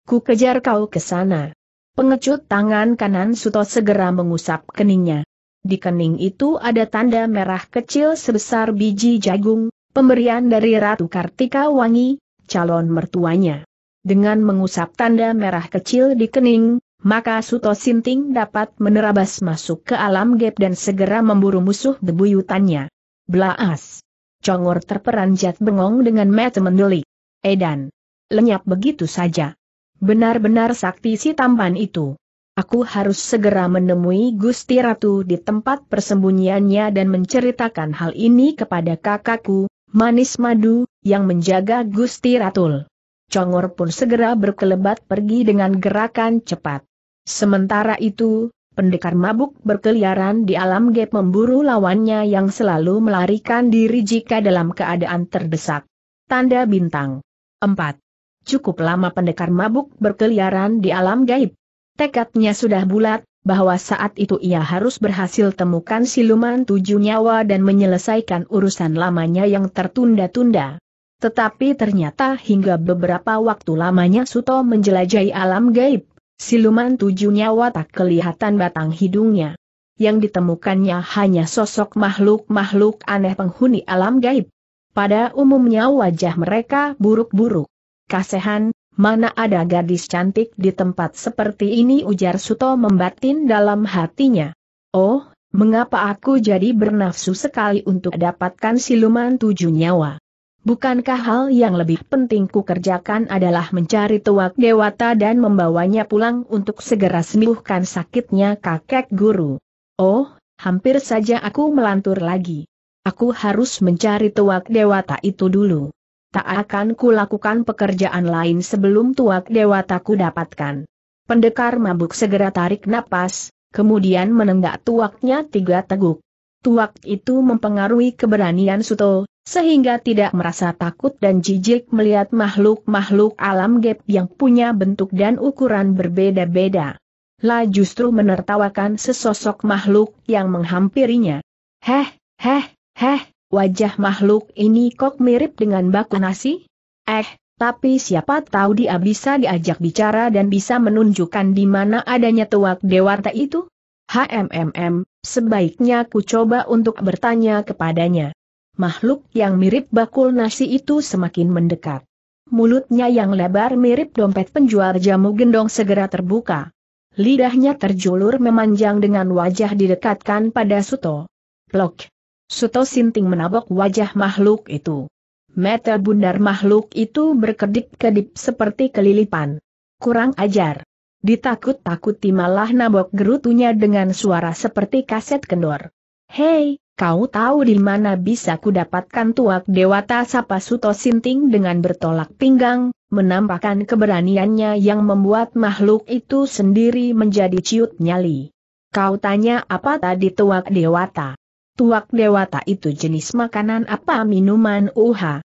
Ku kejar kau ke sana. Pengecut tangan kanan Suto segera mengusap keningnya di kening itu ada tanda merah kecil sebesar biji jagung, pemberian dari Ratu Kartika Wangi, calon mertuanya. Dengan mengusap tanda merah kecil di kening, maka Suto Sinting dapat menerabas masuk ke alam gap dan segera memburu musuh bebuyutannya. Blaas! Congor terperanjat bengong dengan mata mendeli. Edan! Lenyap begitu saja. Benar-benar sakti si tampan itu. Aku harus segera menemui Gusti Ratu di tempat persembunyiannya dan menceritakan hal ini kepada kakakku, Manis Madu, yang menjaga Gusti Ratul. Congor pun segera berkelebat pergi dengan gerakan cepat. Sementara itu, pendekar mabuk berkeliaran di alam gap memburu lawannya yang selalu melarikan diri jika dalam keadaan terdesak. Tanda bintang 4. Cukup lama pendekar mabuk berkeliaran di alam gaib Tekadnya sudah bulat, bahwa saat itu ia harus berhasil temukan siluman tujuh nyawa dan menyelesaikan urusan lamanya yang tertunda-tunda. Tetapi ternyata hingga beberapa waktu lamanya Suto menjelajahi alam gaib, siluman tujuh nyawa tak kelihatan batang hidungnya. Yang ditemukannya hanya sosok makhluk-makhluk aneh penghuni alam gaib. Pada umumnya wajah mereka buruk-buruk, kasehan, Mana ada gadis cantik di tempat seperti ini ujar Suto membatin dalam hatinya. Oh, mengapa aku jadi bernafsu sekali untuk dapatkan siluman tujuh nyawa? Bukankah hal yang lebih penting ku kerjakan adalah mencari tuak dewata dan membawanya pulang untuk segera sembuhkan sakitnya kakek guru? Oh, hampir saja aku melantur lagi. Aku harus mencari tuak dewata itu dulu tak akan kulakukan pekerjaan lain sebelum tuak dewataku dapatkan. Pendekar mabuk segera tarik napas, kemudian menenggak tuaknya tiga teguk. Tuak itu mempengaruhi keberanian Suto, sehingga tidak merasa takut dan jijik melihat makhluk-makhluk alam gap yang punya bentuk dan ukuran berbeda-beda. La justru menertawakan sesosok makhluk yang menghampirinya. Heh, heh, heh, Wajah makhluk ini kok mirip dengan baku nasi? Eh, tapi siapa tahu dia bisa diajak bicara dan bisa menunjukkan di mana adanya tuak dewarta itu? HMMM, sebaiknya ku coba untuk bertanya kepadanya. Makhluk yang mirip bakul nasi itu semakin mendekat. Mulutnya yang lebar mirip dompet penjual jamu gendong segera terbuka. Lidahnya terjulur memanjang dengan wajah didekatkan pada Suto. Plok. Suto Sinting menabok wajah makhluk itu. Mata bundar makhluk itu berkedip-kedip seperti kelilipan. Kurang ajar. Ditakut-takuti malah nabok gerutunya dengan suara seperti kaset kendor. Hei, kau tahu di mana bisa kudapatkan tuak dewata sapa Suto Sinting dengan bertolak pinggang, menampakkan keberaniannya yang membuat makhluk itu sendiri menjadi ciut nyali. Kau tanya apa tadi tuak dewata? tuak dewata itu jenis makanan apa minuman uha?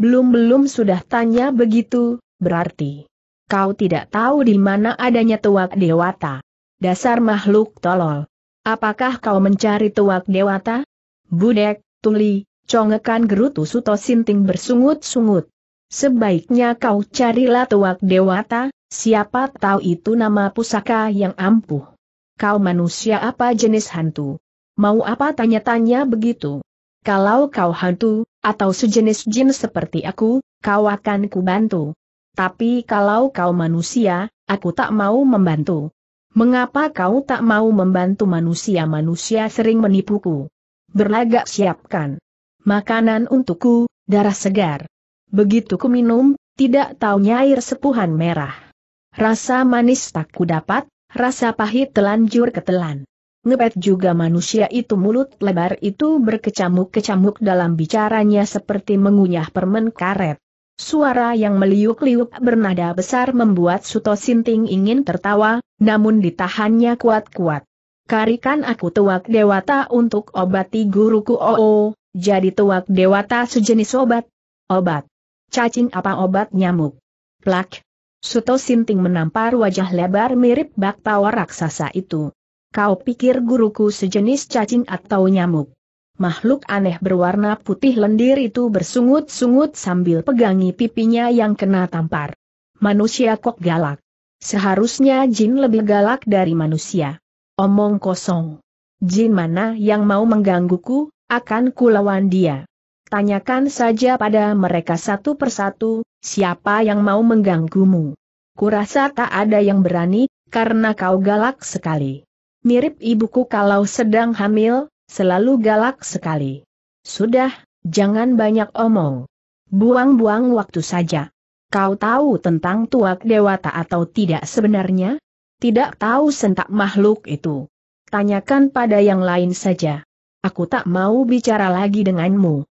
Belum-belum sudah tanya begitu, berarti kau tidak tahu di mana adanya tuak dewata. Dasar makhluk tolol. Apakah kau mencari tuak dewata? Budek, tuli, congekan gerutu suto sinting bersungut-sungut. Sebaiknya kau carilah tuak dewata, siapa tahu itu nama pusaka yang ampuh. Kau manusia apa jenis hantu? Mau apa tanya-tanya begitu? Kalau kau hantu, atau sejenis jin seperti aku, kau akan kubantu. Tapi kalau kau manusia, aku tak mau membantu. Mengapa kau tak mau membantu manusia-manusia sering menipuku? Berlagak siapkan. Makanan untukku, darah segar. Begitu ku minum, tidak tahu nyair sepuhan merah. Rasa manis tak ku dapat, rasa pahit telanjur ketelan. Ngepet juga manusia itu mulut lebar itu berkecamuk-kecamuk dalam bicaranya seperti mengunyah permen karet. Suara yang meliuk-liuk bernada besar membuat Suto Sinting ingin tertawa, namun ditahannya kuat-kuat. Karikan aku tuak dewata untuk obati guruku oo, oh, oh, jadi tuak dewata sejenis obat. Obat. Cacing apa obat nyamuk? Plak. Suto Sinting menampar wajah lebar mirip bak bakpawa raksasa itu. Kau pikir guruku sejenis cacing atau nyamuk? Makhluk aneh berwarna putih lendir itu bersungut-sungut sambil pegangi pipinya yang kena tampar. Manusia kok galak. Seharusnya jin lebih galak dari manusia. Omong kosong. Jin mana yang mau menggangguku, akan kulawan dia. Tanyakan saja pada mereka satu persatu, siapa yang mau mengganggumu. Kurasa tak ada yang berani, karena kau galak sekali mirip ibuku kalau sedang hamil, selalu galak sekali. Sudah, jangan banyak omong. Buang-buang waktu saja. Kau tahu tentang tuak dewata atau tidak sebenarnya? Tidak tahu sentak makhluk itu. Tanyakan pada yang lain saja. Aku tak mau bicara lagi denganmu.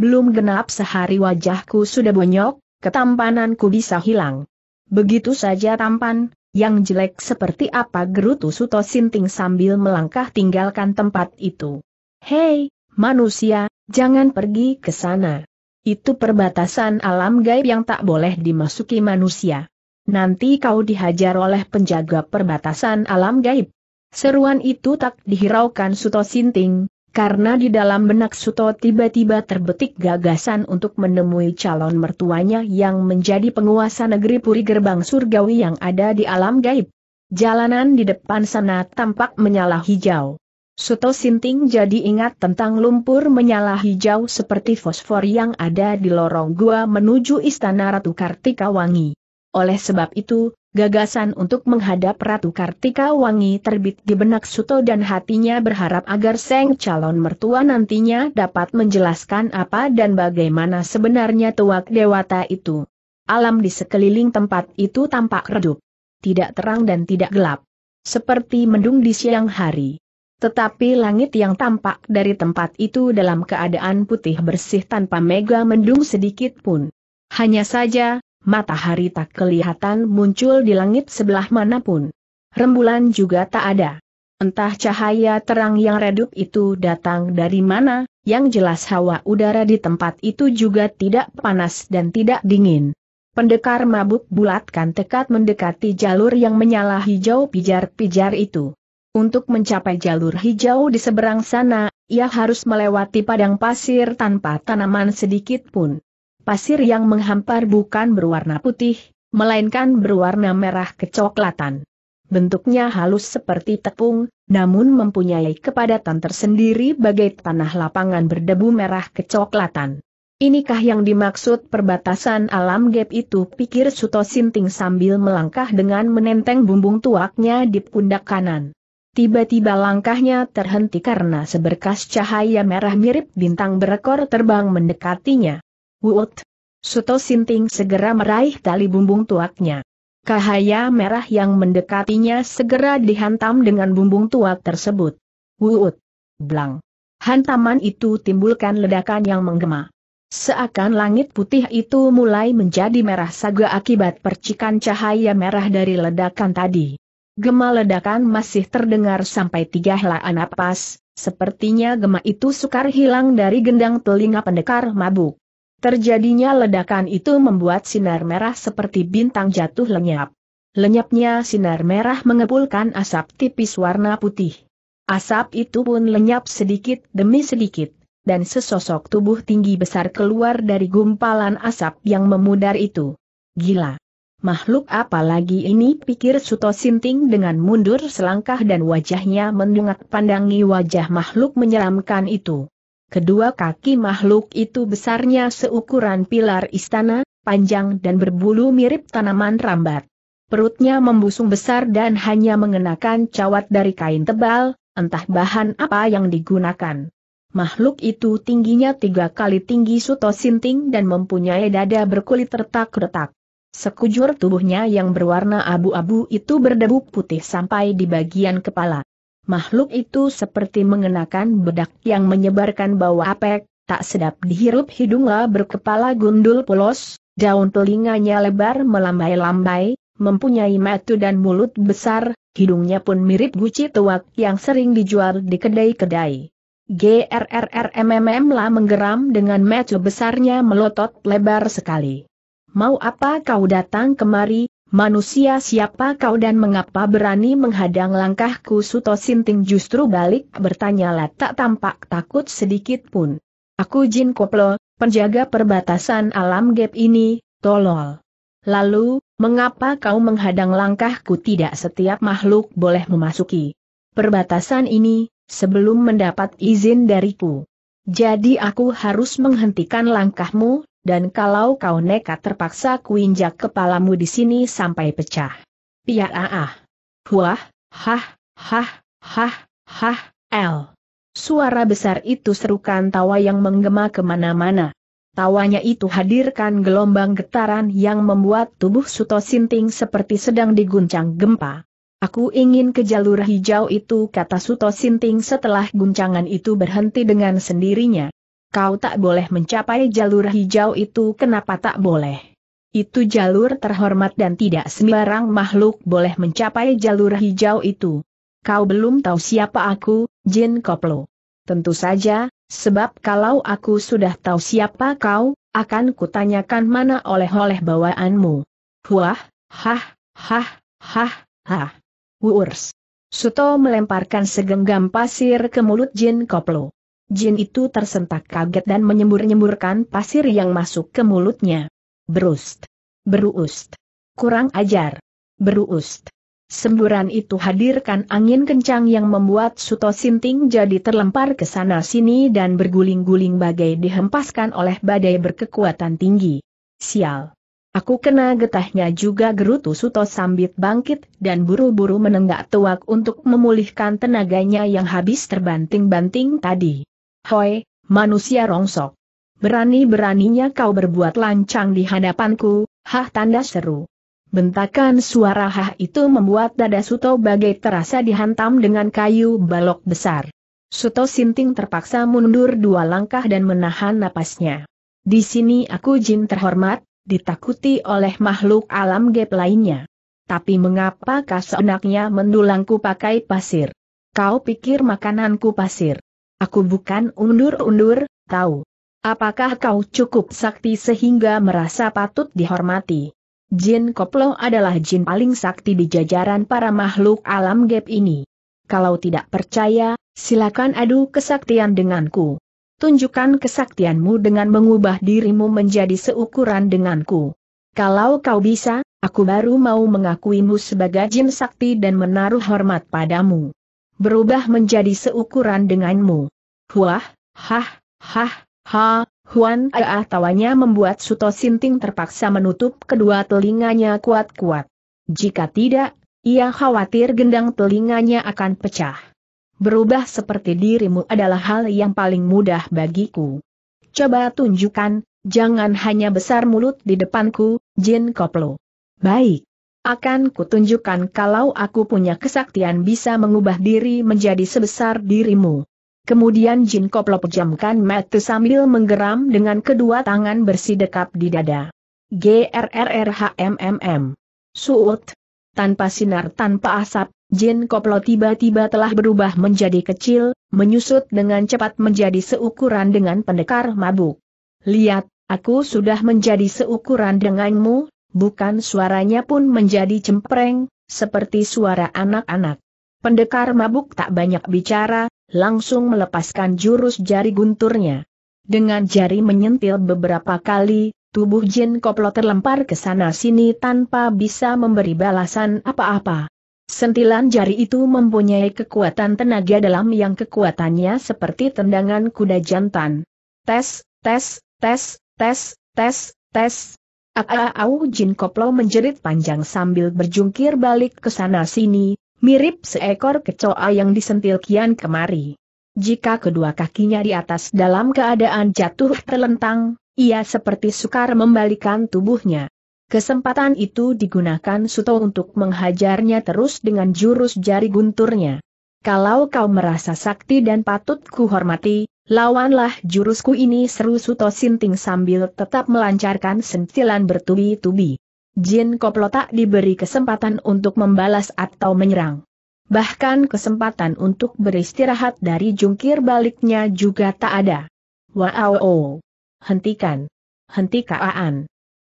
Belum genap sehari wajahku sudah bonyok, ketampananku bisa hilang. Begitu saja tampan, yang jelek seperti apa gerutu Suto Sinting sambil melangkah tinggalkan tempat itu. Hei, manusia, jangan pergi ke sana. Itu perbatasan alam gaib yang tak boleh dimasuki manusia. Nanti kau dihajar oleh penjaga perbatasan alam gaib. Seruan itu tak dihiraukan Suto Sinting, karena di dalam benak Suto tiba-tiba terbetik gagasan untuk menemui calon mertuanya yang menjadi penguasa negeri Puri Gerbang Surgawi yang ada di alam gaib. Jalanan di depan sana tampak menyala hijau. Suto Sinting jadi ingat tentang lumpur menyala hijau seperti fosfor yang ada di lorong gua menuju istana Ratu Kartika Wangi. Oleh sebab itu, Gagasan untuk menghadap Ratu Kartika Wangi terbit di benak Suto dan hatinya berharap agar Seng calon mertua nantinya dapat menjelaskan apa dan bagaimana sebenarnya tuak dewata itu. Alam di sekeliling tempat itu tampak redup. Tidak terang dan tidak gelap. Seperti mendung di siang hari. Tetapi langit yang tampak dari tempat itu dalam keadaan putih bersih tanpa mega mendung sedikit pun. Hanya saja, matahari tak kelihatan muncul di langit sebelah manapun. Rembulan juga tak ada. Entah cahaya terang yang redup itu datang dari mana, yang jelas hawa udara di tempat itu juga tidak panas dan tidak dingin. Pendekar mabuk bulatkan tekad mendekati jalur yang menyala hijau pijar-pijar itu. Untuk mencapai jalur hijau di seberang sana, ia harus melewati padang pasir tanpa tanaman sedikit pun pasir yang menghampar bukan berwarna putih, melainkan berwarna merah kecoklatan. Bentuknya halus seperti tepung, namun mempunyai kepadatan tersendiri bagai tanah lapangan berdebu merah kecoklatan. Inikah yang dimaksud perbatasan alam gap itu pikir Suto Sinting sambil melangkah dengan menenteng bumbung tuaknya di pundak kanan. Tiba-tiba langkahnya terhenti karena seberkas cahaya merah mirip bintang berekor terbang mendekatinya. Wut! Suto Sinting segera meraih tali bumbung tuaknya. Cahaya merah yang mendekatinya segera dihantam dengan bumbung tuak tersebut. Wuut! Blang! Hantaman itu timbulkan ledakan yang menggema. Seakan langit putih itu mulai menjadi merah saga akibat percikan cahaya merah dari ledakan tadi. Gema ledakan masih terdengar sampai tiga helaan napas, sepertinya gema itu sukar hilang dari gendang telinga pendekar mabuk. Terjadinya ledakan itu membuat sinar merah seperti bintang jatuh lenyap. Lenyapnya sinar merah mengepulkan asap tipis warna putih. Asap itu pun lenyap sedikit demi sedikit, dan sesosok tubuh tinggi besar keluar dari gumpalan asap yang memudar itu. Gila! Makhluk apa lagi ini pikir Suto Sinting dengan mundur selangkah dan wajahnya mendungak pandangi wajah makhluk menyeramkan itu. Kedua kaki makhluk itu besarnya seukuran pilar istana, panjang dan berbulu mirip tanaman rambat. Perutnya membusung besar dan hanya mengenakan cawat dari kain tebal, entah bahan apa yang digunakan. Makhluk itu tingginya tiga kali tinggi Suto Sinting dan mempunyai dada berkulit retak-retak. Sekujur tubuhnya yang berwarna abu-abu itu berdebu putih sampai di bagian kepala makhluk itu seperti mengenakan bedak yang menyebarkan bau apek, tak sedap dihirup hidungnya berkepala gundul polos, daun telinganya lebar melambai-lambai, mempunyai mata dan mulut besar, hidungnya pun mirip guci tuak yang sering dijual di kedai-kedai. GRRRMMM lah menggeram dengan mata besarnya melotot lebar sekali. Mau apa kau datang kemari, Manusia siapa kau dan mengapa berani menghadang langkahku Suto Sinting justru balik bertanya tak tampak takut sedikit pun. Aku Jin Koplo, penjaga perbatasan alam gap ini, tolol. Lalu, mengapa kau menghadang langkahku tidak setiap makhluk boleh memasuki perbatasan ini, sebelum mendapat izin dariku. Jadi aku harus menghentikan langkahmu, dan kalau kau nekat terpaksa kuinjak kepalamu di sini sampai pecah. Pia ya, ah ah. Huah, hah, hah, hah, hah, el. Suara besar itu serukan tawa yang menggema kemana-mana. Tawanya itu hadirkan gelombang getaran yang membuat tubuh Suto Sinting seperti sedang diguncang gempa. Aku ingin ke jalur hijau itu kata Suto Sinting setelah guncangan itu berhenti dengan sendirinya. Kau tak boleh mencapai jalur hijau itu kenapa tak boleh? Itu jalur terhormat dan tidak sembarang makhluk boleh mencapai jalur hijau itu. Kau belum tahu siapa aku, Jin Koplo. Tentu saja, sebab kalau aku sudah tahu siapa kau, akan kutanyakan mana oleh-oleh bawaanmu. Huah, hah, hah, hah, hah. Wurs. Suto melemparkan segenggam pasir ke mulut Jin Koplo. Jin itu tersentak kaget dan menyembur-nyemburkan pasir yang masuk ke mulutnya. Berust. Beruust. Kurang ajar. Beruust. Semburan itu hadirkan angin kencang yang membuat Suto Sinting jadi terlempar ke sana-sini dan berguling-guling bagai dihempaskan oleh badai berkekuatan tinggi. Sial. Aku kena getahnya juga gerutu Suto sambit bangkit dan buru-buru menenggak tuak untuk memulihkan tenaganya yang habis terbanting-banting tadi. Hoi, manusia rongsok. Berani-beraninya kau berbuat lancang di hadapanku, hah tanda seru. Bentakan suara hah itu membuat dada Suto bagai terasa dihantam dengan kayu balok besar. Suto Sinting terpaksa mundur dua langkah dan menahan napasnya. Di sini aku jin terhormat, ditakuti oleh makhluk alam gap lainnya. Tapi mengapa kau seenaknya mendulangku pakai pasir? Kau pikir makananku pasir? Aku bukan undur-undur, tahu. Apakah kau cukup sakti sehingga merasa patut dihormati? Jin Koplo adalah jin paling sakti di jajaran para makhluk alam gap ini. Kalau tidak percaya, silakan adu kesaktian denganku. Tunjukkan kesaktianmu dengan mengubah dirimu menjadi seukuran denganku. Kalau kau bisa, aku baru mau mengakuimu sebagai jin sakti dan menaruh hormat padamu berubah menjadi seukuran denganmu. Huah, hah, hah, ha, Huan Aa tawanya membuat Suto Sinting terpaksa menutup kedua telinganya kuat-kuat. Jika tidak, ia khawatir gendang telinganya akan pecah. Berubah seperti dirimu adalah hal yang paling mudah bagiku. Coba tunjukkan, jangan hanya besar mulut di depanku, Jin Koplo. Baik. Akan kutunjukkan kalau aku punya kesaktian bisa mengubah diri menjadi sebesar dirimu. Kemudian Jin Koplo pejamkan mata sambil menggeram dengan kedua tangan bersidekap di dada. GRRRHMMM. Suut. Tanpa sinar tanpa asap, Jin Koplo tiba-tiba telah berubah menjadi kecil, menyusut dengan cepat menjadi seukuran dengan pendekar mabuk. Lihat, aku sudah menjadi seukuran denganmu, bukan suaranya pun menjadi cempreng, seperti suara anak-anak. Pendekar mabuk tak banyak bicara, langsung melepaskan jurus jari gunturnya. Dengan jari menyentil beberapa kali, tubuh Jin Koplo terlempar ke sana-sini tanpa bisa memberi balasan apa-apa. Sentilan jari itu mempunyai kekuatan tenaga dalam yang kekuatannya seperti tendangan kuda jantan. Tes, tes, tes, tes, tes, tes, Au Jin Koplo menjerit panjang sambil berjungkir balik ke sana sini, mirip seekor kecoa yang disentil kian kemari. Jika kedua kakinya di atas dalam keadaan jatuh terlentang, ia seperti sukar membalikan tubuhnya. Kesempatan itu digunakan Suto untuk menghajarnya terus dengan jurus jari gunturnya. Kalau kau merasa sakti dan patut kuhormati, Lawanlah jurusku ini seru Suto Sinting sambil tetap melancarkan sentilan bertubi-tubi. Jin Koplo tak diberi kesempatan untuk membalas atau menyerang. Bahkan kesempatan untuk beristirahat dari jungkir baliknya juga tak ada. Wow, hentikan, hentikan. Hentikaan.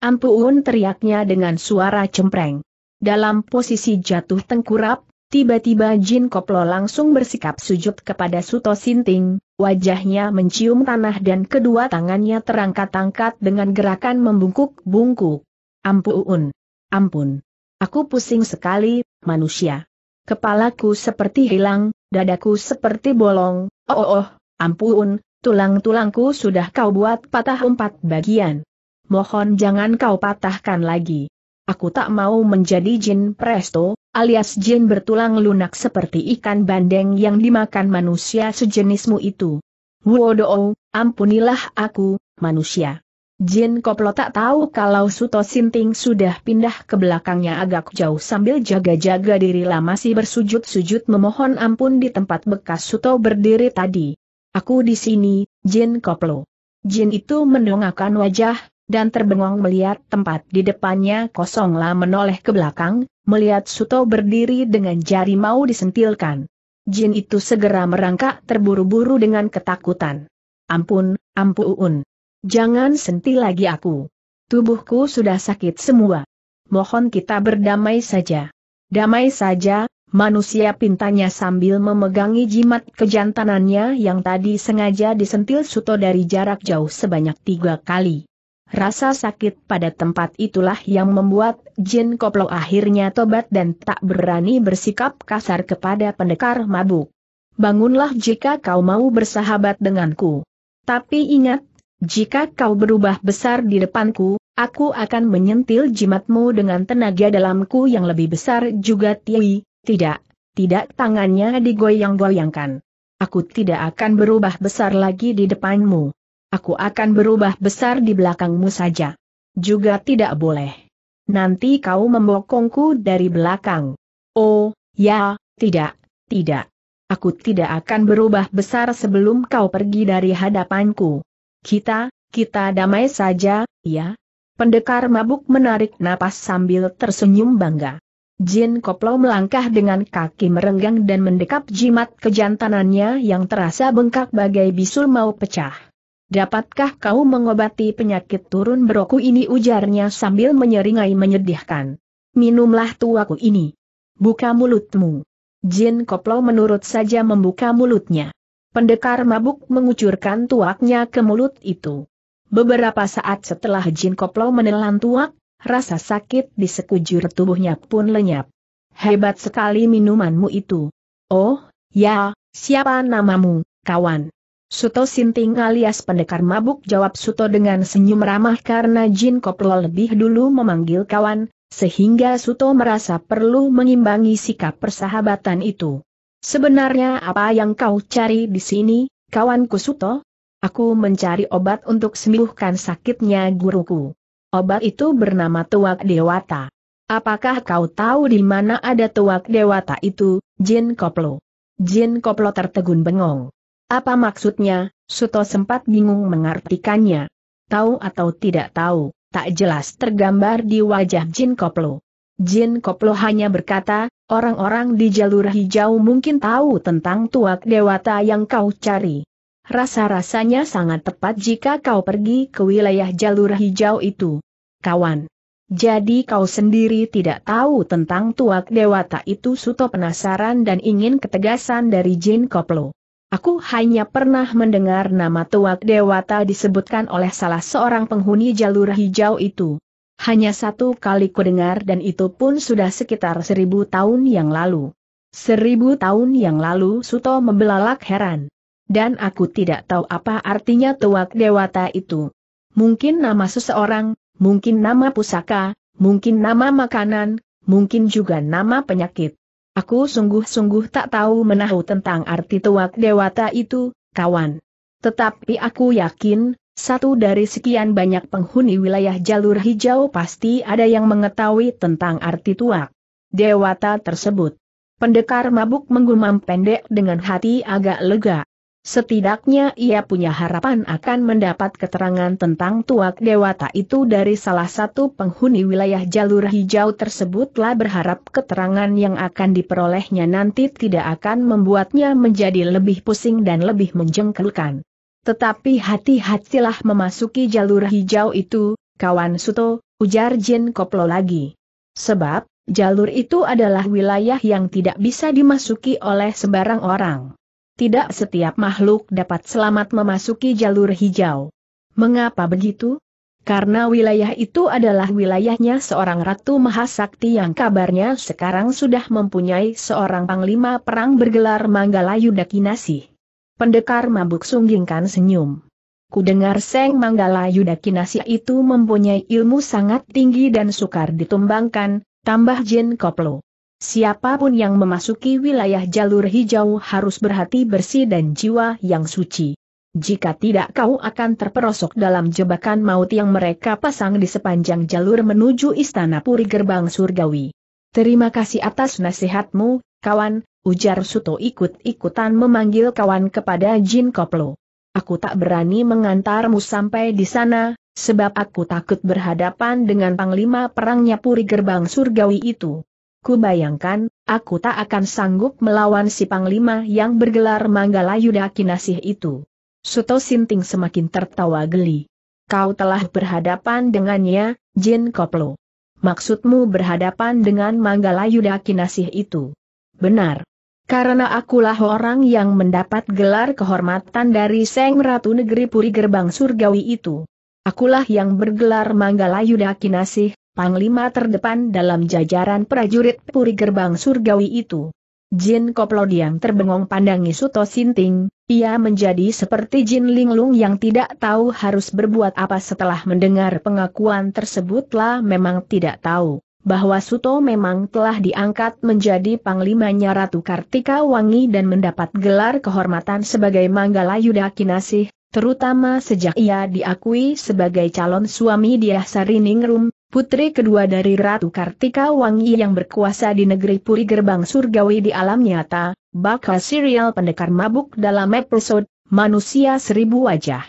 Ampun teriaknya dengan suara cempreng. Dalam posisi jatuh tengkurap, Tiba-tiba Jin Koplo langsung bersikap sujud kepada Suto Sinting, wajahnya mencium tanah dan kedua tangannya terangkat-angkat dengan gerakan membungkuk-bungkuk. Ampun, ampun. Aku pusing sekali, manusia. Kepalaku seperti hilang, dadaku seperti bolong, oh oh, oh ampun, tulang-tulangku sudah kau buat patah empat bagian. Mohon jangan kau patahkan lagi aku tak mau menjadi jin presto, alias jin bertulang lunak seperti ikan bandeng yang dimakan manusia sejenismu itu. Wodoo, ampunilah aku, manusia. Jin koplo tak tahu kalau Suto Sinting sudah pindah ke belakangnya agak jauh sambil jaga-jaga diri lah masih bersujud-sujud memohon ampun di tempat bekas Suto berdiri tadi. Aku di sini, Jin koplo. Jin itu mendongakkan wajah, dan terbengong melihat tempat di depannya kosonglah menoleh ke belakang, melihat Suto berdiri dengan jari mau disentilkan. Jin itu segera merangkak terburu-buru dengan ketakutan. Ampun, ampun. Jangan sentil lagi aku. Tubuhku sudah sakit semua. Mohon kita berdamai saja. Damai saja, manusia pintanya sambil memegangi jimat kejantanannya yang tadi sengaja disentil Suto dari jarak jauh sebanyak tiga kali. Rasa sakit pada tempat itulah yang membuat Jin Koplo akhirnya tobat dan tak berani bersikap kasar kepada pendekar mabuk. Bangunlah jika kau mau bersahabat denganku. Tapi ingat, jika kau berubah besar di depanku, aku akan menyentil jimatmu dengan tenaga dalamku yang lebih besar juga Tiwi, tidak, tidak tangannya digoyang-goyangkan. Aku tidak akan berubah besar lagi di depanmu. Aku akan berubah besar di belakangmu saja. Juga tidak boleh. Nanti kau membokongku dari belakang. Oh, ya, tidak, tidak. Aku tidak akan berubah besar sebelum kau pergi dari hadapanku. Kita, kita damai saja, ya? Pendekar mabuk menarik napas sambil tersenyum bangga. Jin Koplo melangkah dengan kaki merenggang dan mendekap jimat kejantanannya yang terasa bengkak bagai bisul mau pecah. Dapatkah kau mengobati penyakit turun beroku ini ujarnya sambil menyeringai menyedihkan. Minumlah tuaku ini. Buka mulutmu. Jin Koplo menurut saja membuka mulutnya. Pendekar mabuk mengucurkan tuaknya ke mulut itu. Beberapa saat setelah Jin Koplo menelan tuak, rasa sakit di sekujur tubuhnya pun lenyap. Hebat sekali minumanmu itu. Oh, ya, siapa namamu, kawan? Suto Sinting alias pendekar mabuk jawab Suto dengan senyum ramah karena Jin Koplo lebih dulu memanggil kawan, sehingga Suto merasa perlu mengimbangi sikap persahabatan itu. Sebenarnya apa yang kau cari di sini, kawanku Suto? Aku mencari obat untuk sembuhkan sakitnya guruku. Obat itu bernama Tuak Dewata. Apakah kau tahu di mana ada Tuak Dewata itu, Jin Koplo? Jin Koplo tertegun bengong. Apa maksudnya? Suto sempat bingung mengartikannya. Tahu atau tidak tahu, tak jelas tergambar di wajah Jin Koplo. Jin Koplo hanya berkata, orang-orang di jalur hijau mungkin tahu tentang tuak dewata yang kau cari. Rasa-rasanya sangat tepat jika kau pergi ke wilayah jalur hijau itu. Kawan. Jadi kau sendiri tidak tahu tentang tuak dewata itu Suto penasaran dan ingin ketegasan dari Jin Koplo. Aku hanya pernah mendengar nama Tuak Dewata disebutkan oleh salah seorang penghuni jalur hijau itu. Hanya satu kali kudengar dan itu pun sudah sekitar seribu tahun yang lalu. Seribu tahun yang lalu Suto membelalak heran. Dan aku tidak tahu apa artinya Tuak Dewata itu. Mungkin nama seseorang, mungkin nama pusaka, mungkin nama makanan, mungkin juga nama penyakit. Aku sungguh-sungguh tak tahu menahu tentang arti tuak dewata itu, kawan. Tetapi aku yakin, satu dari sekian banyak penghuni wilayah jalur hijau pasti ada yang mengetahui tentang arti tuak dewata tersebut. Pendekar mabuk menggumam pendek dengan hati agak lega. Setidaknya ia punya harapan akan mendapat keterangan tentang tuak dewata itu dari salah satu penghuni wilayah jalur hijau tersebutlah berharap keterangan yang akan diperolehnya nanti tidak akan membuatnya menjadi lebih pusing dan lebih menjengkelkan. Tetapi hati-hatilah memasuki jalur hijau itu, kawan Suto, ujar Jin Koplo lagi. Sebab, jalur itu adalah wilayah yang tidak bisa dimasuki oleh sembarang orang. Tidak setiap makhluk dapat selamat memasuki jalur hijau. Mengapa begitu? Karena wilayah itu adalah wilayahnya seorang Ratu Mahasakti yang kabarnya sekarang sudah mempunyai seorang panglima perang bergelar Manggala Yudakinasi. Pendekar mabuk sunggingkan senyum. Kudengar Seng Manggala Yudakinasi itu mempunyai ilmu sangat tinggi dan sukar ditumbangkan, tambah Jin Koplo. Siapapun yang memasuki wilayah jalur hijau harus berhati bersih dan jiwa yang suci. Jika tidak kau akan terperosok dalam jebakan maut yang mereka pasang di sepanjang jalur menuju Istana Puri Gerbang Surgawi. Terima kasih atas nasihatmu, kawan, ujar Suto ikut-ikutan memanggil kawan kepada Jin Koplo. Aku tak berani mengantarmu sampai di sana, sebab aku takut berhadapan dengan panglima perangnya Puri Gerbang Surgawi itu ku bayangkan, aku tak akan sanggup melawan si Panglima yang bergelar Manggala Yuda Kinasih itu. Suto Sinting semakin tertawa geli. Kau telah berhadapan dengannya, Jin Koplo. Maksudmu berhadapan dengan Manggala Yuda Kinasih itu? Benar. Karena akulah orang yang mendapat gelar kehormatan dari Seng Ratu Negeri Puri Gerbang Surgawi itu. Akulah yang bergelar Manggala Yuda Kinasih, panglima terdepan dalam jajaran prajurit puri gerbang surgawi itu. Jin Koplo diam terbengong pandangi Suto Sinting, ia menjadi seperti Jin Linglung yang tidak tahu harus berbuat apa setelah mendengar pengakuan tersebutlah memang tidak tahu bahwa Suto memang telah diangkat menjadi panglimanya Ratu Kartika Wangi dan mendapat gelar kehormatan sebagai Manggala Yuda Kinasih, terutama sejak ia diakui sebagai calon suami Diah Sariningrum, Putri kedua dari Ratu Kartika Wangi yang berkuasa di negeri Puri Gerbang Surgawi di alam nyata, bakal serial pendekar mabuk dalam episode Manusia Seribu Wajah.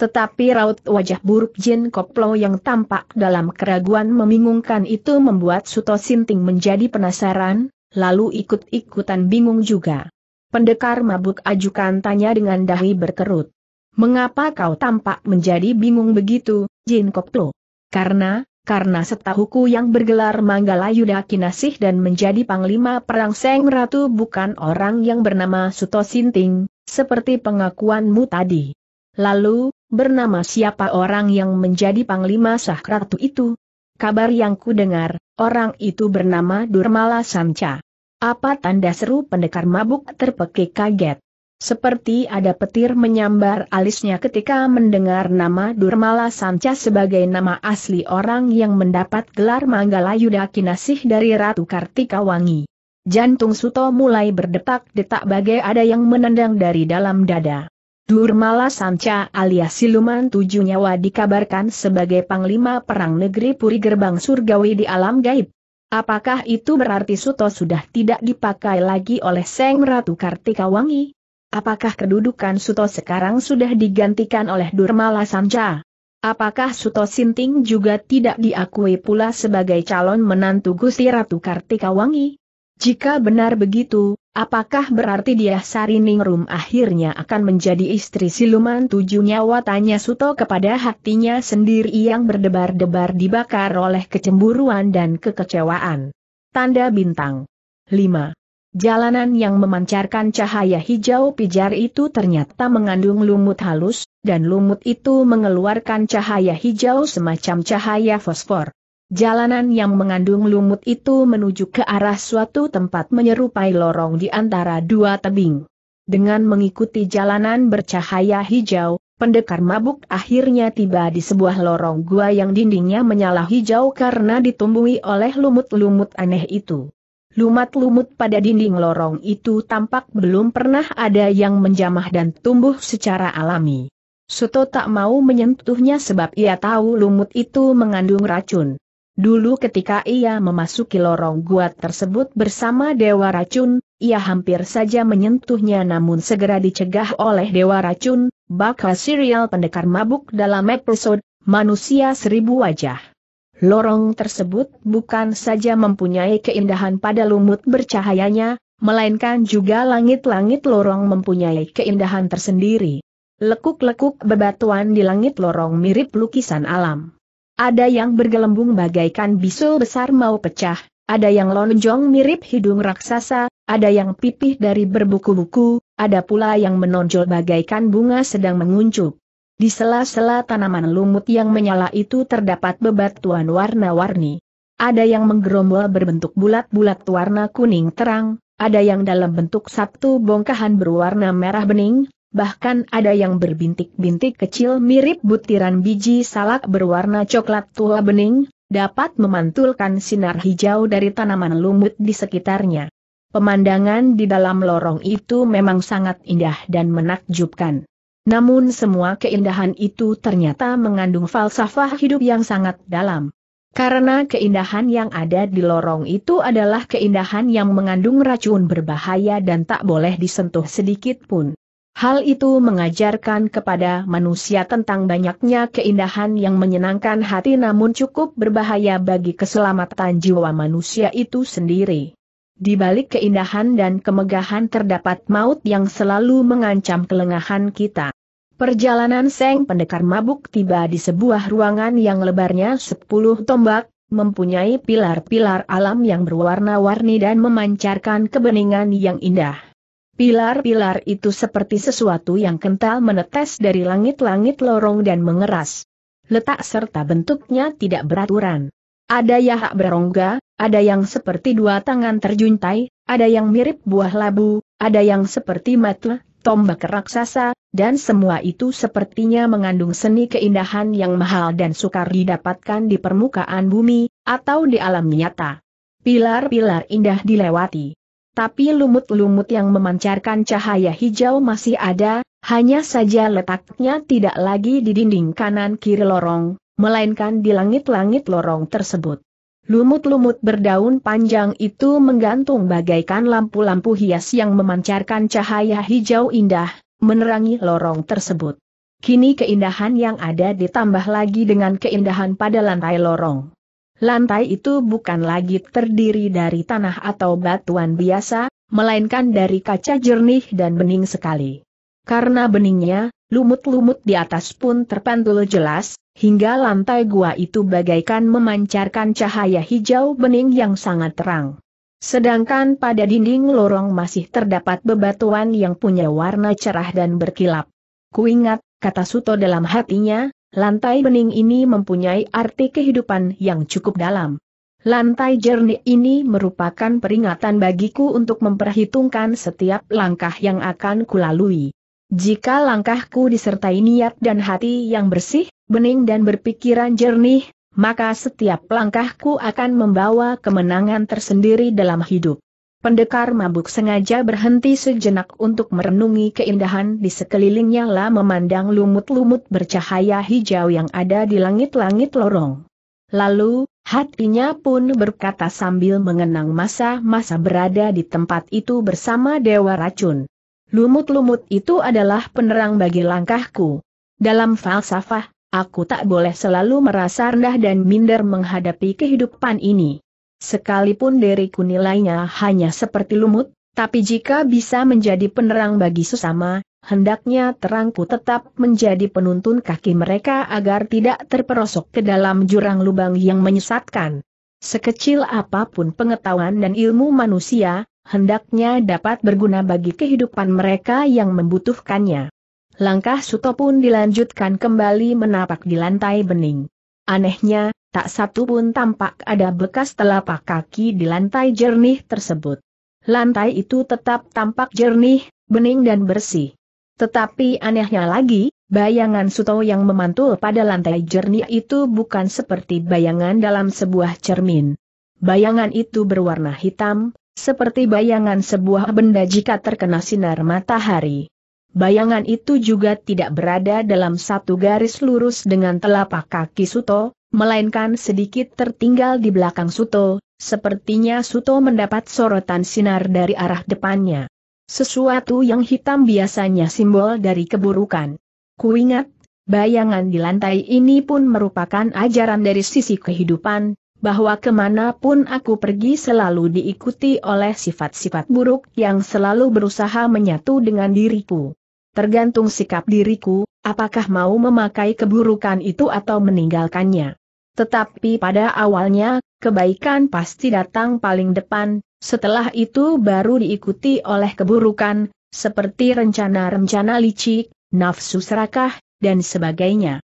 Tetapi raut wajah buruk Jin Koplo yang tampak dalam keraguan membingungkan itu membuat Suto Sinting menjadi penasaran, lalu ikut-ikutan bingung juga. Pendekar mabuk ajukan tanya dengan dahi berkerut. Mengapa kau tampak menjadi bingung begitu, Jin Koplo? Karena, karena setahuku yang bergelar Manggala Yuda Kinasih dan menjadi panglima perang Seng Ratu bukan orang yang bernama Suto Sinting, seperti pengakuanmu tadi. Lalu, bernama siapa orang yang menjadi panglima Sah Ratu itu? Kabar yang ku dengar, orang itu bernama Durmala Samca. Apa tanda seru pendekar mabuk terpekik kaget? Seperti ada petir menyambar alisnya ketika mendengar nama Durmala Sanca sebagai nama asli orang yang mendapat gelar Manggala Yuda Kinasih dari Ratu Kartika Wangi. Jantung Suto mulai berdetak-detak bagai ada yang menendang dari dalam dada. Durmala Sanca alias Siluman Tujuh Nyawa dikabarkan sebagai Panglima Perang Negeri Puri Gerbang Surgawi di Alam Gaib. Apakah itu berarti Suto sudah tidak dipakai lagi oleh Seng Ratu Kartika Wangi? Apakah kedudukan Suto sekarang sudah digantikan oleh Durmala Sanja? Apakah Suto Sinting juga tidak diakui pula sebagai calon menantu Gusti Ratu Kartika Wangi? Jika benar begitu, apakah berarti dia Sariningrum akhirnya akan menjadi istri siluman tujuh nyawa? Tanya Suto kepada hatinya sendiri yang berdebar-debar dibakar oleh kecemburuan dan kekecewaan. Tanda Bintang 5. Jalanan yang memancarkan cahaya hijau pijar itu ternyata mengandung lumut halus, dan lumut itu mengeluarkan cahaya hijau semacam cahaya fosfor. Jalanan yang mengandung lumut itu menuju ke arah suatu tempat menyerupai lorong di antara dua tebing. Dengan mengikuti jalanan bercahaya hijau, pendekar mabuk akhirnya tiba di sebuah lorong gua yang dindingnya menyala hijau karena ditumbuhi oleh lumut-lumut aneh itu. Lumat-lumut pada dinding lorong itu tampak belum pernah ada yang menjamah dan tumbuh secara alami. Suto tak mau menyentuhnya sebab ia tahu lumut itu mengandung racun. Dulu ketika ia memasuki lorong gua tersebut bersama Dewa Racun, ia hampir saja menyentuhnya namun segera dicegah oleh Dewa Racun, bakal serial pendekar mabuk dalam episode Manusia Seribu Wajah. Lorong tersebut bukan saja mempunyai keindahan pada lumut bercahayanya, melainkan juga langit-langit lorong mempunyai keindahan tersendiri. Lekuk-lekuk bebatuan di langit lorong mirip lukisan alam. Ada yang bergelembung bagaikan bisul besar mau pecah, ada yang lonjong mirip hidung raksasa, ada yang pipih dari berbuku-buku, ada pula yang menonjol bagaikan bunga sedang menguncup. Di sela-sela tanaman lumut yang menyala itu terdapat bebatuan warna-warni. Ada yang menggerombol berbentuk bulat-bulat warna kuning terang, ada yang dalam bentuk satu bongkahan berwarna merah bening, bahkan ada yang berbintik-bintik kecil mirip butiran biji salak berwarna coklat tua bening, dapat memantulkan sinar hijau dari tanaman lumut di sekitarnya. Pemandangan di dalam lorong itu memang sangat indah dan menakjubkan. Namun semua keindahan itu ternyata mengandung falsafah hidup yang sangat dalam. Karena keindahan yang ada di lorong itu adalah keindahan yang mengandung racun berbahaya dan tak boleh disentuh sedikit pun. Hal itu mengajarkan kepada manusia tentang banyaknya keindahan yang menyenangkan hati namun cukup berbahaya bagi keselamatan jiwa manusia itu sendiri. Di balik keindahan dan kemegahan terdapat maut yang selalu mengancam kelengahan kita. Perjalanan Seng Pendekar Mabuk tiba di sebuah ruangan yang lebarnya sepuluh tombak, mempunyai pilar-pilar alam yang berwarna-warni dan memancarkan kebeningan yang indah. Pilar-pilar itu seperti sesuatu yang kental menetes dari langit-langit lorong dan mengeras. Letak serta bentuknya tidak beraturan. Ada yahak berongga, ada yang seperti dua tangan terjuntai, ada yang mirip buah labu, ada yang seperti matle tombak raksasa, dan semua itu sepertinya mengandung seni keindahan yang mahal dan sukar didapatkan di permukaan bumi, atau di alam nyata. Pilar-pilar indah dilewati. Tapi lumut-lumut yang memancarkan cahaya hijau masih ada, hanya saja letaknya tidak lagi di dinding kanan kiri lorong, melainkan di langit-langit lorong tersebut. Lumut-lumut berdaun panjang itu menggantung bagaikan lampu-lampu hias yang memancarkan cahaya hijau indah, menerangi lorong tersebut. Kini keindahan yang ada ditambah lagi dengan keindahan pada lantai lorong. Lantai itu bukan lagi terdiri dari tanah atau batuan biasa, melainkan dari kaca jernih dan bening sekali. Karena beningnya, Lumut-lumut di atas pun terpantul jelas, hingga lantai gua itu bagaikan memancarkan cahaya hijau bening yang sangat terang. Sedangkan pada dinding lorong masih terdapat bebatuan yang punya warna cerah dan berkilap. Kuingat, kata Suto dalam hatinya, lantai bening ini mempunyai arti kehidupan yang cukup dalam. Lantai jernih ini merupakan peringatan bagiku untuk memperhitungkan setiap langkah yang akan kulalui. Jika langkahku disertai niat dan hati yang bersih, bening dan berpikiran jernih, maka setiap langkahku akan membawa kemenangan tersendiri dalam hidup. Pendekar mabuk sengaja berhenti sejenak untuk merenungi keindahan di sekelilingnya lah memandang lumut-lumut bercahaya hijau yang ada di langit-langit lorong. Lalu, hatinya pun berkata sambil mengenang masa-masa berada di tempat itu bersama Dewa Racun. Lumut-lumut itu adalah penerang bagi langkahku. Dalam falsafah, aku tak boleh selalu merasa rendah dan minder menghadapi kehidupan ini. Sekalipun diriku nilainya hanya seperti lumut, tapi jika bisa menjadi penerang bagi sesama, hendaknya terangku tetap menjadi penuntun kaki mereka agar tidak terperosok ke dalam jurang lubang yang menyesatkan. Sekecil apapun pengetahuan dan ilmu manusia, hendaknya dapat berguna bagi kehidupan mereka yang membutuhkannya. Langkah Suto pun dilanjutkan kembali menapak di lantai bening. Anehnya, tak satu pun tampak ada bekas telapak kaki di lantai jernih tersebut. Lantai itu tetap tampak jernih, bening dan bersih. Tetapi anehnya lagi, bayangan Suto yang memantul pada lantai jernih itu bukan seperti bayangan dalam sebuah cermin. Bayangan itu berwarna hitam, seperti bayangan sebuah benda jika terkena sinar matahari. Bayangan itu juga tidak berada dalam satu garis lurus dengan telapak kaki Suto, melainkan sedikit tertinggal di belakang Suto, sepertinya Suto mendapat sorotan sinar dari arah depannya. Sesuatu yang hitam biasanya simbol dari keburukan. Kuingat, bayangan di lantai ini pun merupakan ajaran dari sisi kehidupan, bahwa kemanapun aku pergi selalu diikuti oleh sifat-sifat buruk yang selalu berusaha menyatu dengan diriku. Tergantung sikap diriku, apakah mau memakai keburukan itu atau meninggalkannya. Tetapi pada awalnya, kebaikan pasti datang paling depan, setelah itu baru diikuti oleh keburukan, seperti rencana-rencana licik, nafsu serakah, dan sebagainya.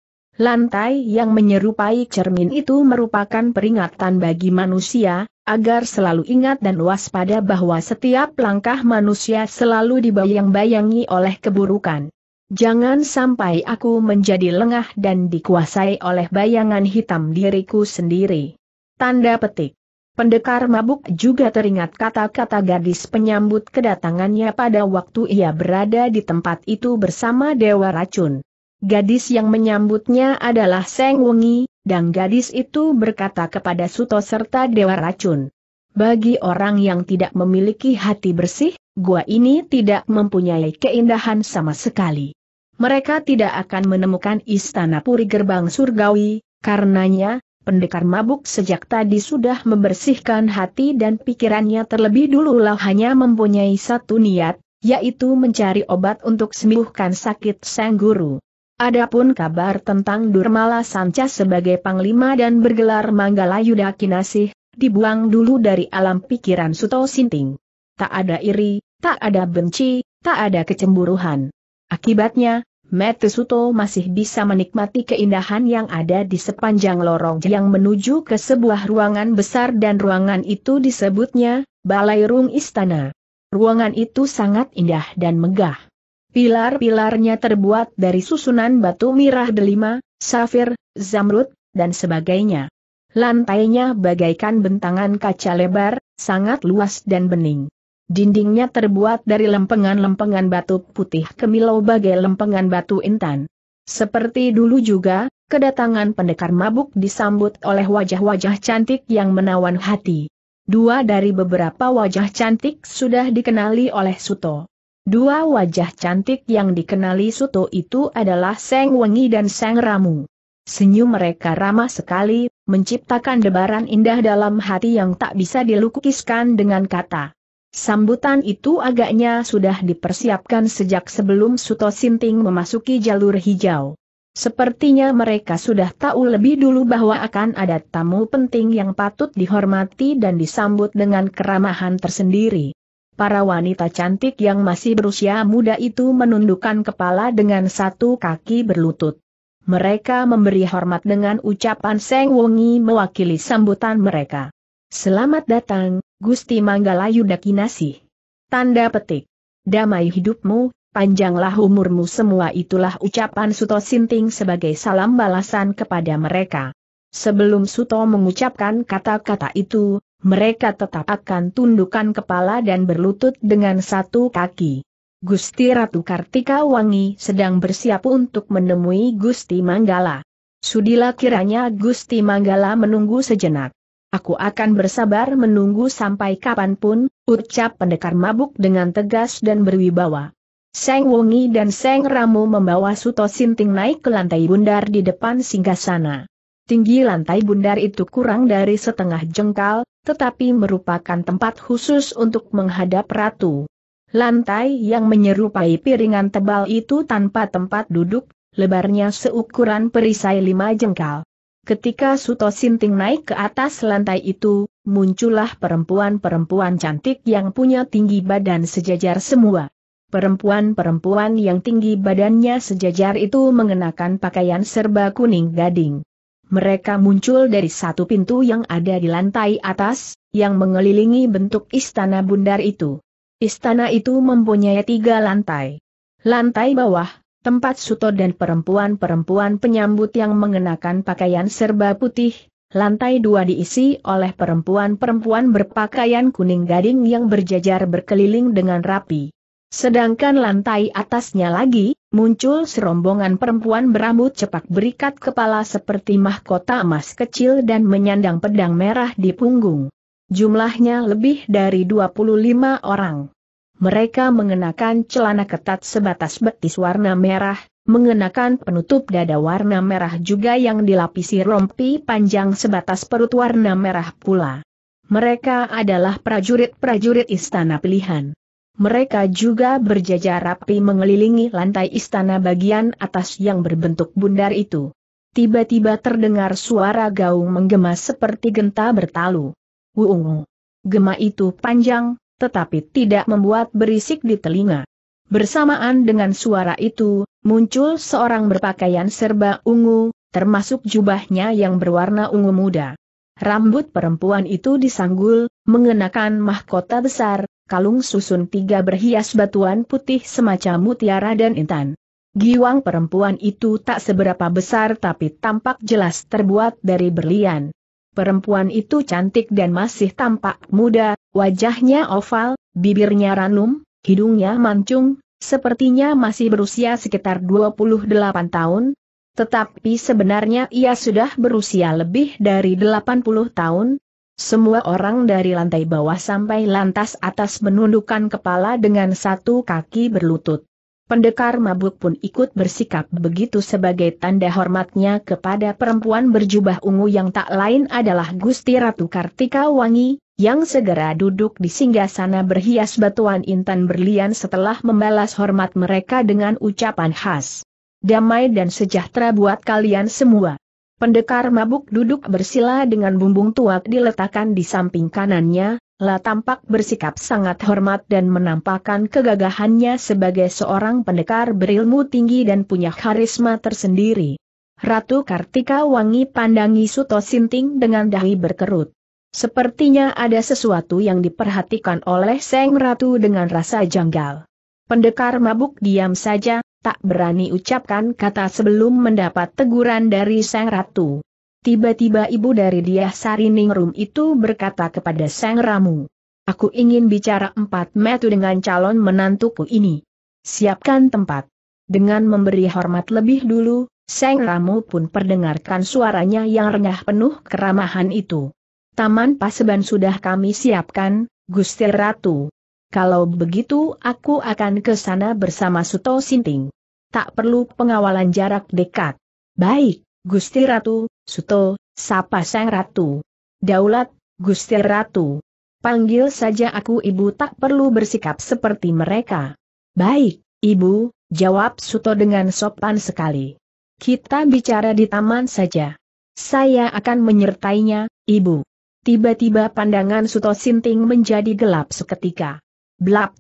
Lantai yang menyerupai cermin itu merupakan peringatan bagi manusia, agar selalu ingat dan waspada bahwa setiap langkah manusia selalu dibayang-bayangi oleh keburukan. Jangan sampai aku menjadi lengah dan dikuasai oleh bayangan hitam diriku sendiri. Tanda petik. Pendekar mabuk juga teringat kata-kata gadis penyambut kedatangannya pada waktu ia berada di tempat itu bersama Dewa Racun. Gadis yang menyambutnya adalah Seng Wengi, dan gadis itu berkata kepada Suto serta Dewa Racun. Bagi orang yang tidak memiliki hati bersih, gua ini tidak mempunyai keindahan sama sekali. Mereka tidak akan menemukan istana puri gerbang surgawi, karenanya, pendekar mabuk sejak tadi sudah membersihkan hati dan pikirannya terlebih dululah hanya mempunyai satu niat, yaitu mencari obat untuk sembuhkan sakit sang guru. Adapun kabar tentang Durmala Sanca sebagai panglima dan bergelar Manggala Yuda Kinasih, dibuang dulu dari alam pikiran Suto Sinting. Tak ada iri, tak ada benci, tak ada kecemburuan. Akibatnya, Mete Suto masih bisa menikmati keindahan yang ada di sepanjang lorong yang menuju ke sebuah ruangan besar dan ruangan itu disebutnya, Balairung Istana. Ruangan itu sangat indah dan megah. Pilar-pilarnya terbuat dari susunan batu mirah delima, safir, zamrud, dan sebagainya. Lantainya bagaikan bentangan kaca lebar, sangat luas dan bening. Dindingnya terbuat dari lempengan-lempengan batu putih kemilau bagai lempengan batu intan. Seperti dulu juga, kedatangan pendekar mabuk disambut oleh wajah-wajah cantik yang menawan hati. Dua dari beberapa wajah cantik sudah dikenali oleh Suto. Dua wajah cantik yang dikenali Suto itu adalah Seng Wengi dan Seng Ramu. Senyum mereka ramah sekali, menciptakan debaran indah dalam hati yang tak bisa dilukiskan dengan kata. Sambutan itu agaknya sudah dipersiapkan sejak sebelum Suto Sinting memasuki jalur hijau. Sepertinya mereka sudah tahu lebih dulu bahwa akan ada tamu penting yang patut dihormati dan disambut dengan keramahan tersendiri para wanita cantik yang masih berusia muda itu menundukkan kepala dengan satu kaki berlutut. Mereka memberi hormat dengan ucapan Seng Wongi mewakili sambutan mereka. Selamat datang, Gusti Manggala Yudakinasi. Tanda petik. Damai hidupmu, panjanglah umurmu semua itulah ucapan Suto Sinting sebagai salam balasan kepada mereka. Sebelum Suto mengucapkan kata-kata itu, mereka tetap akan tundukkan kepala dan berlutut dengan satu kaki. Gusti Ratu Kartika Wangi sedang bersiap untuk menemui Gusti Manggala. Sudilah kiranya Gusti Manggala menunggu sejenak. Aku akan bersabar menunggu sampai kapanpun, ucap pendekar mabuk dengan tegas dan berwibawa. Seng Wongi dan Seng Ramu membawa Suto Sinting naik ke lantai bundar di depan singgasana. Tinggi lantai bundar itu kurang dari setengah jengkal, tetapi merupakan tempat khusus untuk menghadap ratu. Lantai yang menyerupai piringan tebal itu tanpa tempat duduk, lebarnya seukuran perisai lima jengkal. Ketika Suto Sinting naik ke atas lantai itu, muncullah perempuan-perempuan cantik yang punya tinggi badan sejajar semua. Perempuan-perempuan yang tinggi badannya sejajar itu mengenakan pakaian serba kuning gading. Mereka muncul dari satu pintu yang ada di lantai atas, yang mengelilingi bentuk istana bundar itu. Istana itu mempunyai tiga lantai. Lantai bawah, tempat Suto dan perempuan-perempuan penyambut yang mengenakan pakaian serba putih, lantai dua diisi oleh perempuan-perempuan berpakaian kuning gading yang berjajar berkeliling dengan rapi. Sedangkan lantai atasnya lagi, Muncul serombongan perempuan berambut cepak berikat kepala seperti mahkota emas kecil dan menyandang pedang merah di punggung. Jumlahnya lebih dari 25 orang. Mereka mengenakan celana ketat sebatas betis warna merah, mengenakan penutup dada warna merah juga yang dilapisi rompi panjang sebatas perut warna merah pula. Mereka adalah prajurit-prajurit istana pilihan. Mereka juga berjajar rapi mengelilingi lantai istana bagian atas yang berbentuk bundar itu. Tiba-tiba terdengar suara gaung menggema seperti genta bertalu. Wuungu. Gema itu panjang, tetapi tidak membuat berisik di telinga. Bersamaan dengan suara itu, muncul seorang berpakaian serba ungu, termasuk jubahnya yang berwarna ungu muda. Rambut perempuan itu disanggul, mengenakan mahkota besar, kalung susun tiga berhias batuan putih semacam mutiara dan intan. Giwang perempuan itu tak seberapa besar tapi tampak jelas terbuat dari berlian. Perempuan itu cantik dan masih tampak muda, wajahnya oval, bibirnya ranum, hidungnya mancung, sepertinya masih berusia sekitar 28 tahun, tetapi sebenarnya ia sudah berusia lebih dari 80 tahun, semua orang dari lantai bawah sampai lantas atas menundukkan kepala dengan satu kaki berlutut. Pendekar mabuk pun ikut bersikap begitu sebagai tanda hormatnya kepada perempuan berjubah ungu yang tak lain adalah Gusti Ratu Kartika Wangi, yang segera duduk di singgah sana berhias batuan intan berlian setelah membalas hormat mereka dengan ucapan khas. Damai dan sejahtera buat kalian semua. Pendekar mabuk duduk bersila dengan bumbung tuak diletakkan di samping kanannya, La tampak bersikap sangat hormat dan menampakkan kegagahannya sebagai seorang pendekar berilmu tinggi dan punya karisma tersendiri. Ratu Kartika Wangi pandangi Suto Sinting dengan dahi berkerut. Sepertinya ada sesuatu yang diperhatikan oleh Seng Ratu dengan rasa janggal. Pendekar mabuk diam saja, tak berani ucapkan kata sebelum mendapat teguran dari Sang Ratu. Tiba-tiba ibu dari dia Sariningrum itu berkata kepada Sang Ramu, Aku ingin bicara empat metu dengan calon menantuku ini. Siapkan tempat. Dengan memberi hormat lebih dulu, Sang Ramu pun perdengarkan suaranya yang renyah penuh keramahan itu. Taman Paseban sudah kami siapkan, Gusti Ratu. Kalau begitu aku akan ke sana bersama Suto Sinting. Tak perlu pengawalan jarak dekat. Baik, Gusti Ratu, Suto, sapa sang Ratu. Daulat, Gusti Ratu. Panggil saja aku ibu tak perlu bersikap seperti mereka. Baik, ibu, jawab Suto dengan sopan sekali. Kita bicara di taman saja. Saya akan menyertainya, ibu. Tiba-tiba pandangan Suto Sinting menjadi gelap seketika. Blap!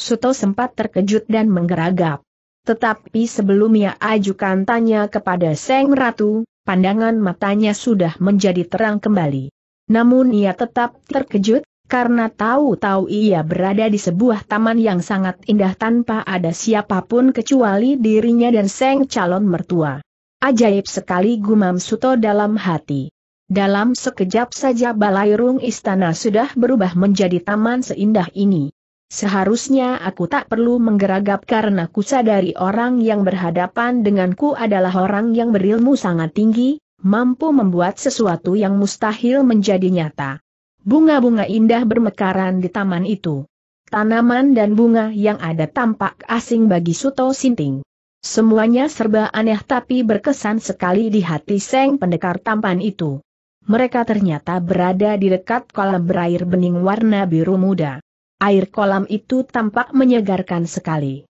Suto sempat terkejut dan menggeragap. Tetapi sebelum ia ajukan tanya kepada Seng Ratu, pandangan matanya sudah menjadi terang kembali. Namun ia tetap terkejut, karena tahu-tahu ia berada di sebuah taman yang sangat indah tanpa ada siapapun kecuali dirinya dan Seng calon mertua. Ajaib sekali gumam Suto dalam hati. Dalam sekejap saja balairung istana sudah berubah menjadi taman seindah ini. Seharusnya aku tak perlu menggeragap karena ku sadari orang yang berhadapan denganku adalah orang yang berilmu sangat tinggi, mampu membuat sesuatu yang mustahil menjadi nyata. Bunga-bunga indah bermekaran di taman itu. Tanaman dan bunga yang ada tampak asing bagi Suto Sinting. Semuanya serba aneh tapi berkesan sekali di hati Seng Pendekar tampan itu. Mereka ternyata berada di dekat kolam berair bening warna biru muda air kolam itu tampak menyegarkan sekali.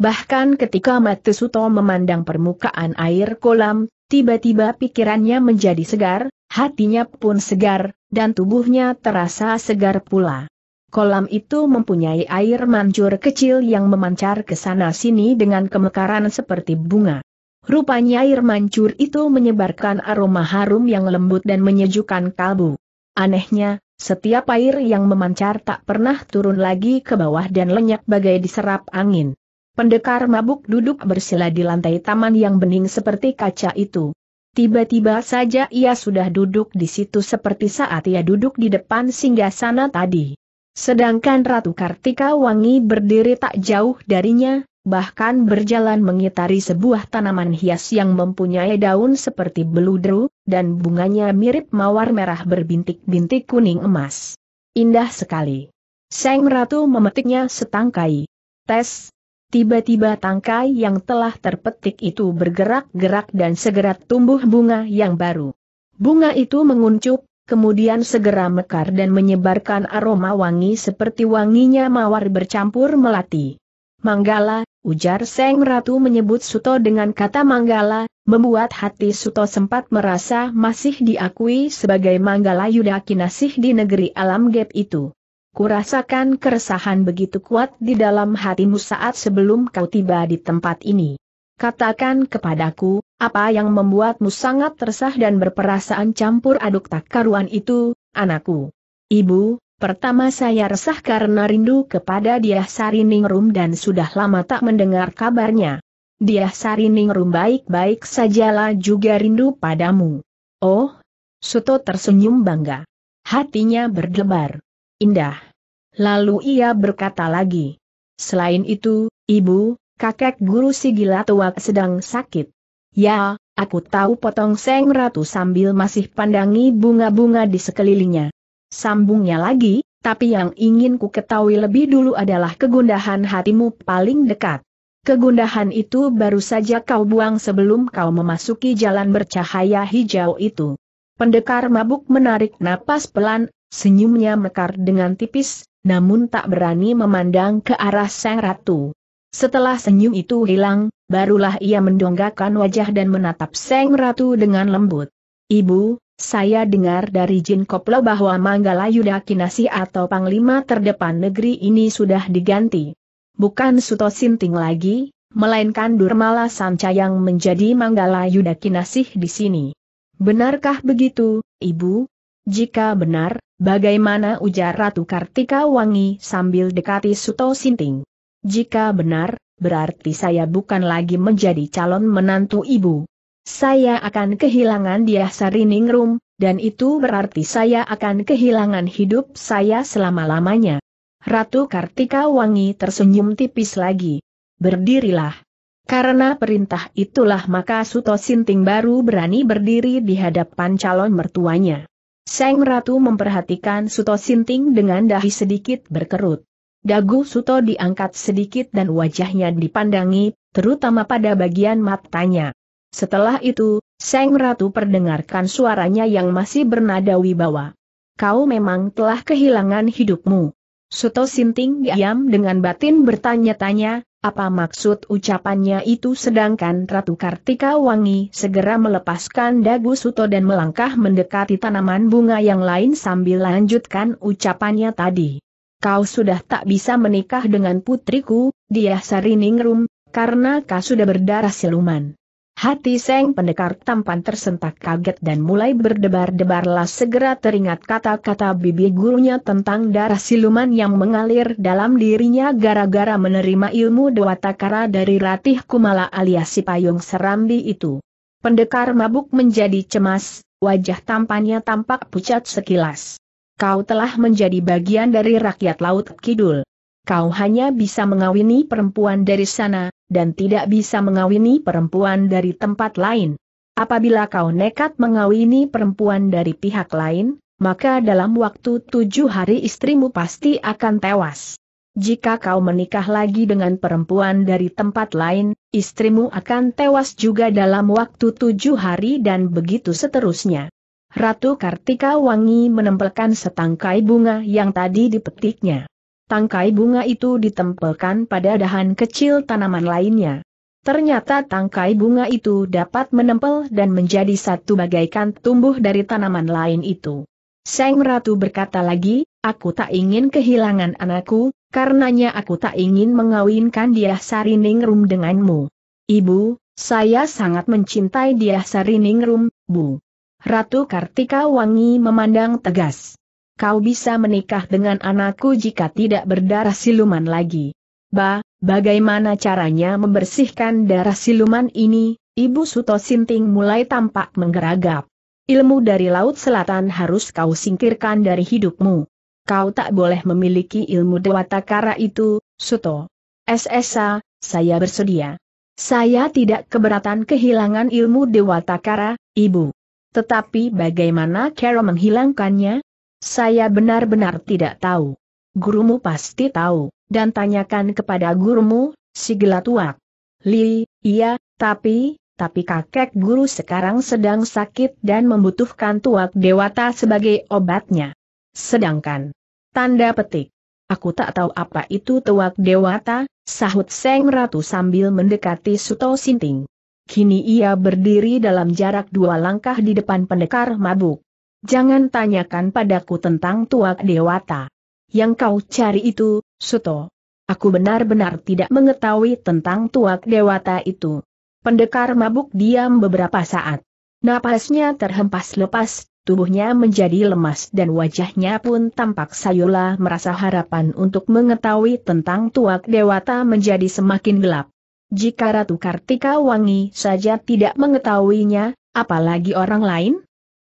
Bahkan ketika Matsuto memandang permukaan air kolam, tiba-tiba pikirannya menjadi segar, hatinya pun segar, dan tubuhnya terasa segar pula. Kolam itu mempunyai air mancur kecil yang memancar ke sana-sini dengan kemekaran seperti bunga. Rupanya air mancur itu menyebarkan aroma harum yang lembut dan menyejukkan kalbu. Anehnya, setiap air yang memancar tak pernah turun lagi ke bawah dan lenyap bagai diserap angin. Pendekar mabuk duduk bersila di lantai taman yang bening seperti kaca itu. Tiba-tiba saja ia sudah duduk di situ seperti saat ia duduk di depan singgah sana tadi. Sedangkan Ratu Kartika Wangi berdiri tak jauh darinya, bahkan berjalan mengitari sebuah tanaman hias yang mempunyai daun seperti beludru, dan bunganya mirip mawar merah berbintik-bintik kuning emas. Indah sekali. Seng Ratu memetiknya setangkai. Tes. Tiba-tiba tangkai yang telah terpetik itu bergerak-gerak dan segera tumbuh bunga yang baru. Bunga itu menguncup, kemudian segera mekar dan menyebarkan aroma wangi seperti wanginya mawar bercampur melati. Manggala, Ujar Seng Ratu menyebut Suto dengan kata Manggala, membuat hati Suto sempat merasa masih diakui sebagai Manggala Yuda Kinasih di negeri alam gap itu. Kurasakan keresahan begitu kuat di dalam hatimu saat sebelum kau tiba di tempat ini. Katakan kepadaku, apa yang membuatmu sangat resah dan berperasaan campur aduk tak karuan itu, anakku. Ibu, Pertama saya resah karena rindu kepada dia Sari Ningrum dan sudah lama tak mendengar kabarnya. Dia Sari Ningrum baik-baik sajalah juga rindu padamu. Oh, Suto tersenyum bangga. Hatinya berdebar. Indah. Lalu ia berkata lagi. Selain itu, ibu, kakek guru Sigila tua sedang sakit. Ya, aku tahu potong Seng Ratu sambil masih pandangi bunga-bunga di sekelilingnya. Sambungnya lagi, tapi yang ingin ku ketahui lebih dulu adalah kegundahan hatimu paling dekat. Kegundahan itu baru saja kau buang sebelum kau memasuki jalan bercahaya hijau itu. Pendekar mabuk menarik napas pelan, senyumnya mekar dengan tipis, namun tak berani memandang ke arah sang ratu. Setelah senyum itu hilang, barulah ia mendonggakan wajah dan menatap sang ratu dengan lembut. Ibu, saya dengar dari Jin Koplo bahwa Manggala Yuda Kinasi atau Panglima terdepan negeri ini sudah diganti. Bukan Suto Sinting lagi, melainkan Durmala Sanca yang menjadi Yuda Kinasi di sini. Benarkah begitu, Ibu? Jika benar, bagaimana ujar Ratu Kartika Wangi sambil dekati Suto Sinting? Jika benar, berarti saya bukan lagi menjadi calon menantu Ibu. Saya akan kehilangan dia Sarining room, dan itu berarti saya akan kehilangan hidup saya selama-lamanya. Ratu Kartika Wangi tersenyum tipis lagi. Berdirilah. Karena perintah itulah maka Suto Sinting baru berani berdiri di hadapan calon mertuanya. Seng Ratu memperhatikan Suto Sinting dengan dahi sedikit berkerut. Dagu Suto diangkat sedikit dan wajahnya dipandangi, terutama pada bagian matanya. Setelah itu, sang Ratu perdengarkan suaranya yang masih bernada wibawa. Kau memang telah kehilangan hidupmu. Suto Sinting diam dengan batin bertanya-tanya, apa maksud ucapannya itu sedangkan Ratu Kartika Wangi segera melepaskan dagu Suto dan melangkah mendekati tanaman bunga yang lain sambil lanjutkan ucapannya tadi. Kau sudah tak bisa menikah dengan putriku, dia Sariningrum, karena kau sudah berdarah siluman. Hati Seng Pendekar tampan tersentak kaget dan mulai berdebar-debarlah segera teringat kata-kata bibi gurunya tentang darah siluman yang mengalir dalam dirinya gara-gara menerima ilmu Dewa Takara dari Ratih Kumala alias si payung serambi itu. Pendekar mabuk menjadi cemas, wajah tampannya tampak pucat sekilas. Kau telah menjadi bagian dari rakyat Laut Kidul kau hanya bisa mengawini perempuan dari sana, dan tidak bisa mengawini perempuan dari tempat lain. Apabila kau nekat mengawini perempuan dari pihak lain, maka dalam waktu tujuh hari istrimu pasti akan tewas. Jika kau menikah lagi dengan perempuan dari tempat lain, istrimu akan tewas juga dalam waktu tujuh hari dan begitu seterusnya. Ratu Kartika Wangi menempelkan setangkai bunga yang tadi dipetiknya tangkai bunga itu ditempelkan pada dahan kecil tanaman lainnya. Ternyata tangkai bunga itu dapat menempel dan menjadi satu bagaikan tumbuh dari tanaman lain itu. Seng Ratu berkata lagi, aku tak ingin kehilangan anakku, karenanya aku tak ingin mengawinkan dia Sariningrum denganmu. Ibu, saya sangat mencintai dia Sariningrum, Bu. Ratu Kartika Wangi memandang tegas kau bisa menikah dengan anakku jika tidak berdarah siluman lagi. Ba, bagaimana caranya membersihkan darah siluman ini? Ibu Suto Sinting mulai tampak menggeragap. Ilmu dari Laut Selatan harus kau singkirkan dari hidupmu. Kau tak boleh memiliki ilmu Dewatakara itu, Suto. SSA, saya bersedia. Saya tidak keberatan kehilangan ilmu Dewatakara, Ibu. Tetapi bagaimana cara menghilangkannya? Saya benar-benar tidak tahu. Gurumu pasti tahu, dan tanyakan kepada gurumu, si gelatuak. Li, iya, tapi, tapi kakek guru sekarang sedang sakit dan membutuhkan tuak dewata sebagai obatnya. Sedangkan, tanda petik. Aku tak tahu apa itu tuak dewata, sahut Seng Ratu sambil mendekati Suto Sinting. Kini ia berdiri dalam jarak dua langkah di depan pendekar mabuk. Jangan tanyakan padaku tentang tuak dewata. Yang kau cari itu, Suto. Aku benar-benar tidak mengetahui tentang tuak dewata itu. Pendekar mabuk diam beberapa saat. Napasnya terhempas lepas, tubuhnya menjadi lemas dan wajahnya pun tampak sayulah merasa harapan untuk mengetahui tentang tuak dewata menjadi semakin gelap. Jika Ratu Kartika Wangi saja tidak mengetahuinya, apalagi orang lain?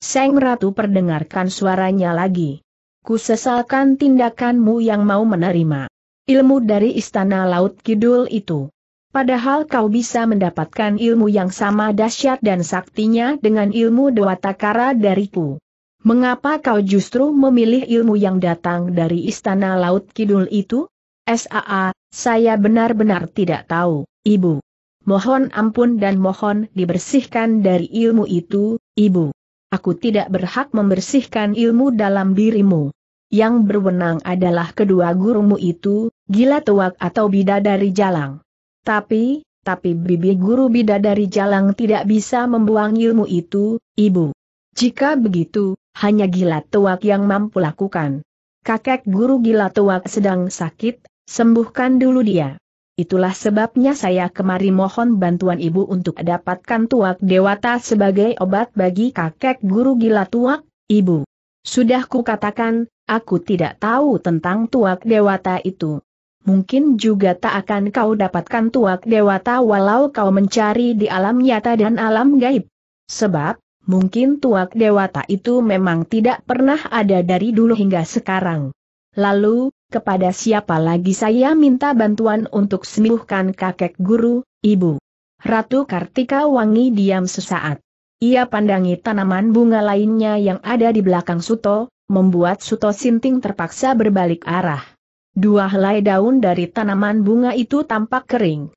Seng Ratu perdengarkan suaranya lagi. Kusesalkan tindakanmu yang mau menerima ilmu dari Istana Laut Kidul itu. Padahal kau bisa mendapatkan ilmu yang sama dahsyat dan saktinya dengan ilmu Dewa Takara dariku. Mengapa kau justru memilih ilmu yang datang dari Istana Laut Kidul itu? SAA, saya benar-benar tidak tahu, Ibu. Mohon ampun dan mohon dibersihkan dari ilmu itu, Ibu. Aku tidak berhak membersihkan ilmu dalam dirimu. Yang berwenang adalah kedua gurumu itu, gila tuak atau bidadari jalang. Tapi, tapi bibi guru bidadari jalang tidak bisa membuang ilmu itu, ibu. Jika begitu, hanya gila tuak yang mampu lakukan. Kakek guru gila tuak sedang sakit, sembuhkan dulu dia. Itulah sebabnya saya kemari mohon bantuan ibu untuk dapatkan tuak dewata sebagai obat bagi kakek guru gila tuak, ibu. Sudah kukatakan, aku tidak tahu tentang tuak dewata itu. Mungkin juga tak akan kau dapatkan tuak dewata walau kau mencari di alam nyata dan alam gaib. Sebab, mungkin tuak dewata itu memang tidak pernah ada dari dulu hingga sekarang. Lalu, kepada siapa lagi saya minta bantuan untuk sembuhkan kakek guru, ibu. Ratu Kartika Wangi diam sesaat. Ia pandangi tanaman bunga lainnya yang ada di belakang Suto, membuat Suto Sinting terpaksa berbalik arah. Dua helai daun dari tanaman bunga itu tampak kering.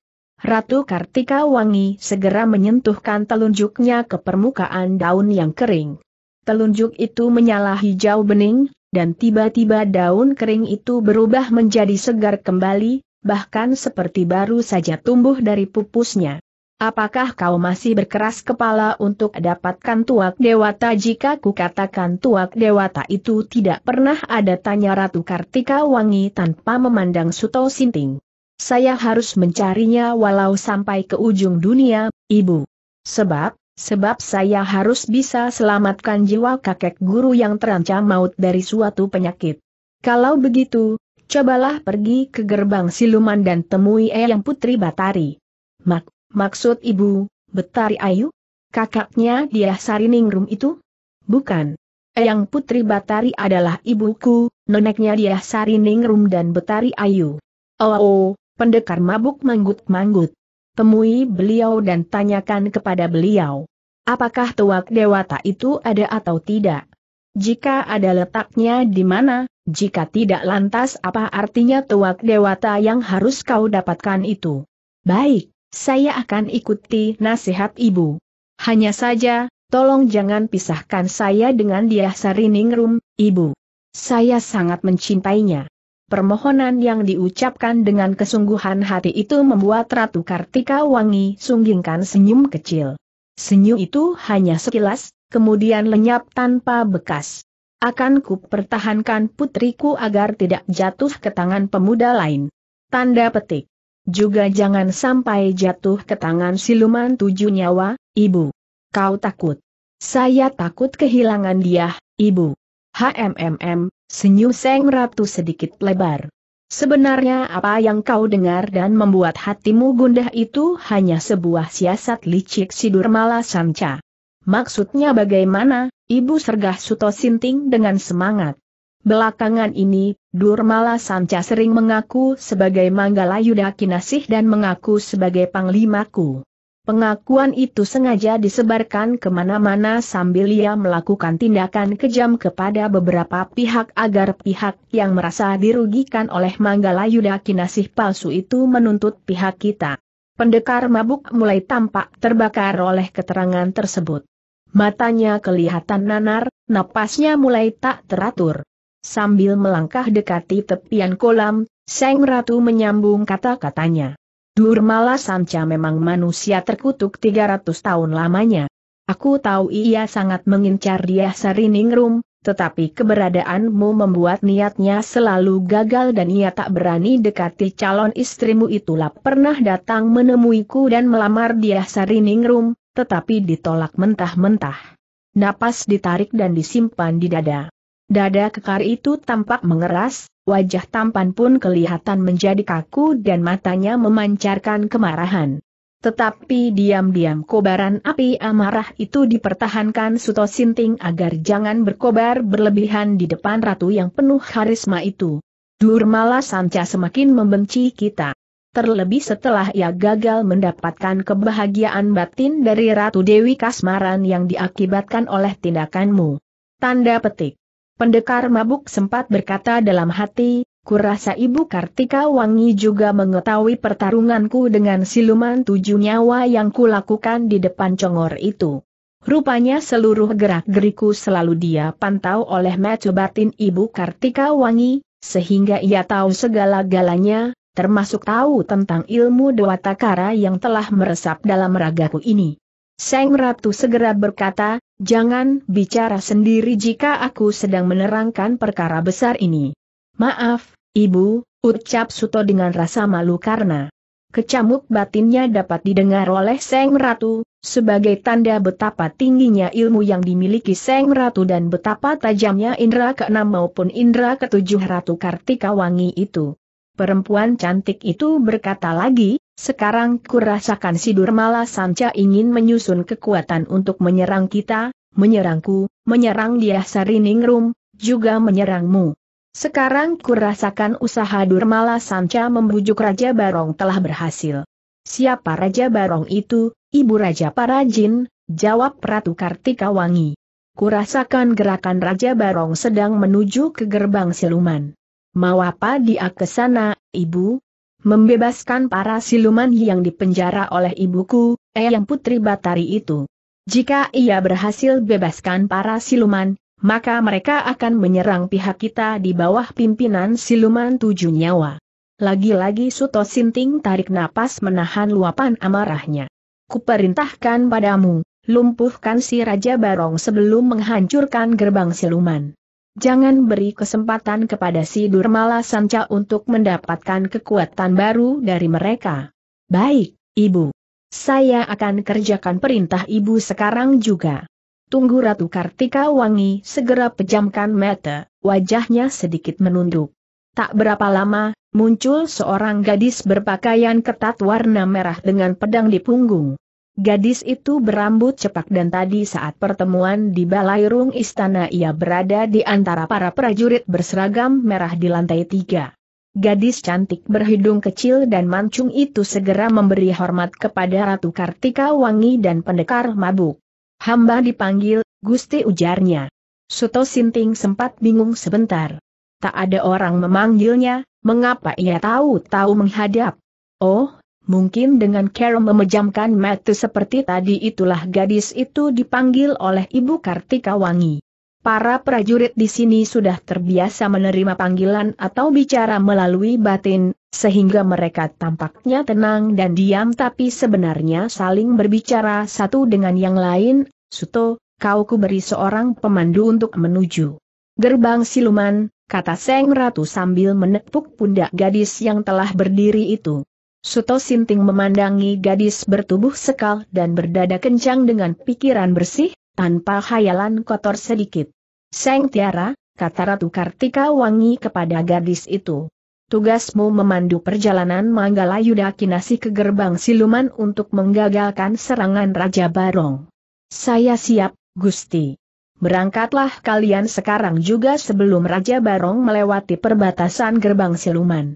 Ratu Kartika Wangi segera menyentuhkan telunjuknya ke permukaan daun yang kering. Telunjuk itu menyala hijau bening, dan tiba-tiba daun kering itu berubah menjadi segar kembali, bahkan seperti baru saja tumbuh dari pupusnya. Apakah kau masih berkeras kepala untuk dapatkan tuak dewata jika ku katakan tuak dewata itu tidak pernah ada tanya Ratu Kartika Wangi tanpa memandang Suto Sinting. Saya harus mencarinya walau sampai ke ujung dunia, Ibu. Sebab, Sebab saya harus bisa selamatkan jiwa kakek guru yang terancam maut dari suatu penyakit. Kalau begitu, cobalah pergi ke gerbang siluman dan temui Eyang Putri Batari. Mak, maksud ibu, Betari Ayu? Kakaknya dia Sariningrum itu? Bukan. Eyang Putri Batari adalah ibuku, neneknya dia Sariningrum dan Betari Ayu. Oh, oh pendekar mabuk manggut-manggut temui beliau dan tanyakan kepada beliau. Apakah tuak dewata itu ada atau tidak? Jika ada letaknya di mana, jika tidak lantas apa artinya tuak dewata yang harus kau dapatkan itu? Baik, saya akan ikuti nasihat ibu. Hanya saja, tolong jangan pisahkan saya dengan dia Sarining Rum, ibu. Saya sangat mencintainya. Permohonan yang diucapkan dengan kesungguhan hati itu membuat Ratu Kartika Wangi sunggingkan senyum kecil. Senyum itu hanya sekilas, kemudian lenyap tanpa bekas. Akan ku pertahankan putriku agar tidak jatuh ke tangan pemuda lain. Tanda petik. Juga jangan sampai jatuh ke tangan siluman tujuh nyawa, ibu. Kau takut. Saya takut kehilangan dia, ibu. HMMM, Senyum Seng Ratu sedikit lebar. Sebenarnya apa yang kau dengar dan membuat hatimu gundah itu hanya sebuah siasat licik Sidur Mala Samca. Maksudnya bagaimana, Ibu Sergah Suto Sinting dengan semangat. Belakangan ini, Durmala Samca sering mengaku sebagai Manggala Yudha Kinasih dan mengaku sebagai Panglimaku. Pengakuan itu sengaja disebarkan kemana-mana sambil ia melakukan tindakan kejam kepada beberapa pihak agar pihak yang merasa dirugikan oleh Manggala Yuda kinasih palsu itu menuntut pihak kita. Pendekar mabuk mulai tampak terbakar oleh keterangan tersebut. Matanya kelihatan nanar, napasnya mulai tak teratur. Sambil melangkah dekati tepian kolam, Seng Ratu menyambung kata-katanya. Durmala Sanca memang manusia terkutuk 300 tahun lamanya. Aku tahu ia sangat mengincar dia Sariningrum, tetapi keberadaanmu membuat niatnya selalu gagal dan ia tak berani dekati calon istrimu itulah pernah datang menemuiku dan melamar dia Sariningrum, tetapi ditolak mentah-mentah. Napas ditarik dan disimpan di dada. Dada kekar itu tampak mengeras, wajah tampan pun kelihatan menjadi kaku dan matanya memancarkan kemarahan. Tetapi diam-diam kobaran api amarah itu dipertahankan Suto Sinting agar jangan berkobar berlebihan di depan ratu yang penuh karisma itu. Durmala Sanca semakin membenci kita. Terlebih setelah ia gagal mendapatkan kebahagiaan batin dari Ratu Dewi Kasmaran yang diakibatkan oleh tindakanmu. Tanda petik. Pendekar mabuk sempat berkata dalam hati, kurasa Ibu Kartika Wangi juga mengetahui pertarunganku dengan siluman tujuh nyawa yang kulakukan di depan congor itu. Rupanya seluruh gerak-geriku selalu dia pantau oleh mata batin Ibu Kartika Wangi, sehingga ia tahu segala-galanya, termasuk tahu tentang ilmu Dewa Takara yang telah meresap dalam ragaku ini. Seng Ratu segera berkata, Jangan bicara sendiri jika aku sedang menerangkan perkara besar ini. Maaf, Ibu, ucap Suto dengan rasa malu karena kecamuk batinnya dapat didengar oleh Seng Ratu, sebagai tanda betapa tingginya ilmu yang dimiliki Seng Ratu dan betapa tajamnya indera keenam maupun indera ketujuh Ratu Kartika Wangi itu. Perempuan cantik itu berkata lagi, sekarang kurasakan si Durmala Sanca ingin menyusun kekuatan untuk menyerang kita, menyerangku, menyerang dia Sariningrum, juga menyerangmu. Sekarang kurasakan usaha Durmala Sanca membujuk Raja Barong telah berhasil. Siapa Raja Barong itu, Ibu Raja para jin, jawab Ratu Kartika Wangi. Kurasakan gerakan Raja Barong sedang menuju ke gerbang siluman. Mau apa dia ke sana, Ibu? Membebaskan para siluman yang dipenjara oleh ibuku, yang Putri Batari itu. Jika ia berhasil bebaskan para siluman, maka mereka akan menyerang pihak kita di bawah pimpinan siluman tujuh nyawa. Lagi-lagi Suto Sinting tarik napas menahan luapan amarahnya. Kuperintahkan padamu, lumpuhkan si Raja Barong sebelum menghancurkan gerbang siluman. Jangan beri kesempatan kepada si Durmala Sanca untuk mendapatkan kekuatan baru dari mereka. Baik, Ibu. Saya akan kerjakan perintah Ibu sekarang juga. Tunggu Ratu Kartika Wangi segera pejamkan mata, wajahnya sedikit menunduk. Tak berapa lama, muncul seorang gadis berpakaian ketat warna merah dengan pedang di punggung. Gadis itu berambut cepak dan tadi saat pertemuan di Balairung Istana ia berada di antara para prajurit berseragam merah di lantai tiga. Gadis cantik berhidung kecil dan mancung itu segera memberi hormat kepada Ratu Kartika Wangi dan pendekar mabuk. Hamba dipanggil, Gusti ujarnya. Suto Sinting sempat bingung sebentar. Tak ada orang memanggilnya, mengapa ia tahu-tahu menghadap? Oh, Mungkin dengan Carol memejamkan mata seperti tadi itulah gadis itu dipanggil oleh Ibu Kartika Wangi. Para prajurit di sini sudah terbiasa menerima panggilan atau bicara melalui batin, sehingga mereka tampaknya tenang dan diam tapi sebenarnya saling berbicara satu dengan yang lain, Suto, kau kuberi seorang pemandu untuk menuju. Gerbang siluman, kata Seng Ratu sambil menepuk pundak gadis yang telah berdiri itu. Suto Sinting memandangi gadis bertubuh sekal dan berdada kencang dengan pikiran bersih, tanpa khayalan kotor sedikit. Seng Tiara, kata Ratu Kartika Wangi kepada gadis itu. Tugasmu memandu perjalanan Yuda Kinasi ke gerbang siluman untuk menggagalkan serangan Raja Barong. Saya siap, Gusti. Berangkatlah kalian sekarang juga sebelum Raja Barong melewati perbatasan gerbang siluman.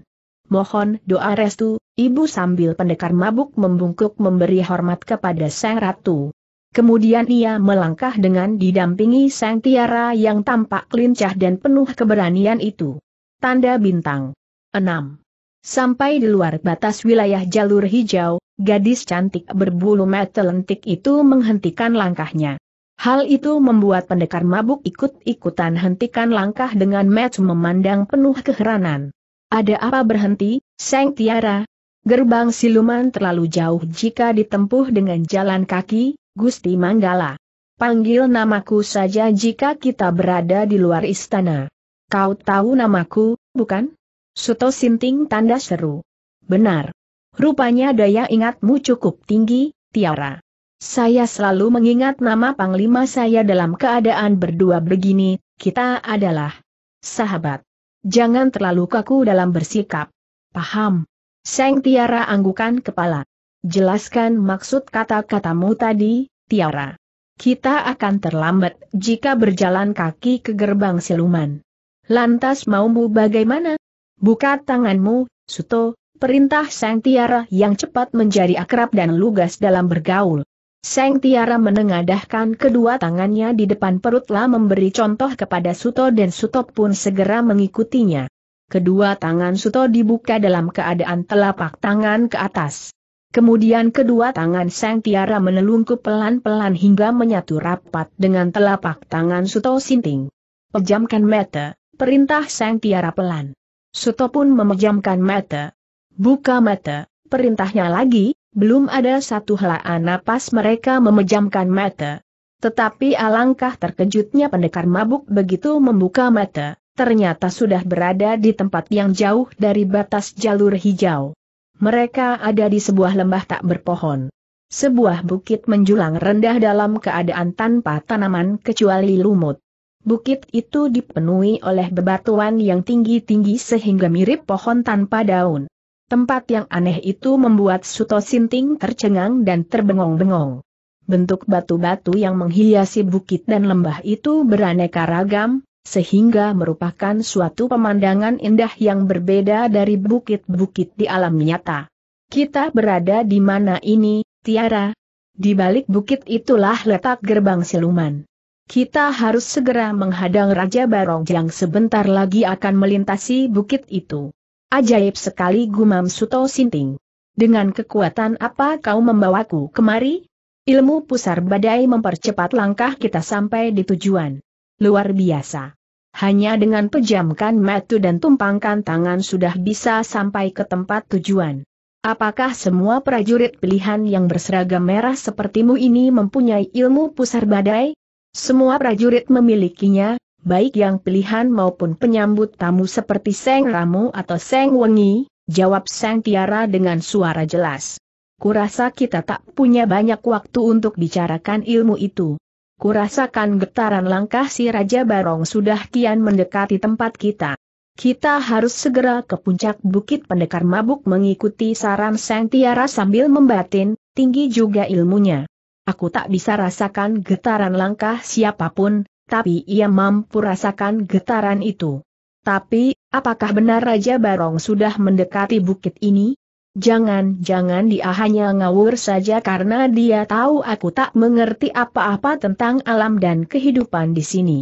Mohon doa restu, ibu sambil pendekar mabuk membungkuk memberi hormat kepada sang ratu. Kemudian ia melangkah dengan didampingi sang tiara yang tampak lincah dan penuh keberanian itu. Tanda bintang. 6. Sampai di luar batas wilayah jalur hijau, gadis cantik berbulu mata lentik itu menghentikan langkahnya. Hal itu membuat pendekar mabuk ikut-ikutan hentikan langkah dengan match memandang penuh keheranan. Ada apa berhenti, Seng Tiara? Gerbang siluman terlalu jauh jika ditempuh dengan jalan kaki, Gusti Manggala. Panggil namaku saja jika kita berada di luar istana. Kau tahu namaku, bukan? Suto Sinting tanda seru. Benar. Rupanya daya ingatmu cukup tinggi, Tiara. Saya selalu mengingat nama Panglima saya dalam keadaan berdua begini, kita adalah sahabat. Jangan terlalu kaku dalam bersikap. Paham? Seng Tiara anggukan kepala. Jelaskan maksud kata-katamu tadi, Tiara. Kita akan terlambat jika berjalan kaki ke gerbang siluman. Lantas maumu bagaimana? Buka tanganmu, Suto, perintah Seng Tiara yang cepat menjadi akrab dan lugas dalam bergaul. Seng Tiara menengadahkan kedua tangannya di depan perutlah memberi contoh kepada Suto dan Suto pun segera mengikutinya. Kedua tangan Suto dibuka dalam keadaan telapak tangan ke atas. Kemudian kedua tangan Sang Tiara menelungkup pelan-pelan hingga menyatu rapat dengan telapak tangan Suto Sinting. Pejamkan mata, perintah Sang Tiara pelan. Suto pun memejamkan mata. Buka mata, perintahnya lagi, belum ada satu helaan napas mereka memejamkan mata. Tetapi alangkah terkejutnya pendekar mabuk begitu membuka mata, ternyata sudah berada di tempat yang jauh dari batas jalur hijau. Mereka ada di sebuah lembah tak berpohon. Sebuah bukit menjulang rendah dalam keadaan tanpa tanaman kecuali lumut. Bukit itu dipenuhi oleh bebatuan yang tinggi-tinggi sehingga mirip pohon tanpa daun. Tempat yang aneh itu membuat Suto Sinting tercengang dan terbengong-bengong. Bentuk batu-batu yang menghiasi bukit dan lembah itu beraneka ragam, sehingga merupakan suatu pemandangan indah yang berbeda dari bukit-bukit di alam nyata. Kita berada di mana ini, Tiara? Di balik bukit itulah letak gerbang siluman. Kita harus segera menghadang Raja Barong yang sebentar lagi akan melintasi bukit itu. Ajaib sekali gumam Suto Sinting. Dengan kekuatan apa kau membawaku kemari? Ilmu pusar badai mempercepat langkah kita sampai di tujuan. Luar biasa. Hanya dengan pejamkan mata dan tumpangkan tangan sudah bisa sampai ke tempat tujuan. Apakah semua prajurit pilihan yang berseragam merah sepertimu ini mempunyai ilmu pusar badai? Semua prajurit memilikinya, baik yang pilihan maupun penyambut tamu seperti Seng Ramu atau Seng Wengi, jawab Seng Tiara dengan suara jelas. Kurasa kita tak punya banyak waktu untuk bicarakan ilmu itu. Kurasakan getaran langkah si Raja Barong sudah kian mendekati tempat kita. Kita harus segera ke puncak bukit pendekar mabuk mengikuti saran Seng Tiara sambil membatin, tinggi juga ilmunya. Aku tak bisa rasakan getaran langkah siapapun, tapi ia mampu rasakan getaran itu. Tapi, apakah benar Raja Barong sudah mendekati bukit ini? Jangan-jangan dia hanya ngawur saja karena dia tahu aku tak mengerti apa-apa tentang alam dan kehidupan di sini.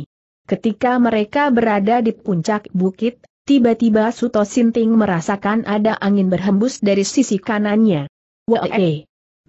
Ketika mereka berada di puncak bukit, tiba-tiba Suto Sinting merasakan ada angin berhembus dari sisi kanannya. Wee! Eh.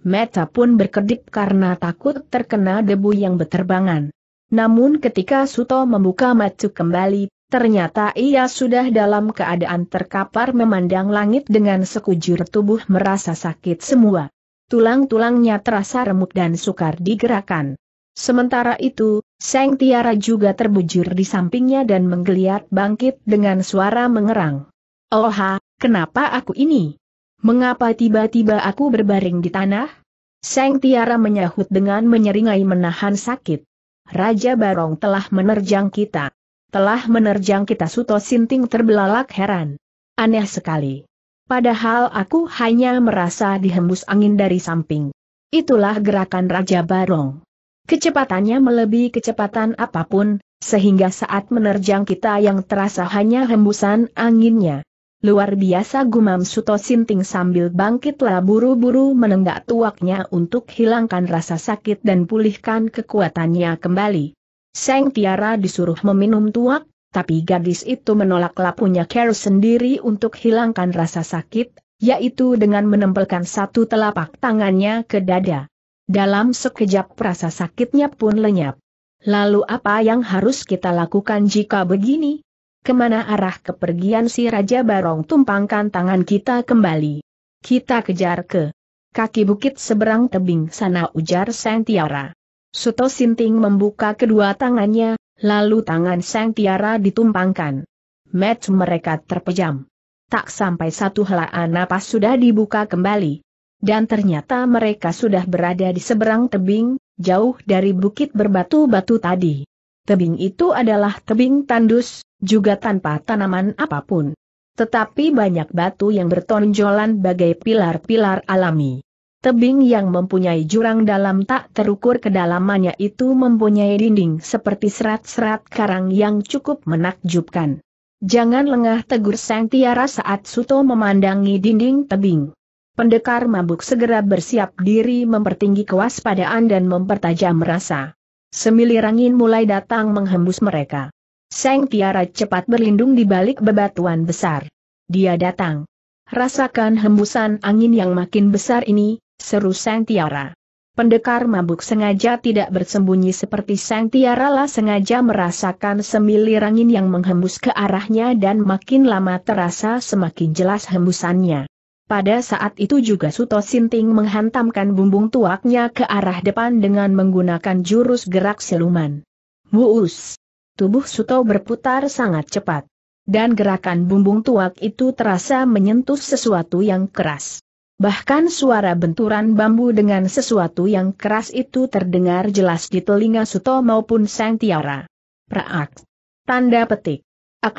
Meta pun berkedip karena takut terkena debu yang beterbangan. Namun ketika Suto membuka mata kembali, ternyata ia sudah dalam keadaan terkapar memandang langit dengan sekujur tubuh merasa sakit semua. Tulang-tulangnya terasa remuk dan sukar digerakkan. Sementara itu, Seng Tiara juga terbujur di sampingnya dan menggeliat bangkit dengan suara mengerang. Oha, kenapa aku ini? Mengapa tiba-tiba aku berbaring di tanah? Seng Tiara menyahut dengan menyeringai menahan sakit. Raja Barong telah menerjang kita. Telah menerjang kita Suto Sinting terbelalak heran. Aneh sekali. Padahal aku hanya merasa dihembus angin dari samping. Itulah gerakan Raja Barong. Kecepatannya melebihi kecepatan apapun, sehingga saat menerjang kita yang terasa hanya hembusan anginnya. Luar biasa gumam Suto Sinting sambil bangkitlah buru-buru menenggak tuaknya untuk hilangkan rasa sakit dan pulihkan kekuatannya kembali. Seng Tiara disuruh meminum tuak, tapi gadis itu menolak punya care sendiri untuk hilangkan rasa sakit, yaitu dengan menempelkan satu telapak tangannya ke dada. Dalam sekejap rasa sakitnya pun lenyap. Lalu apa yang harus kita lakukan jika begini? kemana arah kepergian si Raja Barong tumpangkan tangan kita kembali. Kita kejar ke kaki bukit seberang tebing sana ujar Sang Tiara. Suto Sinting membuka kedua tangannya, lalu tangan Sang Tiara ditumpangkan. Match mereka terpejam. Tak sampai satu helaan napas sudah dibuka kembali. Dan ternyata mereka sudah berada di seberang tebing, jauh dari bukit berbatu-batu tadi. Tebing itu adalah tebing tandus, juga tanpa tanaman apapun. Tetapi banyak batu yang bertonjolan bagai pilar-pilar alami. Tebing yang mempunyai jurang dalam tak terukur kedalamannya itu mempunyai dinding seperti serat-serat karang yang cukup menakjubkan. Jangan lengah tegur Sang Tiara saat Suto memandangi dinding tebing. Pendekar mabuk segera bersiap diri mempertinggi kewaspadaan dan mempertajam rasa. Semilir angin mulai datang menghembus mereka. Seng Tiara cepat berlindung di balik bebatuan besar. Dia datang. Rasakan hembusan angin yang makin besar ini, seru Seng Tiara. Pendekar mabuk sengaja tidak bersembunyi seperti Seng Tiara lah sengaja merasakan semilir angin yang menghembus ke arahnya dan makin lama terasa semakin jelas hembusannya. Pada saat itu juga Suto Sinting menghantamkan bumbung tuaknya ke arah depan dengan menggunakan jurus gerak siluman. Muus! Tubuh Suto berputar sangat cepat. Dan gerakan bumbung tuak itu terasa menyentuh sesuatu yang keras. Bahkan suara benturan bambu dengan sesuatu yang keras itu terdengar jelas di telinga Suto maupun Sang Tiara. Praak. Tanda petik. ak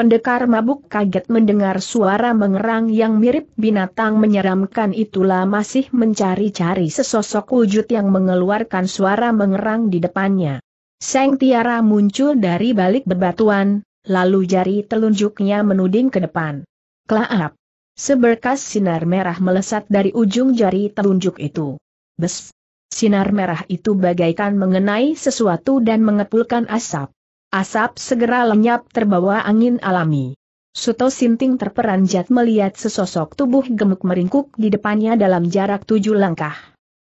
Pendekar mabuk kaget mendengar suara mengerang yang mirip binatang menyeramkan itulah masih mencari-cari sesosok wujud yang mengeluarkan suara mengerang di depannya. Seng Tiara muncul dari balik bebatuan, lalu jari telunjuknya menuding ke depan. Klaap! Seberkas sinar merah melesat dari ujung jari telunjuk itu. Bes! Sinar merah itu bagaikan mengenai sesuatu dan mengepulkan asap. Asap segera lenyap terbawa angin alami. Suto Sinting terperanjat melihat sesosok tubuh gemuk meringkuk di depannya dalam jarak tujuh langkah.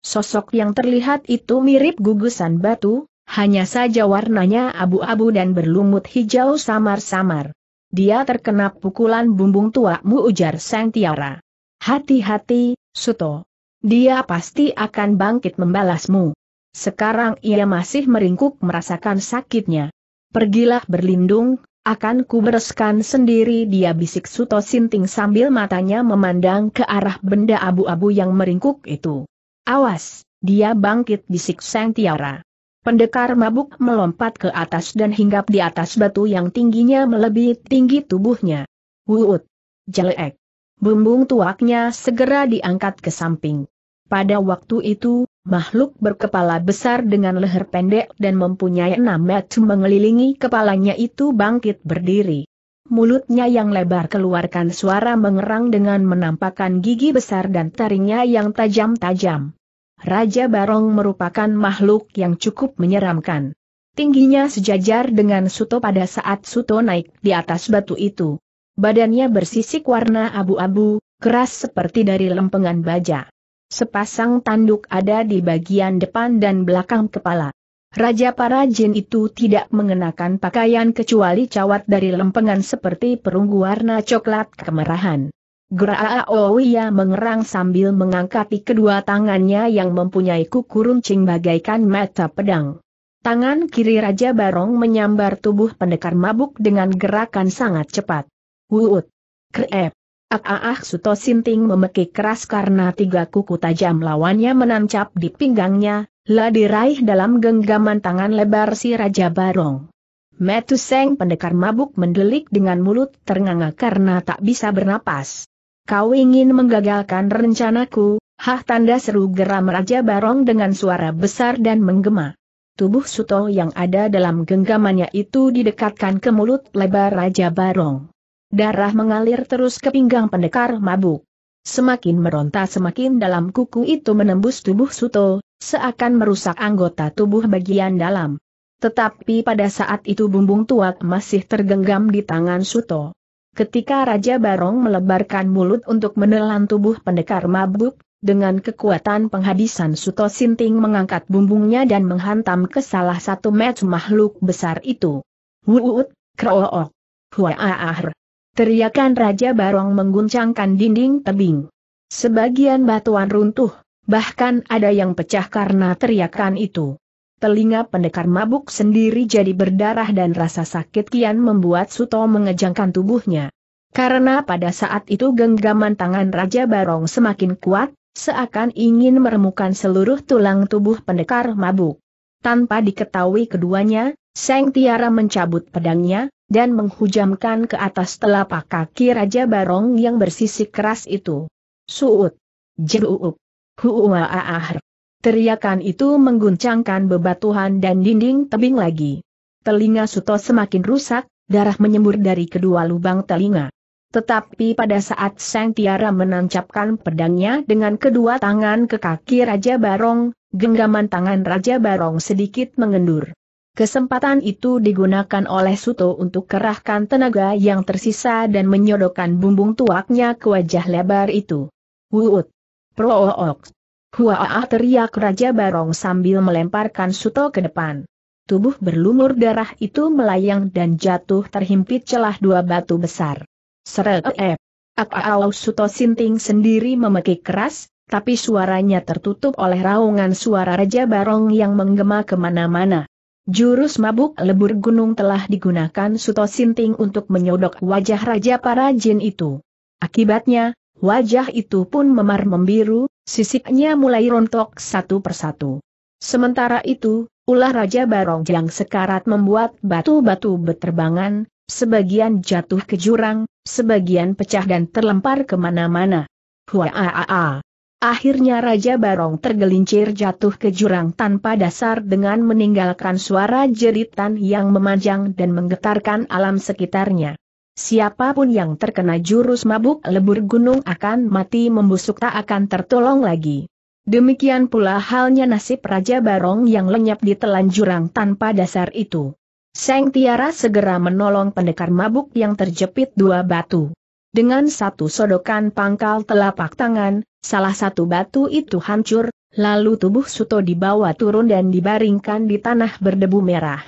Sosok yang terlihat itu mirip gugusan batu, hanya saja warnanya abu-abu dan berlumut hijau samar-samar. Dia terkena pukulan bumbung mu ujar Sang Tiara. Hati-hati, Suto. Dia pasti akan bangkit membalasmu. Sekarang ia masih meringkuk merasakan sakitnya. Pergilah berlindung, akan kubereskan sendiri dia bisik Suto Sinting sambil matanya memandang ke arah benda abu-abu yang meringkuk itu. Awas, dia bangkit bisik Sang Tiara. Pendekar mabuk melompat ke atas dan hinggap di atas batu yang tingginya melebihi tinggi tubuhnya. Wuut! Jelek! Bumbung tuaknya segera diangkat ke samping. Pada waktu itu, Makhluk berkepala besar dengan leher pendek dan mempunyai enam mata mengelilingi kepalanya itu bangkit berdiri. Mulutnya yang lebar keluarkan suara mengerang dengan menampakkan gigi besar dan taringnya yang tajam-tajam. Raja Barong merupakan makhluk yang cukup menyeramkan. Tingginya sejajar dengan Suto pada saat Suto naik di atas batu itu. Badannya bersisik warna abu-abu, keras seperti dari lempengan baja. Sepasang tanduk ada di bagian depan dan belakang kepala. Raja para jin itu tidak mengenakan pakaian kecuali cawat dari lempengan seperti perunggu warna coklat kemerahan. Graaoia mengerang sambil mengangkat kedua tangannya yang mempunyai kuku runcing bagaikan mata pedang. Tangan kiri Raja Barong menyambar tubuh pendekar mabuk dengan gerakan sangat cepat. Wuut! Kreep! Ah, ah ah Suto Sinting memekik keras karena tiga kuku tajam lawannya menancap di pinggangnya, lah diraih dalam genggaman tangan lebar si Raja Barong. Metuseng pendekar mabuk mendelik dengan mulut ternganga karena tak bisa bernapas. Kau ingin menggagalkan rencanaku, hah tanda seru geram Raja Barong dengan suara besar dan menggema. Tubuh Suto yang ada dalam genggamannya itu didekatkan ke mulut lebar Raja Barong. Darah mengalir terus ke pinggang pendekar mabuk. Semakin meronta semakin dalam kuku itu menembus tubuh Suto, seakan merusak anggota tubuh bagian dalam. Tetapi pada saat itu bumbung tuak masih tergenggam di tangan Suto. Ketika Raja Barong melebarkan mulut untuk menelan tubuh pendekar mabuk, dengan kekuatan penghabisan Suto Sinting mengangkat bumbungnya dan menghantam ke salah satu match makhluk besar itu. Wuut, krook, huaahr. Teriakan Raja Barong mengguncangkan dinding tebing. Sebagian batuan runtuh, bahkan ada yang pecah karena teriakan itu. Telinga pendekar mabuk sendiri jadi berdarah dan rasa sakit kian membuat Suto mengejangkan tubuhnya. Karena pada saat itu genggaman tangan Raja Barong semakin kuat, seakan ingin meremukan seluruh tulang tubuh pendekar mabuk. Tanpa diketahui keduanya, Seng Tiara mencabut pedangnya, dan menghujamkan ke atas telapak kaki Raja Barong yang bersisik keras itu. Suut! Jeruup! Huuaaah! Teriakan itu mengguncangkan bebatuhan dan dinding tebing lagi. Telinga Suto semakin rusak, darah menyembur dari kedua lubang telinga. Tetapi pada saat Sang Tiara menancapkan pedangnya dengan kedua tangan ke kaki Raja Barong, genggaman tangan Raja Barong sedikit mengendur. Kesempatan itu digunakan oleh Suto untuk kerahkan tenaga yang tersisa dan menyodokkan bumbung tuaknya ke wajah lebar itu. Wuut! Proook! Huaaah teriak Raja Barong sambil melemparkan Suto ke depan. Tubuh berlumur darah itu melayang dan jatuh terhimpit celah dua batu besar. Seret ep. Akalau Suto Sinting sendiri memekik keras, tapi suaranya tertutup oleh raungan suara Raja Barong yang menggema kemana-mana. Jurus mabuk lebur gunung telah digunakan Suto Sinting untuk menyodok wajah Raja para jin itu. Akibatnya, wajah itu pun memar membiru, sisiknya mulai rontok satu persatu. Sementara itu, ulah Raja Barong yang sekarat membuat batu-batu beterbangan, sebagian jatuh ke jurang, sebagian pecah dan terlempar kemana-mana. Huaaaa. Akhirnya Raja Barong tergelincir jatuh ke jurang tanpa dasar dengan meninggalkan suara jeritan yang memanjang dan menggetarkan alam sekitarnya. Siapapun yang terkena jurus mabuk lebur gunung akan mati membusuk tak akan tertolong lagi. Demikian pula halnya nasib Raja Barong yang lenyap di telan jurang tanpa dasar itu. Seng Tiara segera menolong pendekar mabuk yang terjepit dua batu. Dengan satu sodokan pangkal telapak tangan, salah satu batu itu hancur, lalu tubuh Suto dibawa turun dan dibaringkan di tanah berdebu merah.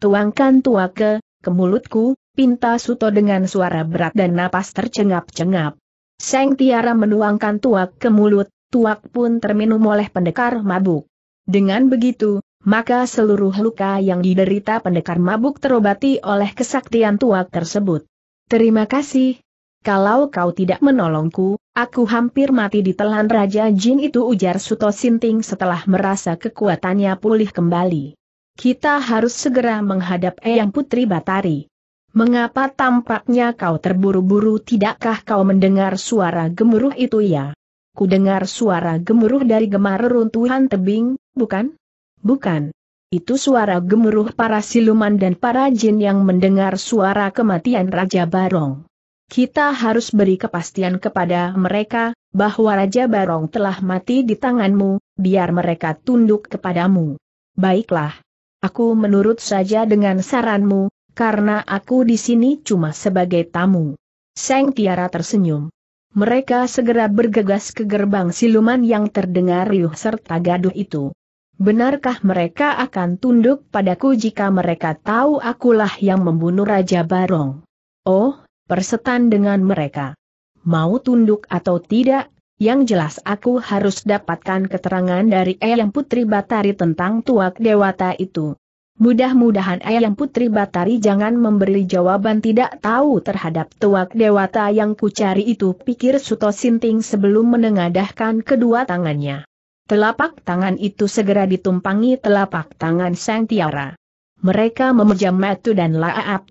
Tuangkan tua ke, ke mulutku, pinta Suto dengan suara berat dan napas tercengap-cengap. Seng Tiara menuangkan tuak ke mulut, tuak pun terminum oleh pendekar mabuk. Dengan begitu, maka seluruh luka yang diderita pendekar mabuk terobati oleh kesaktian tuak tersebut. Terima kasih, kalau kau tidak menolongku, aku hampir mati ditelan Raja Jin itu ujar Suto Sinting setelah merasa kekuatannya pulih kembali. Kita harus segera menghadap Eyang Putri Batari. Mengapa tampaknya kau terburu-buru tidakkah kau mendengar suara gemuruh itu ya? Ku dengar suara gemuruh dari gemar runtuhan tebing, bukan? Bukan. Itu suara gemuruh para siluman dan para jin yang mendengar suara kematian Raja Barong. Kita harus beri kepastian kepada mereka, bahwa Raja Barong telah mati di tanganmu, biar mereka tunduk kepadamu. Baiklah. Aku menurut saja dengan saranmu, karena aku di sini cuma sebagai tamu. Seng Tiara tersenyum. Mereka segera bergegas ke gerbang siluman yang terdengar riuh serta gaduh itu. Benarkah mereka akan tunduk padaku jika mereka tahu akulah yang membunuh Raja Barong? Oh, Persetan dengan mereka. Mau tunduk atau tidak, yang jelas aku harus dapatkan keterangan dari Eyang Putri Batari tentang tuak dewata itu. Mudah-mudahan Eyang Putri Batari jangan memberi jawaban tidak tahu terhadap tuak dewata yang kucari itu pikir Suto Sinting sebelum menengadahkan kedua tangannya. Telapak tangan itu segera ditumpangi telapak tangan Sang Tiara. Mereka memejam mata dan laap,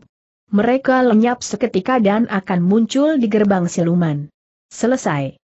mereka lenyap seketika dan akan muncul di gerbang siluman. Selesai.